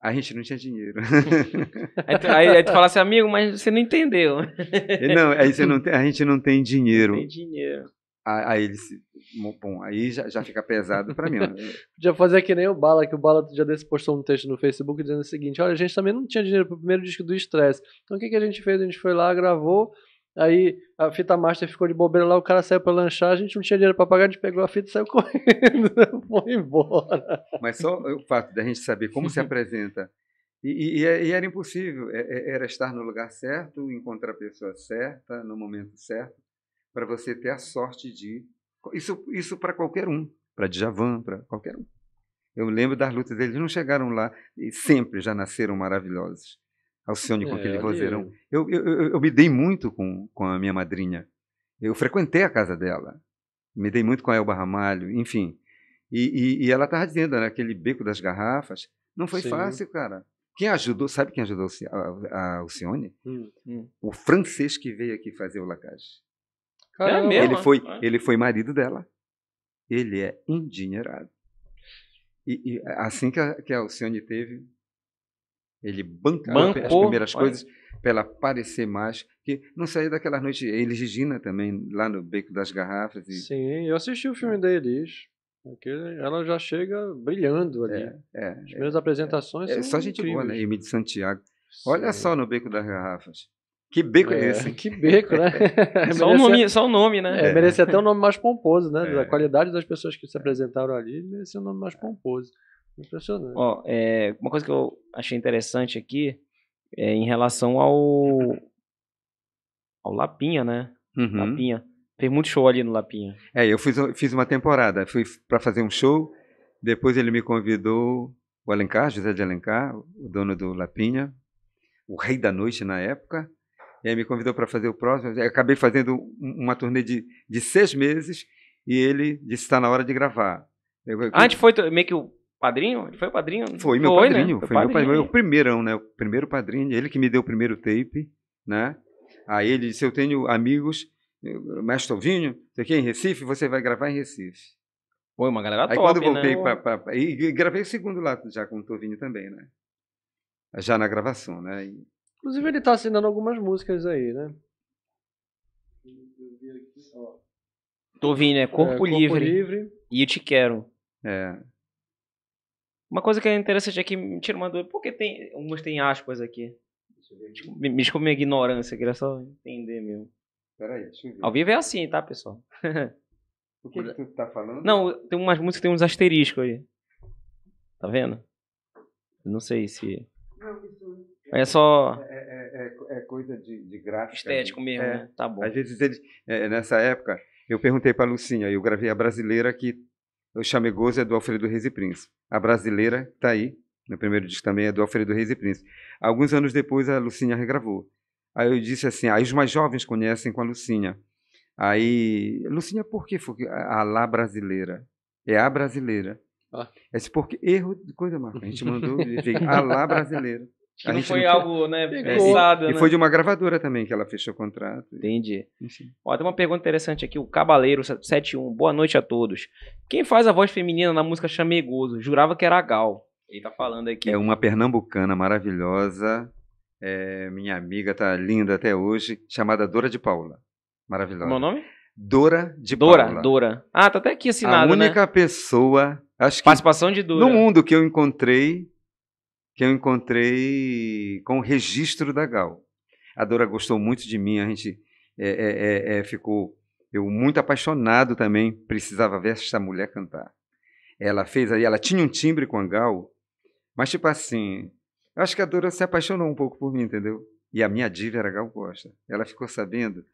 A gente não tinha dinheiro. aí, tu, aí, aí tu fala assim, amigo, mas você não entendeu. não, aí você não tem, a gente não tem dinheiro. Não tem dinheiro. Aí ele se. Bom, aí já, já fica pesado para mim. Né? Podia fazer que nem o Bala, que o Bala já desse postou um texto no Facebook dizendo o seguinte: olha, a gente também não tinha dinheiro pro primeiro disco do Estresse. Então o que, que a gente fez? A gente foi lá, gravou, Aí a fita master ficou de bobeira lá, o cara saiu pra lanchar, a gente não tinha dinheiro pra pagar, a gente pegou a fita e saiu correndo, foi embora. Mas só o fato da gente saber como se apresenta. E, e, e, era impossível, é, é, era estar no lugar certo, encontrar a pessoa certa, no momento certo, para você ter a sorte de. Isso, isso para qualquer um, para Djavan, para qualquer um. Eu lembro das lutas deles, não chegaram lá e sempre já nasceram maravilhosos. Alcione com é, aquele vozeirão. É. Eu, eu, eu, eu, me dei muito com, com a minha madrinha. Eu frequentei a casa dela. Me dei muito com a Elba Ramalho, enfim. E, e, e ela estava dizendo, né, aquele beco das garrafas. Não foi Sim. fácil, cara. Quem ajudou, sabe quem ajudou a Alcione? Hum, hum. O francês que veio aqui fazer o Lacage. É Caramba, é ele foi, é. ele foi marido dela. Ele é endinheirado. E, e assim que a, que a Alcione teve ele bancou, bancou as primeiras olha. coisas para ela aparecer mais. Que não saía daquela noite Elis Regina também, lá no Beco das Garrafas. E... Sim, eu assisti o filme da Elis. Porque ela já chega brilhando ali. É, é, As primeiras é, apresentações é, é são Só gente incríveis. boa, né? Emílio Santiago. Sim. Olha só no Beco das Garrafas. Que beco é, é esse? Que beco, né? É, só, o nome, só o nome, né? É, Merecia até um nome mais pomposo, né? Da qualidade das pessoas que se apresentaram ali, merecia um nome mais pomposo. Impressionante. Ó, é, uma coisa que eu achei interessante aqui é em relação ao. ao Lapinha, né? Uhum. Lapinha. Fez muito show ali no Lapinha. É, eu fiz, fiz uma temporada. Fui para fazer um show. Depois ele me convidou, o Alencar, José de Alencar, o dono do Lapinha, o Rei da Noite na época. E aí me convidou para fazer o próximo. Eu acabei fazendo uma turnê de, de seis meses e ele disse: está na hora de gravar. Eu, eu, Antes ah, foi meio que o Padrinho? Ele foi o padrinho? Foi meu né? padrinho. Né? Foi, foi padrinho. meu padrinho. O né? O primeiro padrinho. Ele que me deu o primeiro tape, né? Aí ele disse, eu tenho amigos, eh, Mestre Tovinho, você aqui em Recife, você vai gravar em Recife. Foi é uma galera Aí top, quando eu voltei né? pra, pra, pra, E gravei o segundo lá, já com o Tovinho também, né? Já na gravação, né? E... Inclusive ele tá assinando algumas músicas aí, né? Tovinho, é Corpo, é, corpo livre. livre. E Eu Te Quero. É. Uma coisa que é interessante é que me tira uma dúvida. porque tem. Umas tem aspas aqui? Tipo, me desculpa minha ignorância, queria só entender mesmo. Peraí, deixa eu ver. Ao vivo é assim, tá, pessoal? o que, que tu tá falando? Não, tem umas músicas que tem uns asteriscos aí. Tá vendo? Eu não sei se. Não, isso... É só. É, é, é, é coisa de, de gráfico. Estético mesmo, é. né? Tá bom. Às vezes é, nessa época, eu perguntei pra Lucinha, eu gravei a brasileira que o Chamegoso é do Alfredo Reis e Príncipe. A Brasileira está aí, no primeiro disco também é do Alfredo Reis e Príncipe. Alguns anos depois a Lucinha regravou. Aí eu disse assim, aí os mais jovens conhecem com a Lucinha. Aí, Lucinha, por que foi a lá brasileira? É a brasileira. Ah. É porque erro de coisa, Marco. A gente mandou a lá brasileira. Que não foi não algo, né, pensado. E, né? foi de uma gravadora também que ela fechou o contrato. Entendi. Enfim. Ó, tem uma pergunta interessante aqui, o Cabaleiro 71. Boa noite a todos. Quem faz a voz feminina na música Chamegoso? Jurava que era a Gal. Ele tá falando aqui. É uma pernambucana maravilhosa. É, minha amiga tá linda até hoje, chamada Dora de Paula. Maravilhosa. Meu é nome? Dora de Dora, Paula. Dora. Ah, tá até aqui assinado, A única né? pessoa, acho que Participação de Dora. No mundo que eu encontrei que eu encontrei com o registro da Gal. A Dora gostou muito de mim, a gente é, é, é, é, ficou eu muito apaixonado também, precisava ver essa mulher cantar. Ela fez aí, ela tinha um timbre com a Gal, mas tipo assim, eu acho que a Dora se apaixonou um pouco por mim, entendeu? E a minha diva era a Gal Costa. Ela ficou sabendo,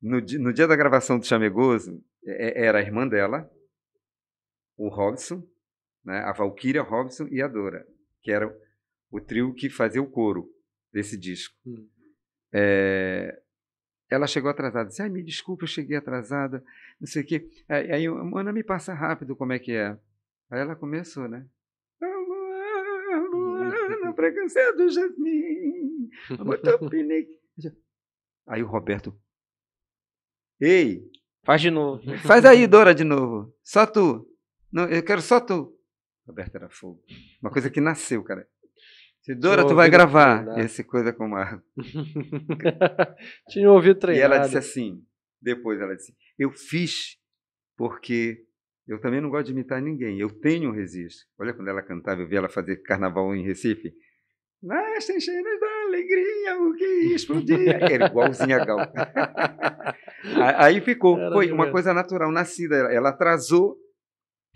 no, dia, no dia da gravação do Chamegoso, é, é, era a irmã dela, o Robson, né, a Valquíria Robson e a Dora, que eram o trio que fazia o coro desse disco. Hum. É, ela chegou atrasada. Disse, ai, me desculpa, eu cheguei atrasada, não sei o quê. Aí, é, aí Ana me passa rápido como é que é. Aí ela começou, né? Luana, do jasmim, Aí o Roberto, ei! Faz de novo. Faz aí, Dora, de novo. Só tu. Não, eu quero só tu. Roberto era fogo. Uma coisa que nasceu, cara. Dora, tu vai gravar treinado. esse coisa com o Marco. Tinha ouvido treinar. E ela disse assim, depois ela disse, eu fiz porque eu também não gosto de imitar ninguém, eu tenho um registro. Olha quando ela cantava, eu vi ela fazer carnaval em Recife. Nascem cheiros da alegria, o que explodia. Era igualzinha a Gal. Aí ficou, Era foi uma mesmo. coisa natural, nascida. Ela atrasou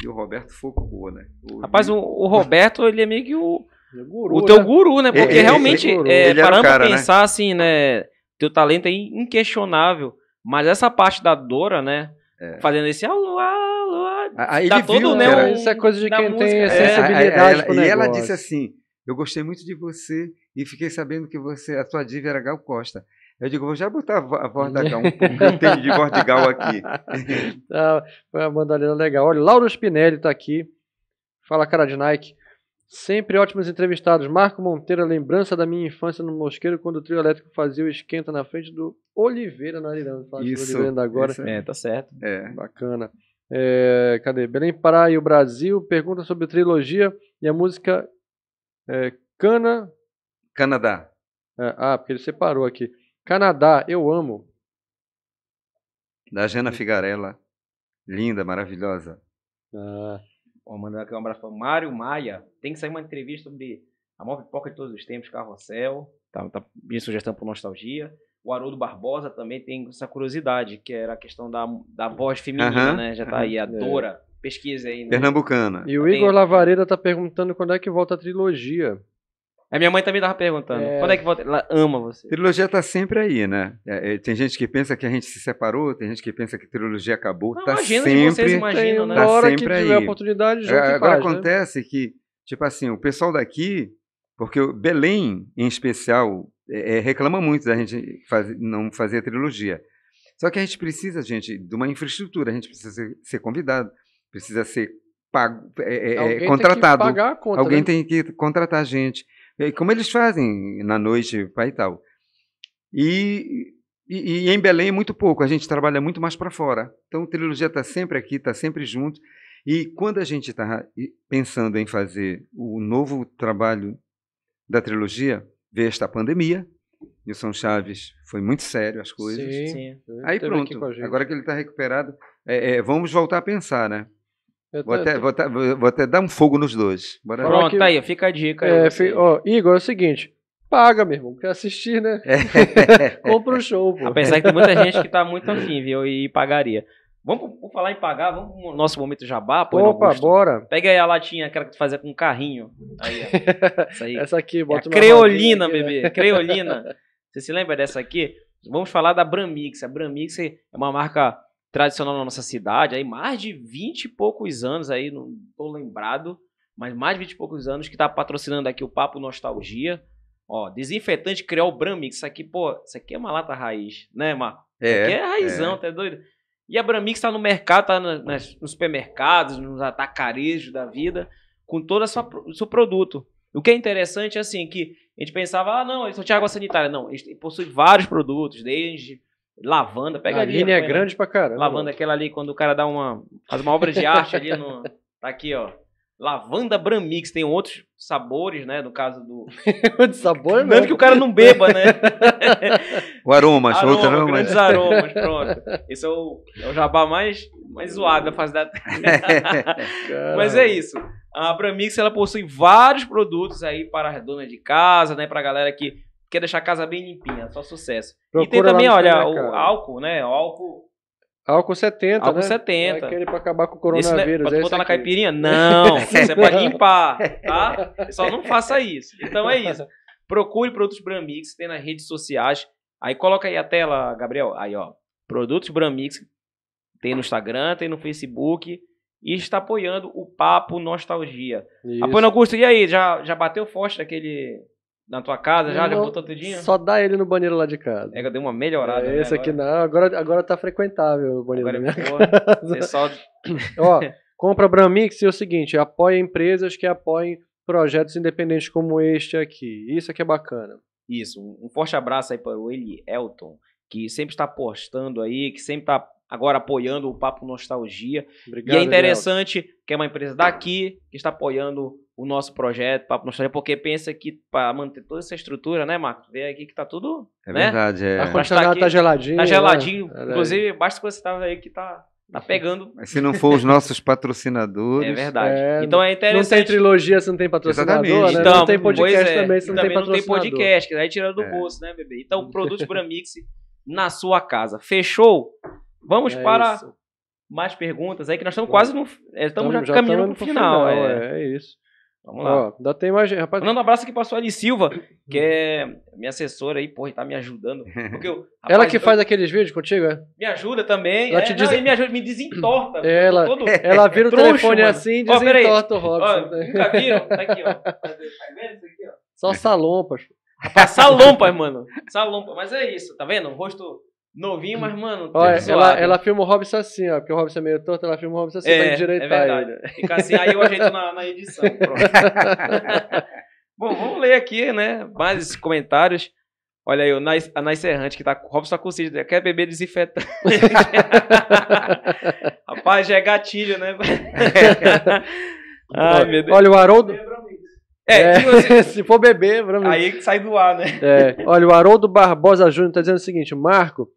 e o Roberto focou, né? O Rapaz, o, o Roberto, ele é meio que o é guru, o teu né? guru, né? É, Porque é, ele, realmente, ele, ele parando cara, né? pensar, né? assim, né? Teu talento é inquestionável. Mas essa parte da Dora, né? É. Fazendo esse alô, alô. Aí tá todo, viu, né? um, isso é coisa de quem música, tem é, sensibilidade. É, e ela disse assim: Eu gostei muito de você e fiquei sabendo que você, a sua diva era Gal Costa. Eu digo, vou já botar a voz da Gal, um pouco eu tenho de voz de Gal aqui. Tá, foi uma bandalina legal. Olha, Lauro Spinelli está aqui. Fala, cara de Nike. Sempre ótimos entrevistados. Marco Monteiro, a lembrança da minha infância no Mosqueiro, quando o trio elétrico fazia o esquenta na frente do Oliveira na Arirão. Isso, agora. Isso é, tá certo. É. Bacana. É, cadê? Belém Pará e o Brasil. Pergunta sobre trilogia e a música é, Cana. Canadá. É, ah, porque ele separou aqui. Canadá, eu amo. Da Jana Figarella. Linda, maravilhosa. Ah mandando aqui um abraço para Mário Maia. Tem que sair uma entrevista sobre a maior pipoca de todos os tempos, Carrossel. Tá, tá minha sugestão por nostalgia. O Haroldo Barbosa também tem essa curiosidade, que era a questão da, da voz feminina, uhum. né? Já tá aí, a Dora. É. Pesquisa aí. Né? Pernambucana. E o Igor Lavareda tá perguntando quando é que volta a trilogia. A minha mãe também tava perguntando. É... Quando é que volta? Ela ama você. Trilogia tá sempre aí, né? É, é tem gente que pensa que a gente se separou, tem gente que pensa que trilogia acabou. Não, tá imagina sempre, vocês imaginam, né? Tá hora sempre que tiver aí. oportunidade, junto é, Agora faz, né? acontece né? que, tipo assim, o pessoal daqui, porque o Belém, em especial, é, é, reclama muito da gente faz, não fazer trilogia. Só que a gente precisa, gente, de uma infraestrutura, a gente precisa ser, ser convidado, precisa ser pago, é, é, é Alguém contratado. Tem que pagar a conta, Alguém né? tem que contratar a gente como eles fazem na noite e tal. E, e, e, em Belém é muito pouco, a gente trabalha muito mais para fora. Então, a trilogia está sempre aqui, está sempre junto. E quando a gente está pensando em fazer o novo trabalho da trilogia, veio esta pandemia, Nilson Chaves foi muito sério as coisas. Sim, sim. Aí pronto, agora que ele está recuperado, é, é, vamos voltar a pensar, né? Vou até, vou, até, vou até dar um fogo nos dois. Bora Pronto, tá aí, fica a dica. É, aí, ó, Igor, é o seguinte, paga, meu irmão. Quer assistir, né? É. Compra o um show, pô. Apesar que tem muita gente que tá muito afim, viu? E pagaria. Vamos por falar em pagar, vamos pro nosso momento jabá, pô. Opa, bora. Pega aí a latinha, aquela que tu fazia com um carrinho. Aí, Essa aí. Essa aqui, é bota é Creolina, aqui, bebê. Né? Creolina. Você se lembra dessa aqui? Vamos falar da Bramix. A Bramix é uma marca tradicional na nossa cidade, aí mais de 20 e poucos anos, aí não tô lembrado, mas mais de 20 e poucos anos que tá patrocinando aqui o Papo Nostalgia. Ó, desinfetante Creol Bramix, isso aqui, pô, isso aqui é uma lata raiz, né, Mar? É, isso aqui é raizão, é. tá doido? E a Bramix tá no mercado, tá nos supermercados, nos atacarejos da vida, com todo o seu produto. O que é interessante é assim, que a gente pensava, ah, não, ele só tinha água sanitária. Não, ele possui vários produtos, desde Lavanda, pega a ali. linha é grande pra caramba. Lavanda, é aquela ali, quando o cara dá uma. faz uma obra de arte ali no. Tá aqui, ó. Lavanda Bramix, tem outros sabores, né? No caso do. outro sabor, Tanto né? é que o cara não beba, né? o aroma, aroma outra aroma. Grandes aromas, pronto. Esse é o, é o jabá mais, mais zoado da fase da Mas é isso. A Bramix, ela possui vários produtos aí para a dona de casa, né? Pra galera que quer deixar a casa bem limpinha, só sucesso. Procura e tem também, olha, o álcool, né? O álcool. Álcool 70, álcool né? 70. é aquele pra acabar com o coronavírus. Esse, né? botar na caipirinha? Não, você pode limpar, tá? Só não faça isso. Então é isso. Procure produtos Bramix, tem nas redes sociais. Aí coloca aí a tela, Gabriel. Aí, ó. Produtos Bramix. Tem no Instagram, tem no Facebook. E está apoiando o Papo Nostalgia. Apoio Augusto, e aí? Já, já bateu forte aquele na tua casa já? Não, já botou tudinho? Só dá ele no banheiro lá de casa. É, eu dei uma melhorada. É, esse né, aqui agora. não, agora, agora tá frequentável o banheiro agora da é minha casa. Só... Ó, compra Bramix e é o seguinte, apoia empresas que apoiem projetos independentes como este aqui. Isso aqui é bacana. Isso, um forte abraço aí para o Eli Elton, que sempre está postando aí, que sempre está agora apoiando o Papo Nostalgia. Obrigado, e é interessante que é uma empresa daqui que está apoiando o nosso projeto, Papo Nostalgia, porque pensa que para manter toda essa estrutura, né, Marco? Vê aqui que tá tudo. É né? verdade, é. Tá, tá, tá geladinho. Tá né? geladinho. Inclusive, basta que você tava aí que tá. Tá pegando. Mas se não for os nossos patrocinadores. É verdade. É, então é interessante. Não tem trilogia se não tem patrocinador, né? Então, não tem podcast é, também se não tem patrocinador. Não tem podcast, aí tirando do é. bolso, né, bebê? Então, produtos Bramix na sua casa. Fechou? Vamos é para isso. mais perguntas aí, que nós estamos quase no. É, estamos já, já caminhando para o final. final é, é isso. Vamos lá. Ó, dá até imagem, rapaz. Mandando um abraço aqui pra Sueli Silva, que é minha assessora aí, porra, tá me ajudando. Porque eu, rapaz, ela que eu... faz aqueles vídeos contigo, é? Me ajuda também. Ela é, te diz... me ajuda, me desentorta. É, ela, todo... ela é vira o telefone mano. assim e desentorta ó, o Robson. Ó, né? nunca viram? Tá aqui, tá vendo isso aqui, ó? Só salompas. Rapaz, salompas, mano. Salompas. Mas é isso, tá vendo? O rosto Novinho, mas, mano. Olha, ela, ela filma o Robson assim, ó. Porque o Robson é meio torto, ela filma o Robson assim é, pra endireitar é ele. Fica assim, aí eu ajeito na, na edição. Pronto. Bom, vamos ler aqui, né? Mais esses comentários. Olha aí, o Nais, a Nais Serrante, que tá com Robson tá Cursista, né, quer beber desinfetante. Rapaz, já é gatilho, né? Ai, meu Deus. Olha, o Haroldo. É, é tipo assim, se for beber, vamos... aí sai do ar, né? É. Olha, o Haroldo Barbosa Júnior tá dizendo o seguinte: Marco,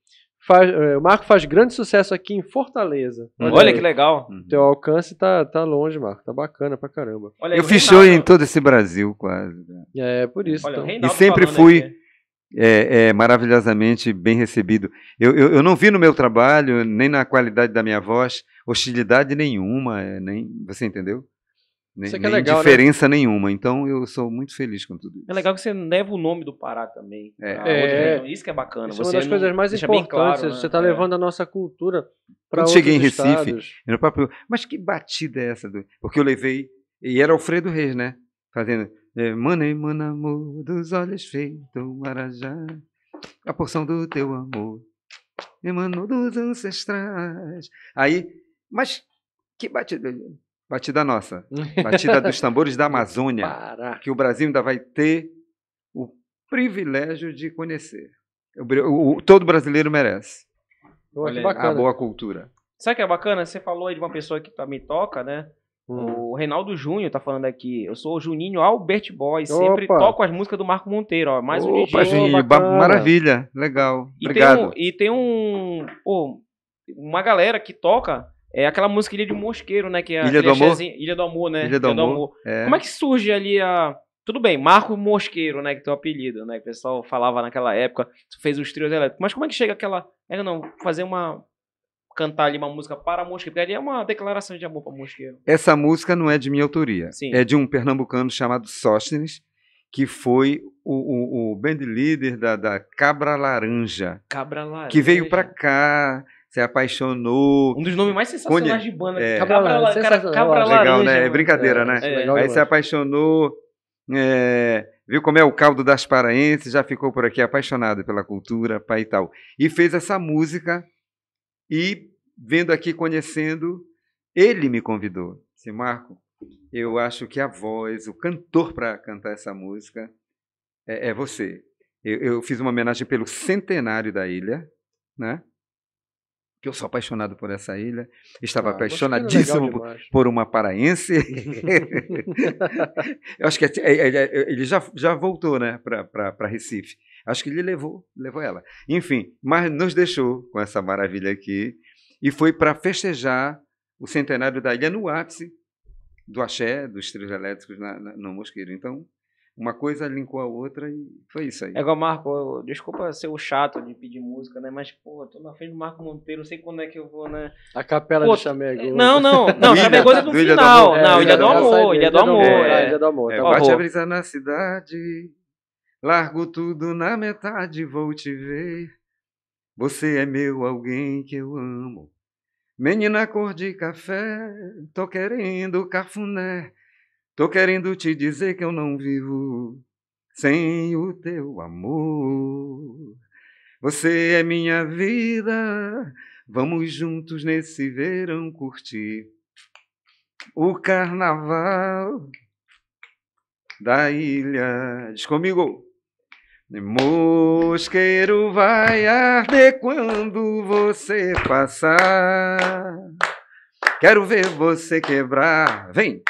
Faz, é, o Marco faz grande sucesso aqui em Fortaleza. Uhum. Olha, Olha que legal. Uhum. Teu alcance tá, tá longe, Marco. Tá bacana pra caramba. Olha, eu fiz show em todo esse Brasil, quase. É, por isso. Olha, então. E sempre fui né? é, é, maravilhosamente bem recebido. Eu, eu, eu, não vi no meu trabalho, nem na qualidade da minha voz, hostilidade nenhuma. É, nem, você entendeu? nem, é legal, né? diferença né? nenhuma. Então eu sou muito feliz com tudo isso. É legal que você leva o nome do Pará também. É. é. Isso que é bacana. Isso é uma das coisas mais importantes. Claro, né? Você está é. levando a nossa cultura para outros cheguei em Recife, mas que batida é essa? Do... Porque eu levei, e era Alfredo Reis, né? Fazendo, Mano, é, mana, mana, amor, dos olhos feitos, marajá, a porção do teu amor, emanou dos ancestrais. Aí, mas que batida Batida nossa. Batida dos tambores da Amazônia. Para. Que o Brasil ainda vai ter o privilégio de conhecer. O, o, todo brasileiro merece. Olha, a boa cultura. Sabe o que é bacana? Você falou aí de uma pessoa que também tá, toca, né? Hum. O Reinaldo Júnior tá falando aqui. Eu sou o Juninho Albert Boy. Sempre Opa. toco as músicas do Marco Monteiro. Ó. Mais um DJ. maravilha. Legal. E Obrigado. Tem um, e tem um. Pô, uma galera que toca é aquela música Ilha de Mosqueiro, né? Que é Ilha do Amor. Ilha do Amor, né? Ilha do Amor. Do Amor. É. Como é que surge ali a. Tudo bem, Marco Mosqueiro, né? Que é teu apelido, né? Que o pessoal falava naquela época. Tu fez os trios elétricos. Mas como é que chega aquela. É, não, fazer uma. Cantar ali uma música para a mosqueiro, porque ali é uma declaração de amor para mosqueiro. Essa música não é de minha autoria. Sim. É de um pernambucano chamado Sóstenes, que foi o, o, o band leader da, da Cabra Laranja. Cabra Laranja. Que veio para cá se apaixonou. Um dos nomes mais sensacionais Cunha. de banda. É. Cabra, Cabra, Cabra, Legal, né? É brincadeira, é, né? É, Aí se apaixonou, é, viu como é o caldo das paraenses, já ficou por aqui apaixonado pela cultura, pai e tal. E fez essa música e, vendo aqui, conhecendo, ele me convidou. Se Marco, eu acho que a voz, o cantor para cantar essa música é, é você. Eu, eu fiz uma homenagem pelo centenário da ilha, né? que eu sou apaixonado por essa ilha, estava ah, apaixonadíssimo por, por uma paraense. eu acho que é é, é, ele já, já voltou né, para Recife. Acho que ele levou, levou ela. Enfim, mas nos deixou com essa maravilha aqui e foi para festejar o centenário da ilha no ápice do axé, dos trios elétricos na, na, no Mosqueiro. Então, uma coisa linkou a outra e foi isso aí. É igual Marco, eu, desculpa ser o chato de pedir música, né? Mas, pô, tô na frente do Marco Monteiro, não sei quando é que eu vou, né? A capela pô, de Chamego. É, não, não, não, Chamego é do, final. não. Ele não, é, Ilha do Amor, Ilha do Amor. É. é, Ilha do Amor. É, tá bate a brisa na cidade, largo tudo na metade, vou te ver. Você é meu, alguém que eu amo. Menina cor de café, tô querendo cafuné. Tô querendo te dizer que eu não vivo sem o teu amor. Você é minha vida, vamos juntos nesse verão curtir o carnaval da ilha. Diz comigo. Mosqueiro vai arder quando você passar. Quero ver você quebrar. Vem!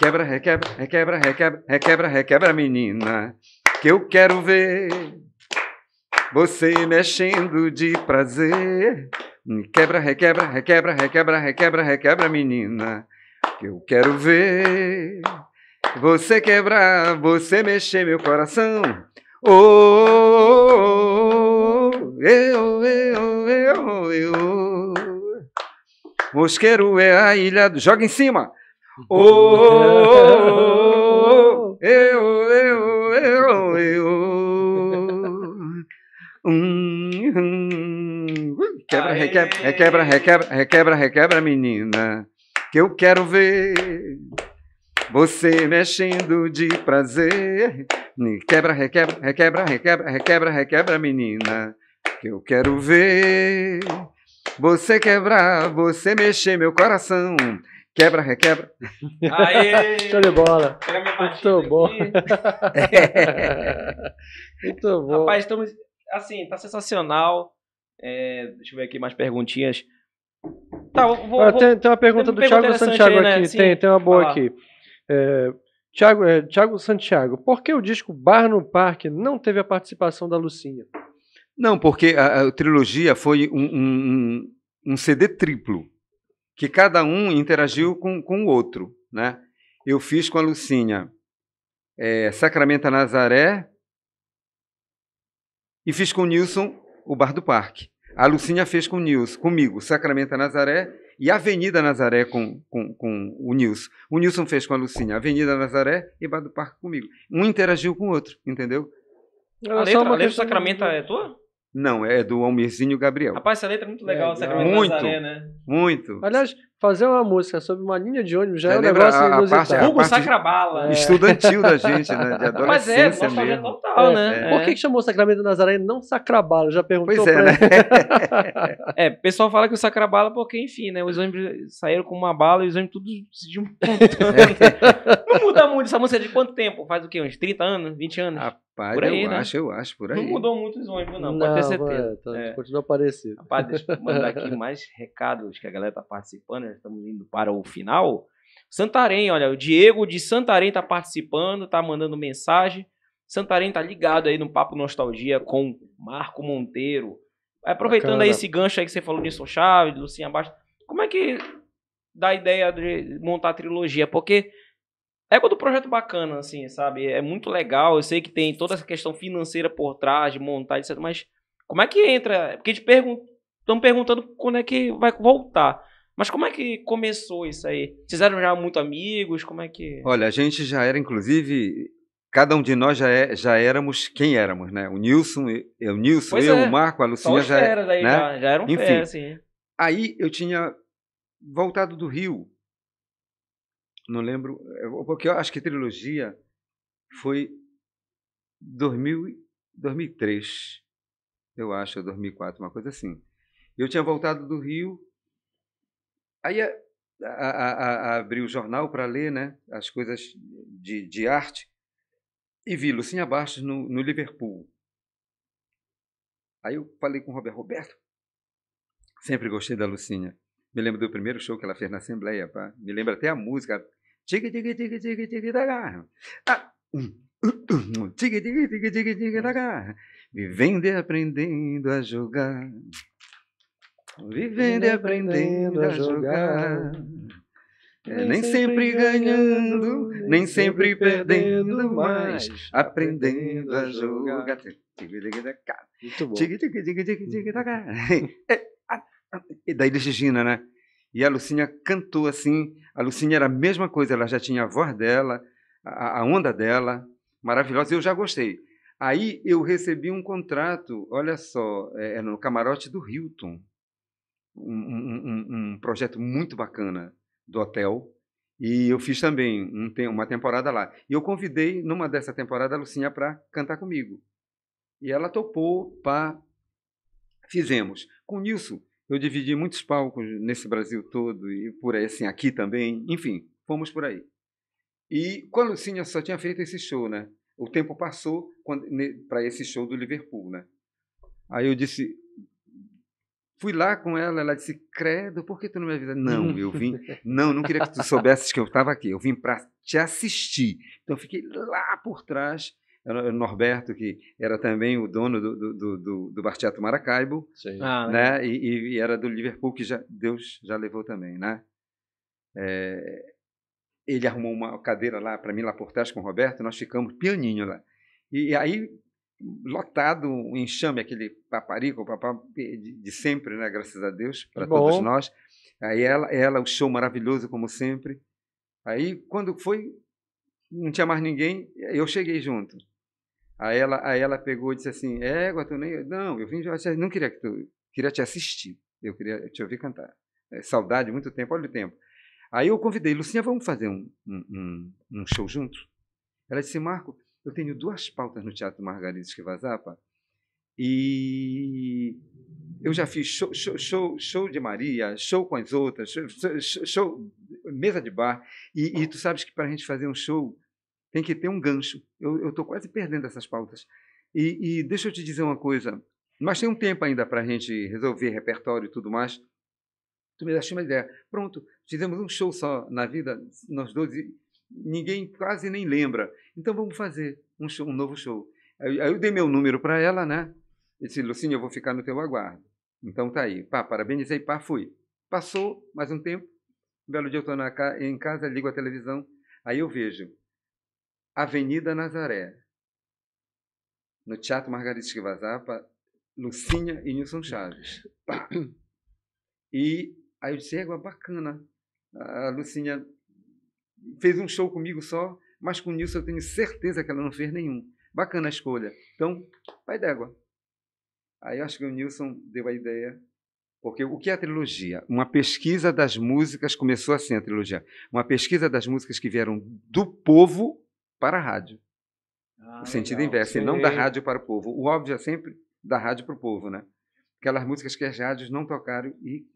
Quebra, requebra, requebra, requebra, requebra, requebra, menina, que eu quero ver você mexendo de prazer. Quebra, requebra, requebra, requebra, requebra, requebra, menina, que eu quero ver você quebrar, você mexer meu coração. Oh, oh, oh, eu, eu, eu, eu. Mosqueiro é a ilha do. Joga em cima! Oh, oh, oh, eu, eu, eu, eu. Hum, hum. Quebra, requebra, requebra, requebra, requebra, requebra, menina. Que eu quero ver você mexendo de prazer. Quebra, requebra, requebra, requebra, requebra, requebra, menina. Que eu quero ver você quebrar, você mexer meu coração. Quebra, requebra. Aê! Show de bola. Muito bom. Muito bom. Rapaz, estamos. Assim, tá sensacional. É, deixa eu ver aqui mais perguntinhas. Tá, vou, ah, vou, tem, tem, uma pergunta do Thiago Santiago aí, né? aqui. Sim. Tem, tem uma boa Fala. aqui. É, Thiago, é, Thiago Santiago, por que o disco Bar no Parque não teve a participação da Lucinha? Não, porque a, a trilogia foi um, um, um CD triplo que cada um interagiu com, com o outro. Né? Eu fiz com a Lucinha é, Sacramento Nazaré e fiz com o Nilson o Bar do Parque. A Lucinha fez com o Nilson, comigo, Sacramento Nazaré e Avenida Nazaré com, com, com o Nilson. O Nilson fez com a Lucinha Avenida Nazaré e Bar do Parque comigo. Um interagiu com o outro, entendeu? a letra, a letra do Sacramento é tua? Não, é do Almirzinho Gabriel. Rapaz, essa letra é muito legal, é, Sacramento muito, Nazaré, né? Muito. Aliás, fazer uma música sobre uma linha de ônibus já é um é, negócio a, a parte, Hugo Sacrabala. É. Estudantil da gente, né? De adolescência Mas é, nossa mesmo. total, é, né? É. Por que, chamou chamou Sacramento Nazaré e não Sacrabala? Já perguntou pois é, né? é, o pessoal fala que o Sacrabala porque, enfim, né? Os ônibus saíram com uma bala e os ônibus tudo se de é. Não muda muito essa música de quanto tempo? Faz o quê? Uns 30 anos? 20 anos? Rapaz, por aí, eu né? acho, eu acho, por aí. Não mudou muito os ônibus, não, não pode ter certeza. Vai, tá, Continua parecido. Rapaz, deixa eu mandar aqui mais recados que a galera tá participando né? Estamos indo para o final. Santarém, olha, o Diego de Santarém está participando, está mandando mensagem. Santarém está ligado aí no Papo Nostalgia com Marco Monteiro. Aproveitando aí esse gancho aí que você falou Nilson Chaves, Lucinha Baixa, como é que dá a ideia de montar a trilogia? Porque é quando o projeto bacana, assim, sabe? É muito legal. Eu sei que tem toda essa questão financeira por trás, de montar, etc. Mas como é que entra? Porque te pergun estão perguntando quando é que vai voltar. Mas como é que começou isso aí? Vocês eram já muito amigos? Como é que. Olha, a gente já era, inclusive, cada um de nós já, é, já éramos quem éramos, né? O Nilson, eu, o Nilson, eu, é. o Marco, a Lucinha já, é, era, né? já, já eram Enfim, assim. Aí eu tinha voltado do Rio. Não lembro, é, porque eu acho que a trilogia foi 2000, 2003, eu acho, ou 2004, uma coisa assim. Eu tinha voltado do Rio Aí eh, a, a, a, abri o jornal para ler né, as coisas de, de arte e vi Lucinha Bastos no, no Liverpool. Aí eu falei com o Roberto. Roberto, sempre gostei da Lucinha. Me lembro do primeiro show que ela fez na Assembleia. Pá. Me lembro até a música. Tigue tigue tigue tigue tigue da garra. Ah, um, tigue tigue tigue tigre, tigre, da garra. Vivendo e aprendendo a jogar. Vivendo e aprendendo a jogar. É nem sempre ganhando, nem sempre perdendo, mas aprendendo a jogar. Muito bom. E daí de Gigina, né? E a Lucinha cantou assim. A Lucinha era a mesma coisa, ela já tinha a voz dela, a, a onda dela, maravilhosa. Eu já gostei. Aí eu recebi um contrato, olha só, é, no camarote do Hilton um, um, um projeto muito bacana do hotel. E eu fiz também um, uma temporada lá. E eu convidei, numa dessa temporada, a Lucinha para cantar comigo. E ela topou, pá. Fizemos. Com isso, eu dividi muitos palcos nesse Brasil todo e por aí, assim, aqui também. Enfim, fomos por aí. E com a Lucinha só tinha feito esse show, né? O tempo passou para esse show do Liverpool, né? Aí eu disse, Fui lá com ela, ela disse, credo, por que tu não me avisa? Não, eu vim, não, não queria que tu soubesses que eu estava aqui, eu vim para te assistir. Então, eu fiquei lá por trás, era Norberto, que era também o dono do, do, do, do Bar Teatro Maracaibo, ah, né? né? E, e, era do Liverpool, que já, Deus já levou também, né? É, ele arrumou uma cadeira lá para mim, lá por trás com o Roberto, nós ficamos pianinho lá. E, e aí lotado um enxame, aquele paparico, o papá de sempre, né? Graças a Deus, para todos nós. Aí ela, ela, o show maravilhoso, como sempre. Aí, quando foi, não tinha mais ninguém, eu cheguei junto. Aí ela, aí ela pegou e disse assim, égua, tu nem... Não, eu vim, não queria que tu... Queria te assistir, eu queria te ouvir cantar. É, saudade, muito tempo, olha o tempo. Aí eu convidei, Lucinha, vamos fazer um, um, um show junto? Ela disse, Marco, eu tenho duas pautas no Teatro Margarida Esquivazapa e eu já fiz show, show, show, show, de Maria, show com as outras, show, show, show mesa de bar. E, e tu sabes que para a gente fazer um show tem que ter um gancho. Eu estou quase perdendo essas pautas. E, e, deixa eu te dizer uma coisa. Mas tem um tempo ainda para a gente resolver repertório e tudo mais. Tu me deixaste uma ideia. Pronto, fizemos um show só na vida, nós dois ninguém quase nem lembra. Então vamos fazer um, show, um novo show. Aí, aí eu dei meu número para ela, né? Eu disse, Lucinha, eu vou ficar no teu aguardo. Então tá aí. Pá, parabenizei, pá, fui. Passou mais um tempo. Um belo dia eu estou em casa, ligo a televisão. Aí eu vejo Avenida Nazaré, no Teatro Margarida Esquivazapa, Lucinha e Nilson Chaves. Pá. E aí eu disse, é bacana. A Lucinha fez um show comigo só, mas com o Nilson eu tenho certeza que ela não fez nenhum. Bacana a escolha. Então, vai d'égua. Aí eu acho que o Nilson deu a ideia. Porque o que é a trilogia? Uma pesquisa das músicas, começou assim a trilogia, uma pesquisa das músicas que vieram do povo para a rádio. Ah, o sentido legal. inverso, e não da rádio para o povo. O óbvio é sempre da rádio para o povo, né? Aquelas músicas que as rádios não tocaram e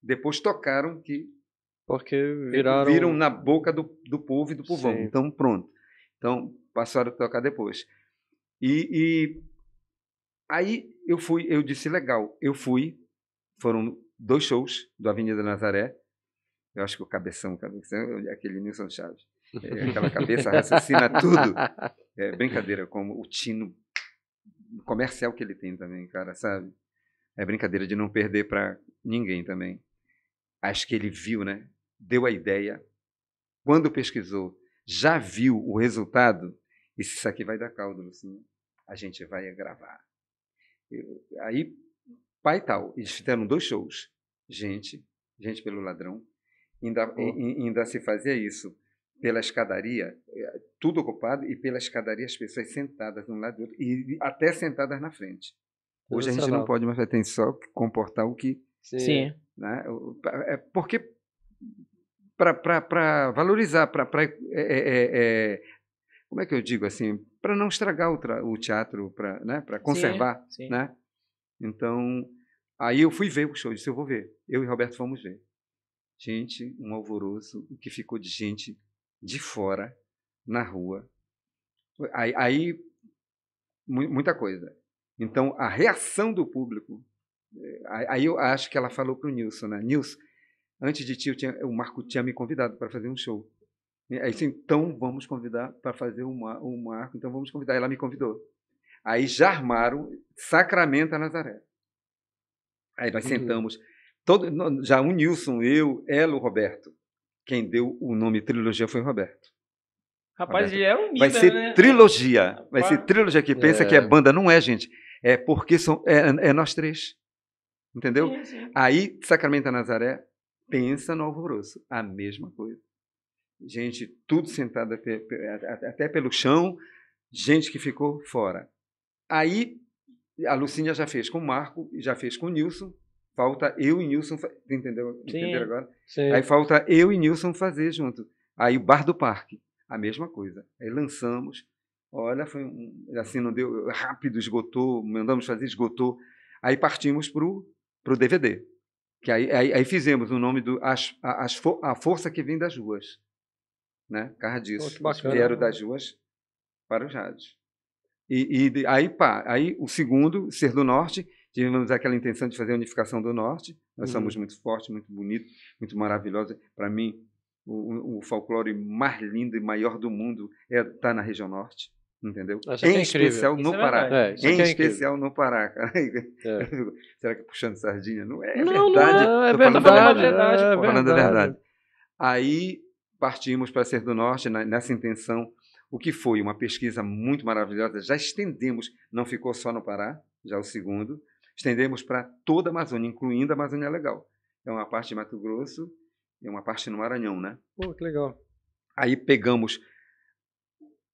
depois tocaram que porque viraram. Viram na boca do, do povo e do povão. Sim. Então, pronto. Então, passaram a tocar depois. E, e, aí eu fui, eu disse, legal, eu fui. Foram dois shows do Avenida Nazaré. Eu acho que o Cabeção, o Cabeção, aquele Nilson Chaves. É, aquela cabeça raciocina tudo. É, brincadeira, como o Tino comercial que ele tem também, cara, sabe? É brincadeira de não perder para ninguém também. Acho que ele viu, né? Deu a ideia. Quando pesquisou, já viu o resultado. Isso aqui vai dar caldo, Lucinha. A gente vai gravar. Eu, aí, pai tal, eles fizeram dois shows. Gente, gente pelo ladrão. Ainda, oh. ainda se fazia isso pela escadaria, eh, tudo ocupado, e pela escadaria as pessoas sentadas de um lado do outro, e até sentadas na frente. Hoje a gente não pode mais, tem só comportar o que. Sim. Sim. Né? É, porque para valorizar, para. É, é, é, é, como é que eu digo assim? Para não estragar o, o teatro, para né? conservar. Sim, sim. Né? Então, aí eu fui ver o show, disse: eu vou ver. Eu e Roberto fomos ver. Gente, um alvoroço, o que ficou de gente de fora, na rua. Aí, aí muita coisa. Então, a reação do público Aí eu acho que ela falou para o Nilson, né? Nilson, antes de ti, tinha, o Marco tinha me convidado para fazer um show. Aí assim, então vamos convidar para fazer uma, Marco, então vamos convidar. Ela me convidou. Aí já armaram Sacramento a Nazaré. Aí nós sentamos, todo, já o Nilson, eu, ela, o Roberto. Quem deu o nome trilogia foi o Roberto. Rapaz, Roberto. é um Vai ser né? trilogia. Vai ser trilogia que pensa é. que é banda. Não é, gente. É porque são, é, é nós três. Entendeu? Sim, sim. Aí, Sacramento Nazaré, pensa no alvoroço. A mesma coisa. Gente, tudo sentada até pelo chão, gente que ficou fora. Aí, a Lucinha já fez com o Marco, já fez com o Nilson. Falta eu e Nilson. Entendeu? Entendeu agora? Sim. Aí falta eu e Nilson fazer junto. Aí o Bar do Parque, a mesma coisa. Aí lançamos. Olha, foi um, assim, não deu. Rápido, esgotou. Mandamos fazer, esgotou. Aí partimos para o para o DVD. Que aí, aí, aí, fizemos o nome do as, as, A Força que Vem das Ruas. Né? Por causa disso. bacana, vieram né? das ruas para os rádios. E, e, aí, pá, aí o segundo, Ser do Norte, tivemos aquela intenção de fazer a unificação do Norte. Nós uhum. somos muito fortes, muito bonitos, muito maravilhosos. Para mim, o, o, folclore mais lindo e maior do mundo está é, tá na região Norte entendeu? É em é especial no é Pará. É, é, em especial no Pará, cara. Será que puxando sardinha? Não é não, verdade. Não, é verdade. Falando da verdade. É, falando da verdade. Aí partimos para Ser do Norte na, nessa intenção, o que foi uma pesquisa muito maravilhosa. Já estendemos, não ficou só no Pará, já o segundo. Estendemos para toda a Amazônia, incluindo a Amazônia Legal. É uma parte de Mato Grosso e uma parte no Maranhão, né? Pô, que legal. Aí pegamos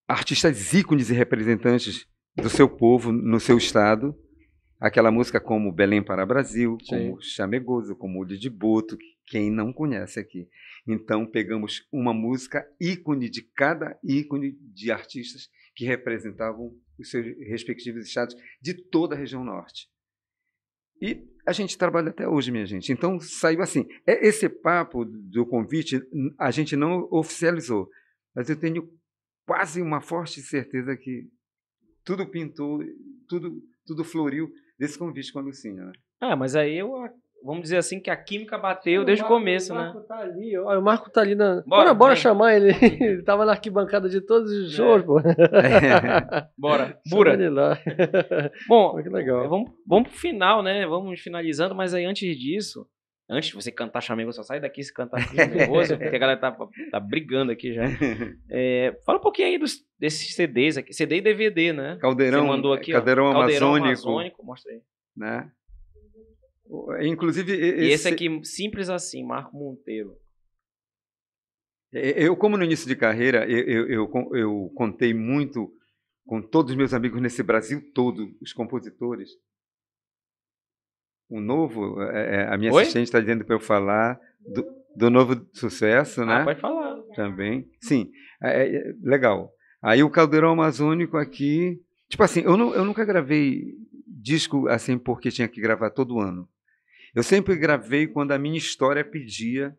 artistas ícones e representantes do seu povo no seu estado. Aquela música como Belém para Brasil, Sim. como Chamegoso, como Olho de Boto, quem não conhece aqui. Então pegamos uma música ícone de cada ícone de artistas que representavam os seus respectivos estados de toda a região norte. E a gente trabalha até hoje, minha gente. Então saiu assim. É, esse papo do convite a gente não oficializou, mas eu tenho quase uma forte certeza que tudo pintou, tudo, tudo floriu desse convite com a Lucinha. Né? Ah, mas aí eu vamos dizer assim, que a química bateu o desde Marco, o começo, o né? Marco né? Tá ali, ó, o Marco tá ali na. Bora, bora, bora chamar ele. ele tava na arquibancada de todos os jogos, é. pô. É. Bora, bura. Ele lá. Bom, que legal. Vamos, vamos pro final, né? Vamos finalizando, mas aí antes disso, Antes de você cantar Flamengo, só sai daqui se cantar nervoso, porque a galera tá, tá brigando aqui já. É, fala um pouquinho aí dos, desses CDs aqui. CD e DVD, né? Caldeirão, você mandou aqui, caldeirão, ó, caldeirão amazônico. amazônico. Mostra aí. Né? É, inclusive. Esse... E esse aqui, simples assim, Marco Monteiro. É, eu, como no início de carreira, eu, eu, eu, eu contei muito com todos os meus amigos nesse Brasil todo, os compositores, um novo. É, é, a minha Oi? assistente está dizendo para eu falar do, do, novo sucesso, né? Ah, vai falar. Também. Sim. É, é, é, legal. Aí o Caldeirão Amazônico aqui. Tipo assim, eu, não, eu nunca gravei disco assim porque tinha que gravar todo ano. Eu sempre gravei quando a minha história pedia.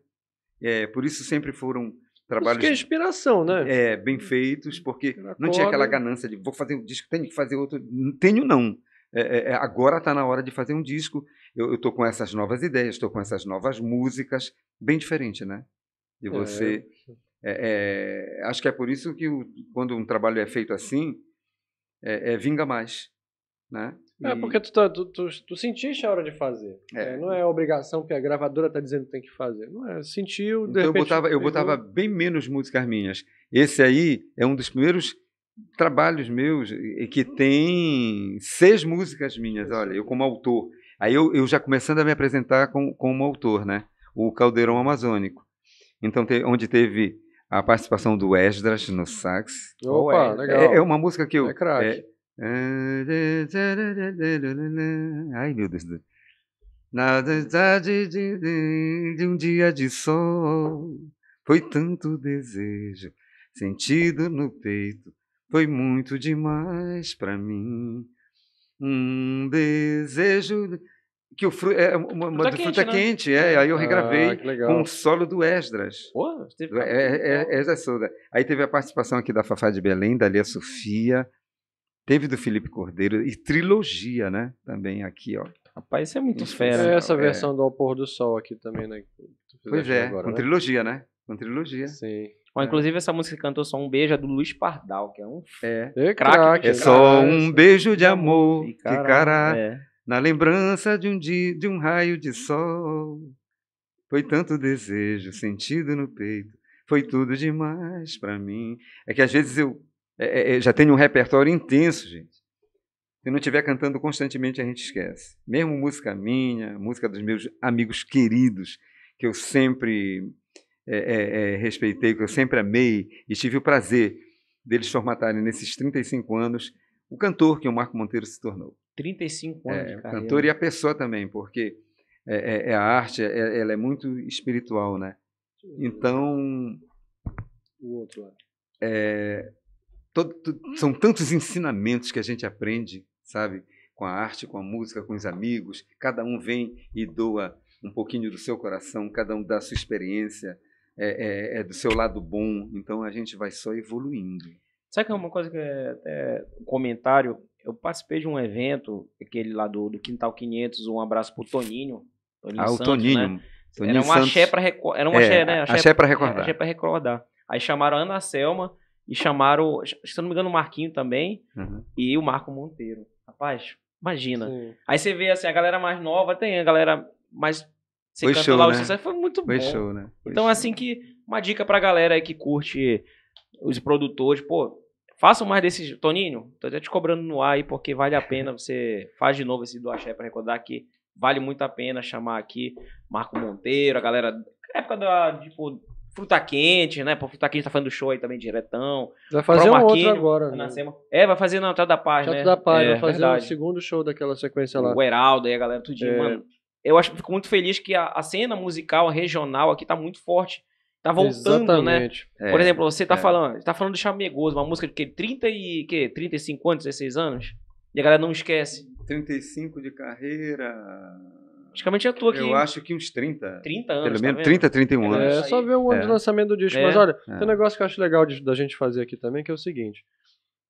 É, por isso sempre foram trabalhos. Isso que é inspiração, né? É, bem feitos, porque Acorda. não tinha aquela ganância de vou fazer um disco, tenho que fazer outro. Não tenho, não. É, é, agora está na hora de fazer um disco eu estou com essas novas ideias, estou com essas novas músicas, bem diferente, né? E é, você. É, é, acho que é por isso que o, quando um trabalho é feito assim, é, é, vinga mais. Né? E... É porque tu, tá, tu, tu, tu, sentiste a hora de fazer. É. não é obrigação que a gravadora está dizendo que tem que fazer. Não é, sentiu. então eu botava, eu botava bem menos músicas minhas. Esse aí é um dos primeiros trabalhos meus que tem seis músicas minhas. Olha, eu como autor Aí eu, eu já começando a me apresentar com, como autor, né? O Caldeirão Amazônico. Então, te, onde teve a participação do Esdras no sax. Opa, é, legal. É, é, uma música que eu... É craque. É, é ai, meu Deus do céu. Na verdade de, de, de um dia de sol, foi tanto desejo sentido no peito, foi muito demais para mim. Um desejo. Que o fru... é, é uma, uma fruta, fruta quente, né? quente, é, é. Aí eu regravei ah, com o solo do Esdras. Pô, teve... é, é, é Esdras Souza. Aí teve a participação aqui da Fafá de Belém, da Lia Sofia. Teve do Felipe Cordeiro e trilogia, né? Também aqui, ó. Rapaz, isso é muito isso fera. É né? essa versão do Ao Pôr do Sol aqui também, né? Pois é, agora, com né? trilogia, né? Com trilogia. Sim. Bom, é. inclusive, essa música que cantou só um beijo é do Luiz Pardal, que é um é. é craque. É, né? é né? só um beijo de amor que ficará é. na lembrança de um dia, de um raio de sol. Foi tanto desejo sentido no peito, foi tudo demais para mim. É que às vezes eu é, é, já tenho um repertório intenso, gente. Se não estiver cantando constantemente, a gente esquece. Mesmo música minha, música dos meus amigos queridos, que eu sempre é, é, é, respeitei, que eu sempre amei e tive o prazer deles formatarem nesses 35 anos o cantor que o Marco Monteiro se tornou. 35 é, anos, é, O cantor e né? a pessoa também, porque é, é a arte, ela é muito espiritual, né? Então... O outro lado. Todo, todo, são tantos ensinamentos que a gente aprende, sabe? Com a arte, com a música, com os amigos. Cada um vem e doa um pouquinho do seu coração, cada um dá a sua experiência, é, é, é do seu lado bom, então a gente vai só evoluindo. Sabe que é uma coisa que é, é, um comentário? Eu participei de um evento, aquele lá do, do Quintal 500, um abraço pro Toninho. Toninho ah, Santos, o Toninho. Né? Toninho era um Santos. axé para recordar. Era um é, axé, né? Axé, axé para é, recordar. Axé pra recordar. Aí chamaram a Ana Selma e chamaram, se não me engano, o Marquinho também uhum. e o Marco Monteiro. Rapaz, imagina. Sim. Aí você vê assim, a galera mais nova, tem a galera mais você foi show, lá né? o sucesso, foi muito foi bom. Show, né? Foi então, show. assim que, uma dica pra galera aí que curte os produtores, pô, façam mais desses. Toninho, tô até te cobrando no ar aí, porque vale a pena. Você faz de novo esse do Axé pra recordar que vale muito a pena chamar aqui Marco Monteiro, a galera. Época da, tipo, Fruta Quente, né? Pô, Fruta Quente tá fazendo show aí também diretão. Vai fazer um outro né? agora, né? É, vai fazer na Teatro da Paz, né? Teatro da Paz, é, vai fazer o um segundo show daquela sequência lá. O Heraldo aí, a galera, tudinho, é. mano eu acho, que fico muito feliz que a, a cena musical a regional aqui está muito forte. Tá voltando, né? Exatamente. né? É, Por exemplo, você tá é. falando, tá falando do Chamegoso, uma música de que 30 e que 35 anos, 16 anos, e a galera não esquece. 35 de carreira. Praticamente é tua aqui. Eu acho que uns 30. 30 anos. Pelo tá menos tá 30, 31 anos. É, só ver o ano é. de lançamento do disco. É. Mas olha, é. tem um negócio que eu acho legal de, da gente fazer aqui também, que é o seguinte: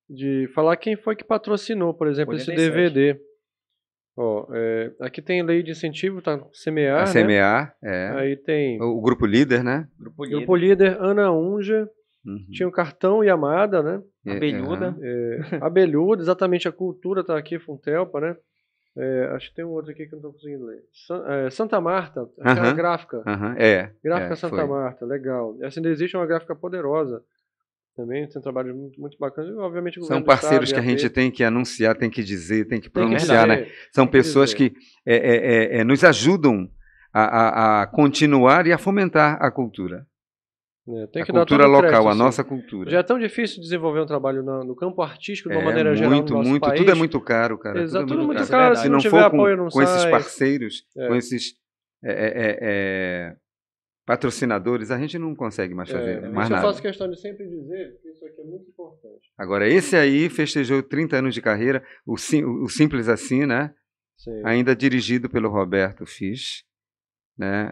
de falar quem foi que patrocinou, por exemplo, esse DVD. Ó, é, aqui tem lei de incentivo, tá? CMA. A CMA, né? é. Aí tem. O, o, grupo líder, né? Grupo líder, grupo líder Ana Unja. Uhum. Tinha o cartão cartão Yamada, né? É, abelhuda. É, abelhuda, exatamente. A cultura tá aqui, Funtelpa, né? É, acho que tem um outro aqui que eu não estou conseguindo ler. San, é, Santa Marta, aquela uhum, gráfica. Uhum, é. Gráfica é, Santa foi. Marta, legal. Essa assim, ainda existe uma gráfica poderosa também tem um trabalho muito, muito bacana. E, obviamente, o São parceiros sabe, que a gente tem que anunciar, tem que dizer, tem que pronunciar, tem que né? dizer, né? São pessoas que, que é, é, é, é, nos ajudam a, a, a, continuar e a fomentar a cultura. É, a cultura local, crédito, a nossa cultura. Já é tão difícil desenvolver um trabalho no, no campo artístico de uma é, maneira muito, geral. Muito, no muito. País. Tudo é muito caro, cara. Exato, tudo, é muito, caro. caro. Se, se não, não for apoio, com, não com esses parceiros, com esses patrocinadores, a gente não consegue mais fazer é, mais nada. Eu faço questão de sempre dizer que isso aqui é muito importante. Agora, esse aí festejou 30 anos de carreira, o, sim, o Simples Assim, né? Sim. Ainda dirigido pelo Roberto Fisch, né?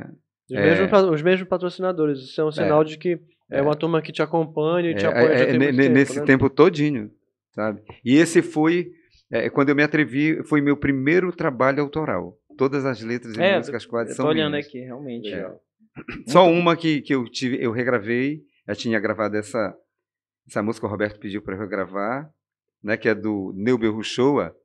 Os, é, mesmos, os mesmos patrocinadores, isso é um é. sinal é, de que é, é, uma turma que te acompanha e te é, apoia. É, tem nesse tempo, né? tempo todinho, sabe? E esse foi, quando eu me atrevi, foi meu primeiro trabalho autoral. Todas as letras e músicas quase são minhas. Estou olhando aqui, realmente. É. Só então uma que, que eu tive, eu regravei. Eu tinha gravado essa, essa música, o Roberto pediu para eu regravar, né? Que é do Neuber Uchoa.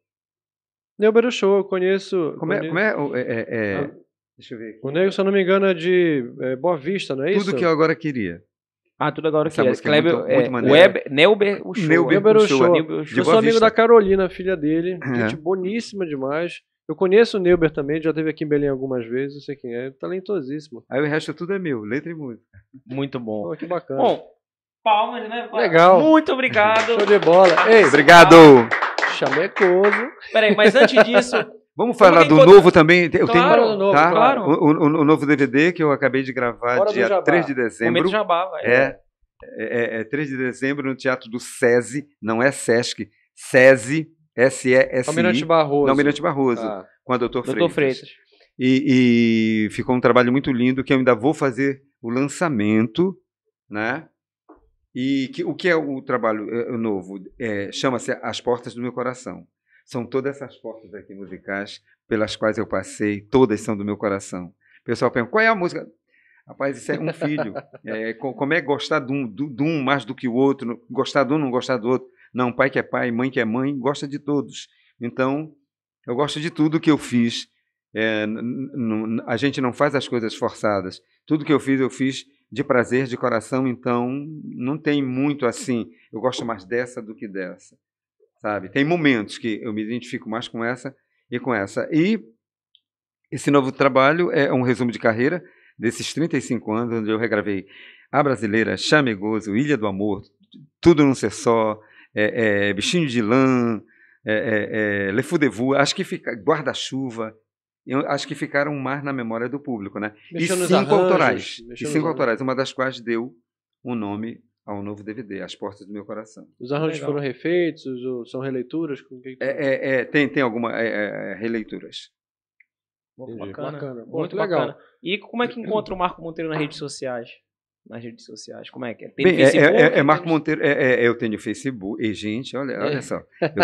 Neuber Uchoa, eu conheço. Como é? Como é, é, é, é ah, deixa eu ver aqui. O Neuber, se eu não me engano, é de é, Boa Vista, não é Tudo isso? Tudo que eu agora queria. Ah, tudo agora que é. Kleber, muito, é, muito Web, Neuber Uchoa. Neuber Uchoa. Eu sou amigo da Carolina, filha dele. Gente boníssima demais. Eu conheço o Neuber também, já teve aqui em Belém algumas vezes, eu sei quem é, é talentosíssimo. Aí o resto é tudo é meu, letra e música. Muito bom. Pô, que bacana. Bom, palmas, né? Legal. Muito obrigado. Show de bola. Ei, obrigado. Chamecoso. Peraí, mas antes disso. Vamos falar do novo também. Eu claro, tenho, do novo, tá? claro. O, o, o, novo DVD que eu acabei de gravar Fora dia 3 de dezembro. Momento Jabá, vai. É, é, é, 3 é de dezembro no Teatro do SESI, não é SESC, SESI, SESI. Almirante Barroso. Não, Almirante Barroso, ah. com a Doutor Freitas. Doutor Freitas. E, e, ficou um trabalho muito lindo que eu ainda vou fazer o lançamento, né? E que, o que é o trabalho é, novo? É, Chama-se As Portas do Meu Coração. São todas essas portas aqui musicais pelas quais eu passei, todas são do meu coração. O pessoal pergunta, qual é a música? Rapaz, isso é um filho. É, como é gostar de um, de um mais do que o outro, gostar de um, não gostar do outro. Não, pai que é pai, mãe que é mãe, gosta de todos. Então, eu gosto de tudo que eu fiz. É, a gente não faz as coisas forçadas. Tudo que eu fiz, eu fiz de prazer, de coração, então não tem muito assim. Eu gosto mais dessa do que dessa, sabe? Tem momentos que eu me identifico mais com essa e com essa. E esse novo trabalho é um resumo de carreira desses 35 anos, onde eu regravei A Brasileira, Chame Gozo, Ilha do Amor, Tudo Não Ser Só, é, é, bichinho de lã, é, é, é, Le Foudevu, acho que fica guarda-chuva, acho que ficaram mais na memória do público, né? Mexeu e cinco arranjos, autorais, e cinco autorais, uma das quais deu o um nome ao novo DVD, As Portas do Meu Coração. Os arranjos Legal. foram refeitos, são releituras? Que... É, é, é, tem, tem algumas é, é, releituras. Bacana. bacana. Muito, Muito bacana. bacana. E como é que encontra o Marco Monteiro nas redes sociais? nas redes sociais? Como é que é? Bem, é, é, Facebook, é, é, é Marco Monteiro, é, é, eu tenho Facebook. E, gente, olha, olha só.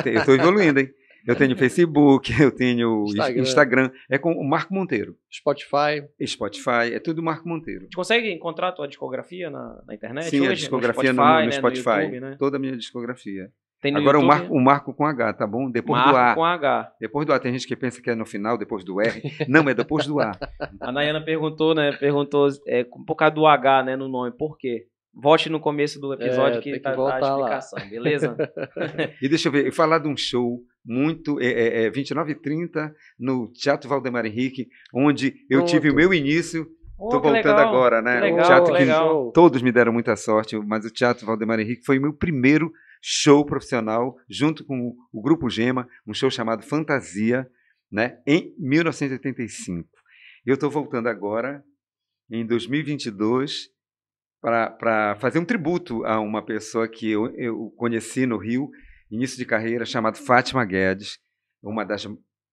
Eu estou evoluindo, hein? Eu tenho Facebook, eu tenho Instagram. Instagram. É com o Marco Monteiro. Spotify. Spotify, é tudo Marco Monteiro. Você consegue encontrar a tua discografia na, na internet? Sim, hoje? a discografia no Spotify. No, no né? no YouTube, né? Toda a minha discografia. Agora o, marco, o marco com H, tá bom? Depois marco do A. com H. Depois do A. Tem gente que pensa que é no final, depois do R. Não, é depois do A. a Nayana perguntou, né? Perguntou é, pouco causa do H, né? No nome. Por quê? Volte no começo do episódio é, que, tá, que tá, tá a explicação, lá. beleza? e deixa eu ver, eu falar de um show muito, é, é 29 é, e 30 no Teatro Valdemar Henrique, onde Pronto. eu tive o meu início Estou oh, voltando legal, agora, né? Legal, teatro que legal. todos me deram muita sorte, mas o Teatro Valdemar Henrique foi o meu primeiro show profissional junto com o Grupo Gema, um show chamado Fantasia, né, em 1985. Eu estou voltando agora, em 2022, para fazer um tributo a uma pessoa que eu, eu conheci no Rio, início de carreira, chamada Fátima Guedes, uma das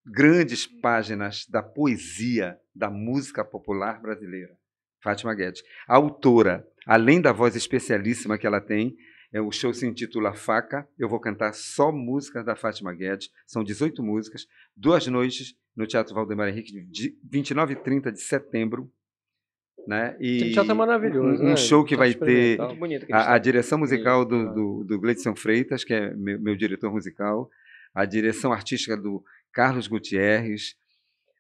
grandes páginas da poesia da música popular brasileira. Fátima Guedes, autora, além da voz especialíssima que ela tem, é, o show se intitula Faca. Eu vou cantar só músicas da Fátima Guedes. São 18 músicas, duas noites no Teatro Valdemar Henrique, de 29 e 30 de setembro. Né? E teatro é maravilhoso. Um, né? show que vai ter a, a, direção musical do, do, né? do Gleidson Freitas, que é meu, meu diretor musical, a direção artística do Carlos Gutierrez,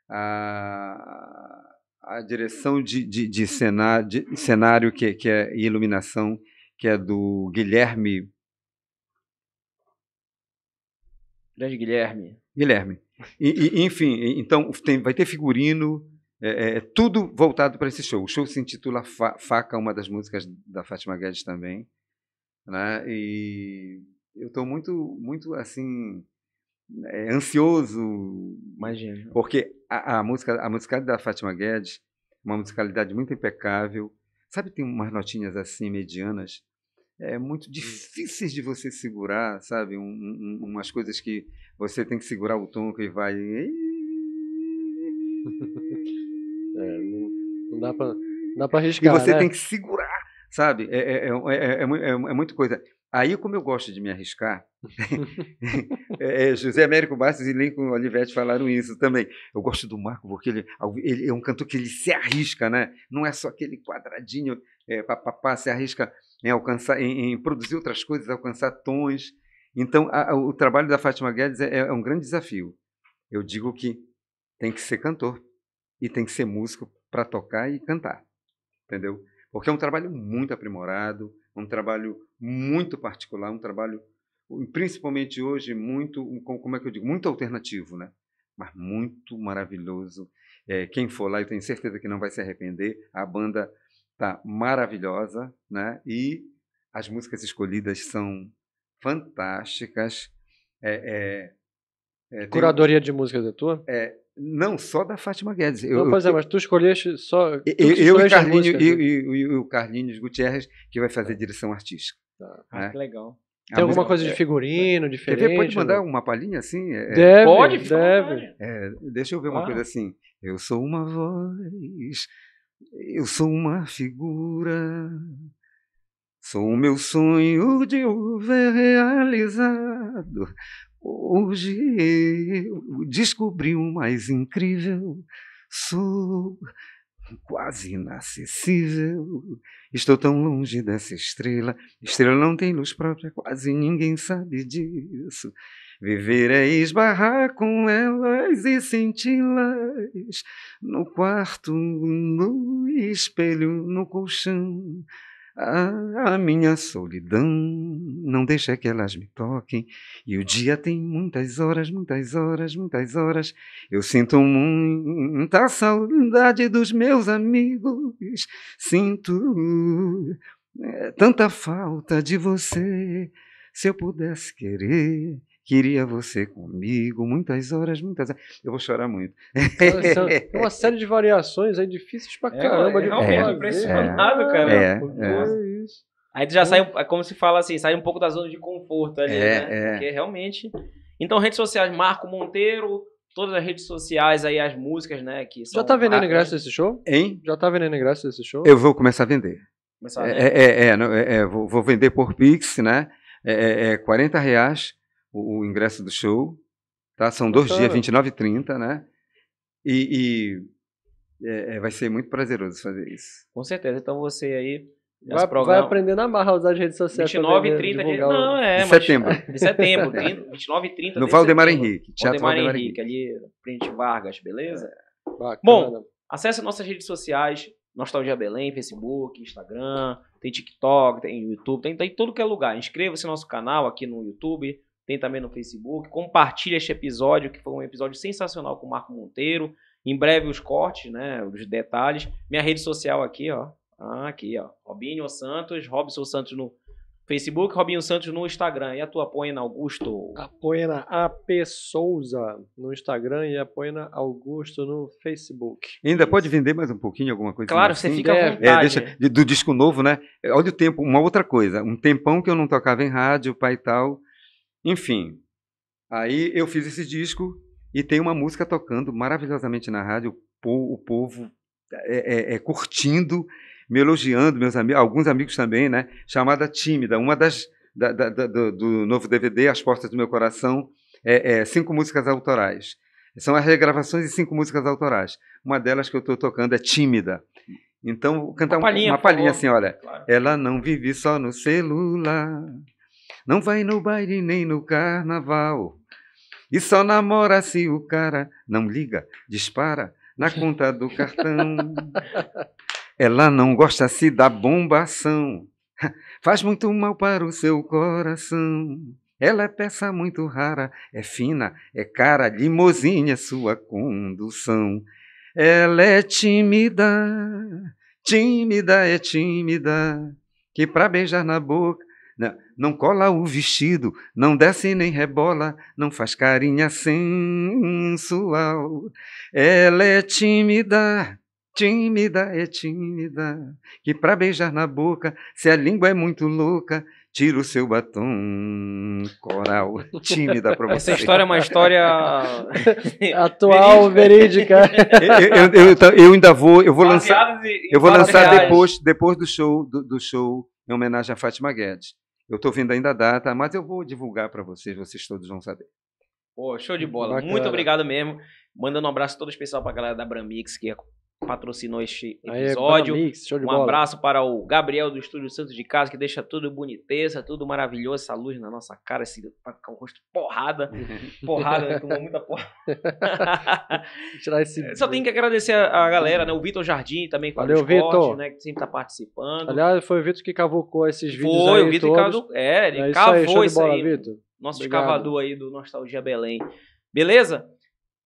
a, a direção de, de, de, cenário, de cenário que, que é iluminação que é do Guilherme. Grande Guilherme. Guilherme. E, e, enfim, então tem, vai ter figurino, é, é, é tudo voltado para esse show. O show se intitula Faca, uma das músicas da Fátima Guedes também. Né? E eu estou muito, muito assim, é, ansioso. Imagina. Porque a, a, música, a musicalidade da Fátima Guedes, é uma musicalidade muito impecável, Sabe, tem umas notinhas assim, medianas, é muito hum. difíceis de você segurar, sabe? Um, um, umas coisas que você tem que segurar o tom que vai. É, não, não dá para arriscar. E você né? tem que segurar, sabe? É, é, é, é, é, é, é, é, é muita coisa. Aí, como eu gosto de me arriscar, é, é, José Américo Bastos e Lincoln Olivetti falaram isso também. Eu gosto do Marco porque ele, ele é um cantor que ele se arrisca, né? Não é só aquele quadradinho, é, papapá, se arrisca em alcançar, em, em, produzir outras coisas, alcançar tons. Então, a, a, o trabalho da Fátima Guedes é, é, é um grande desafio. Eu digo que tem que ser cantor e tem que ser músico para tocar e cantar, entendeu? Porque é um trabalho muito aprimorado, um trabalho muito particular, um trabalho, principalmente hoje, muito, como é que eu digo, muito alternativo, né? mas muito maravilhoso. É, quem for lá, eu tenho certeza que não vai se arrepender. A banda tá maravilhosa, né? E as músicas escolhidas são fantásticas. É, é, é Curadoria tem... de músicas é tua? É, não, só da Fátima Guedes. Eu, não, pois eu, é, mas tu escolheste só. eu, eu e, Carlinho, né? e o Carlinhos Gutierrez, que vai fazer direção artística. Tá. Né? Ah, que legal. Tem alguma coisa de é, figurino, é, diferente? Quer ver, pode mandar né? uma palhinha assim? É, é pode, deve. É, deixa eu ver uma ah. coisa assim. Eu sou uma voz, eu sou uma figura, sou o meu sonho de ver realizado, Hoje eu descobri o um mais incrível, sou quase inacessível. Estou tão longe dessa estrela, estrela não tem luz própria, quase ninguém sabe disso. Viver é esbarrar com elas e senti-las no quarto, no espelho, no colchão a, a, minha solidão não deixa que elas me toquem. E o dia tem muitas horas, muitas horas, muitas horas. Eu sinto muita saudade dos meus amigos. Sinto é, tanta falta de você. Se eu pudesse querer, Queria você comigo, muitas horas, muitas horas. Eu vou chorar muito. É uma série de variações aí difíceis pra é, caramba. É, de é, é, impressionado, é, cara. É, é. isso. Aí tu já sai, é como se fala assim, sai um pouco da zona de conforto ali, né? Porque realmente... Então, redes sociais, Marco Monteiro, todas as redes sociais aí, as músicas, né? Que Já tá vendendo rápidas. ingresso desse show? Hein? Já tá vendendo ingresso desse show? Eu vou começar a vender. Começar a vender. É, é, é, é, é vou, vou, vender por Pix, né? É, é, 40 reais o, o ingresso do show. Tá? São dois dias, 29 e 30, né? E, e é, é, vai ser muito prazeroso fazer isso. Com certeza. Então você aí Vai, vai aprender na marra a usar as redes sociais. 29 né? e 30, divulgar, gente, não, é. De setembro. De setembro, 29 e 30. No Valdemar Henrique. Teatro Valdemar, Henrique, ali, Frente Vargas, beleza? É, bacana. Bom, acesse nossas redes sociais, Nostalgia Belém, Facebook, Instagram, tem TikTok, tem YouTube, tem, tem tudo que é lugar. Inscreva-se no nosso canal aqui no YouTube, tem também no Facebook. Compartilhe este episódio, que foi um episódio sensacional com o Marco Monteiro. Em breve os cortes, né, os detalhes. Minha rede social aqui, ó. Ah, aqui, ó. Robinho Santos, Robson Santos no Facebook, Robinho Santos no Instagram. E a tua Apoena Augusto? Apoena AP Souza no Instagram e Apoena Augusto no Facebook. Ainda Isso. pode vender mais um pouquinho, alguma coisa? Claro, assim? você fica à vontade. É, deixa, do disco novo, né? Olha o tempo, uma outra coisa. Um tempão que eu não tocava em rádio, pai e tal. Enfim, aí eu fiz esse disco e tem uma música tocando maravilhosamente na rádio, o povo, é, é, é curtindo, me elogiando, meus amigos, alguns amigos também, né? Chamada Tímida, uma das da, da, do, do, novo DVD, As Portas do Meu Coração, é, é, cinco músicas autorais. São as regravações de cinco músicas autorais. Uma delas que eu estou tocando é Tímida. Então, vou cantar uma palhinha, uma palhinha assim, olha. Claro. Ela não vive só no celular. Não vai no baile nem no carnaval. E só namora se o cara não liga, dispara na conta do cartão. Ela não gosta se da bombação. Faz muito mal para o seu coração. Ela é peça muito rara, é fina, é cara, limousine é sua condução. Ela é tímida, tímida é tímida, que pra beijar na boca não cola o vestido, não desce nem rebola, não faz carinha sensual. Ela é tímida, tímida é tímida, que pra beijar na boca, se a língua é muito louca, tira o seu batom coral. Tímida para você. Essa história é uma história atual, verídica. eu, eu, eu, eu, então, ainda vou, eu vou lançar, eu vou lançar depois, depois do show, do, do show em homenagem a Fátima Guedes. Eu estou vendo ainda a data, mas eu vou divulgar para vocês, vocês todos vão saber. Pô, show de bola. Bacana. Muito obrigado mesmo. Mandando um abraço todo especial para a galera da Bramix, que patrocinou este episódio. mix, um bola. abraço para o Gabriel do Estúdio Santos de Casa, que deixa tudo boniteza, tudo maravilhoso, essa luz na nossa cara, esse o rosto porrada, porrada, né? tomou muita porrada. Tirar esse... Só tem que agradecer a galera, né? O Vitor Jardim também com Valeu, Vitor. né? Que sempre está participando. Aliás, foi o Vitor que cavucou esses vídeos Foi, o Vitor cavou, é, ele é, cavou isso aí. Isso bola, aí né? Vitor. Nosso Obrigado. escavador aí do Nostalgia Belém. Beleza?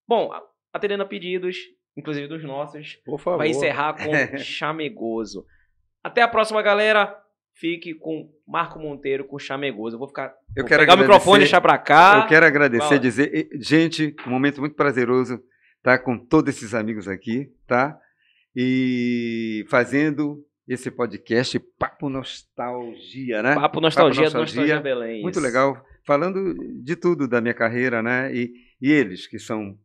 Bom, atendendo a pedidos, inclusive dos nossos. Por favor. Vai encerrar com Chamegoso. Até a próxima, galera. Fique com Marco Monteiro com Chamegoso. Eu vou ficar. Eu vou quero pegar o microfone e deixar para cá. Eu quero agradecer, Fala. dizer. Gente, um momento muito prazeroso estar tá, com todos esses amigos aqui, tá? E fazendo esse podcast Papo Nostalgia, né? Papo Nostalgia, Papo nostalgia, nostalgia Belém. Muito legal. Falando de tudo da minha carreira, né? E, e eles que são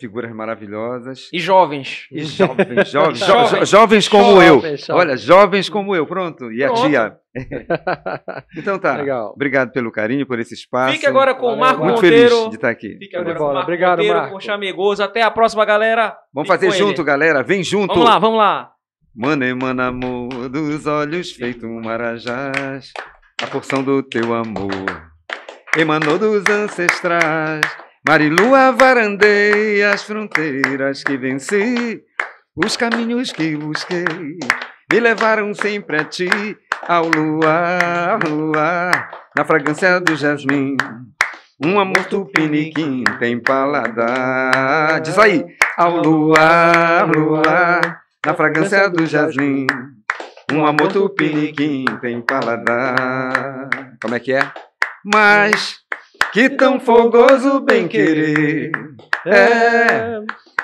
figuras maravilhosas. E jovens. E jovens, jovens, jo, jo, jovens como jovens, eu. Jovens. Olha, jovens como eu, pronto. E pronto. a tia. então tá. Legal. Obrigado pelo carinho, por esse espaço. Fique agora com o Marco Muito Monteiro. feliz de estar aqui. Fique agora com o Marco Obrigado, Monteiro, Marco. com Chamegoso. Até a próxima, galera. Vamos Fique fazer junto, ele. galera. Vem junto. Vamos lá, vamos lá. Mano, emana amor dos olhos feito um marajás. A porção do teu amor emanou dos ancestrais Marilua varandei as fronteiras que venci, os caminhos que busquei me levaram sempre a ti, ao luar, ao luar, na fragrância do jasmim. Um amor tupiniquim tem paladar. Diz aí, ao luar, luar, na fragrância do jasmim. Um amor tupiniquim tem paladar. Como é que é? Mas que tão fogoso bem querer é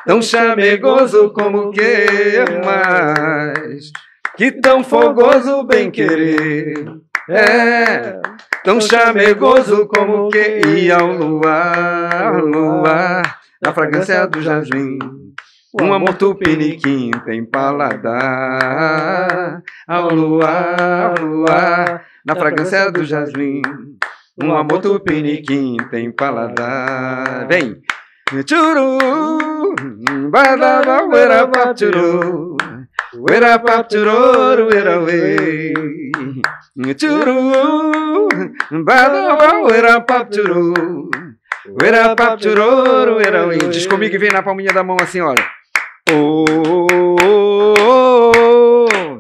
tão chamegoso como que é mais. Que tão fogoso bem querer é tão chamegoso como que ia ao luar, luar na fragrância do jasmim. Um amor tupiniquim tem paladar ao luar, ao luar na fragrância do jasmim. Uma botupiniquim tem paladar. Vem! Churu! Badaba, uerapap, churu! Uerapap, churu, uerauê! Churu! Badaba, uerapap, churu! Uerapap, churu, uerauê! Diz comigo e vem na palminha da mão assim, olha. Oh, oh, oh, oh.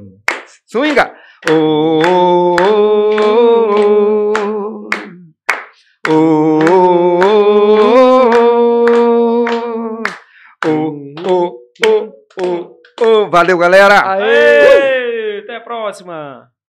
Swinga! Oh, oh, oh. Valeu, galera! Aê! Uh! Até a próxima!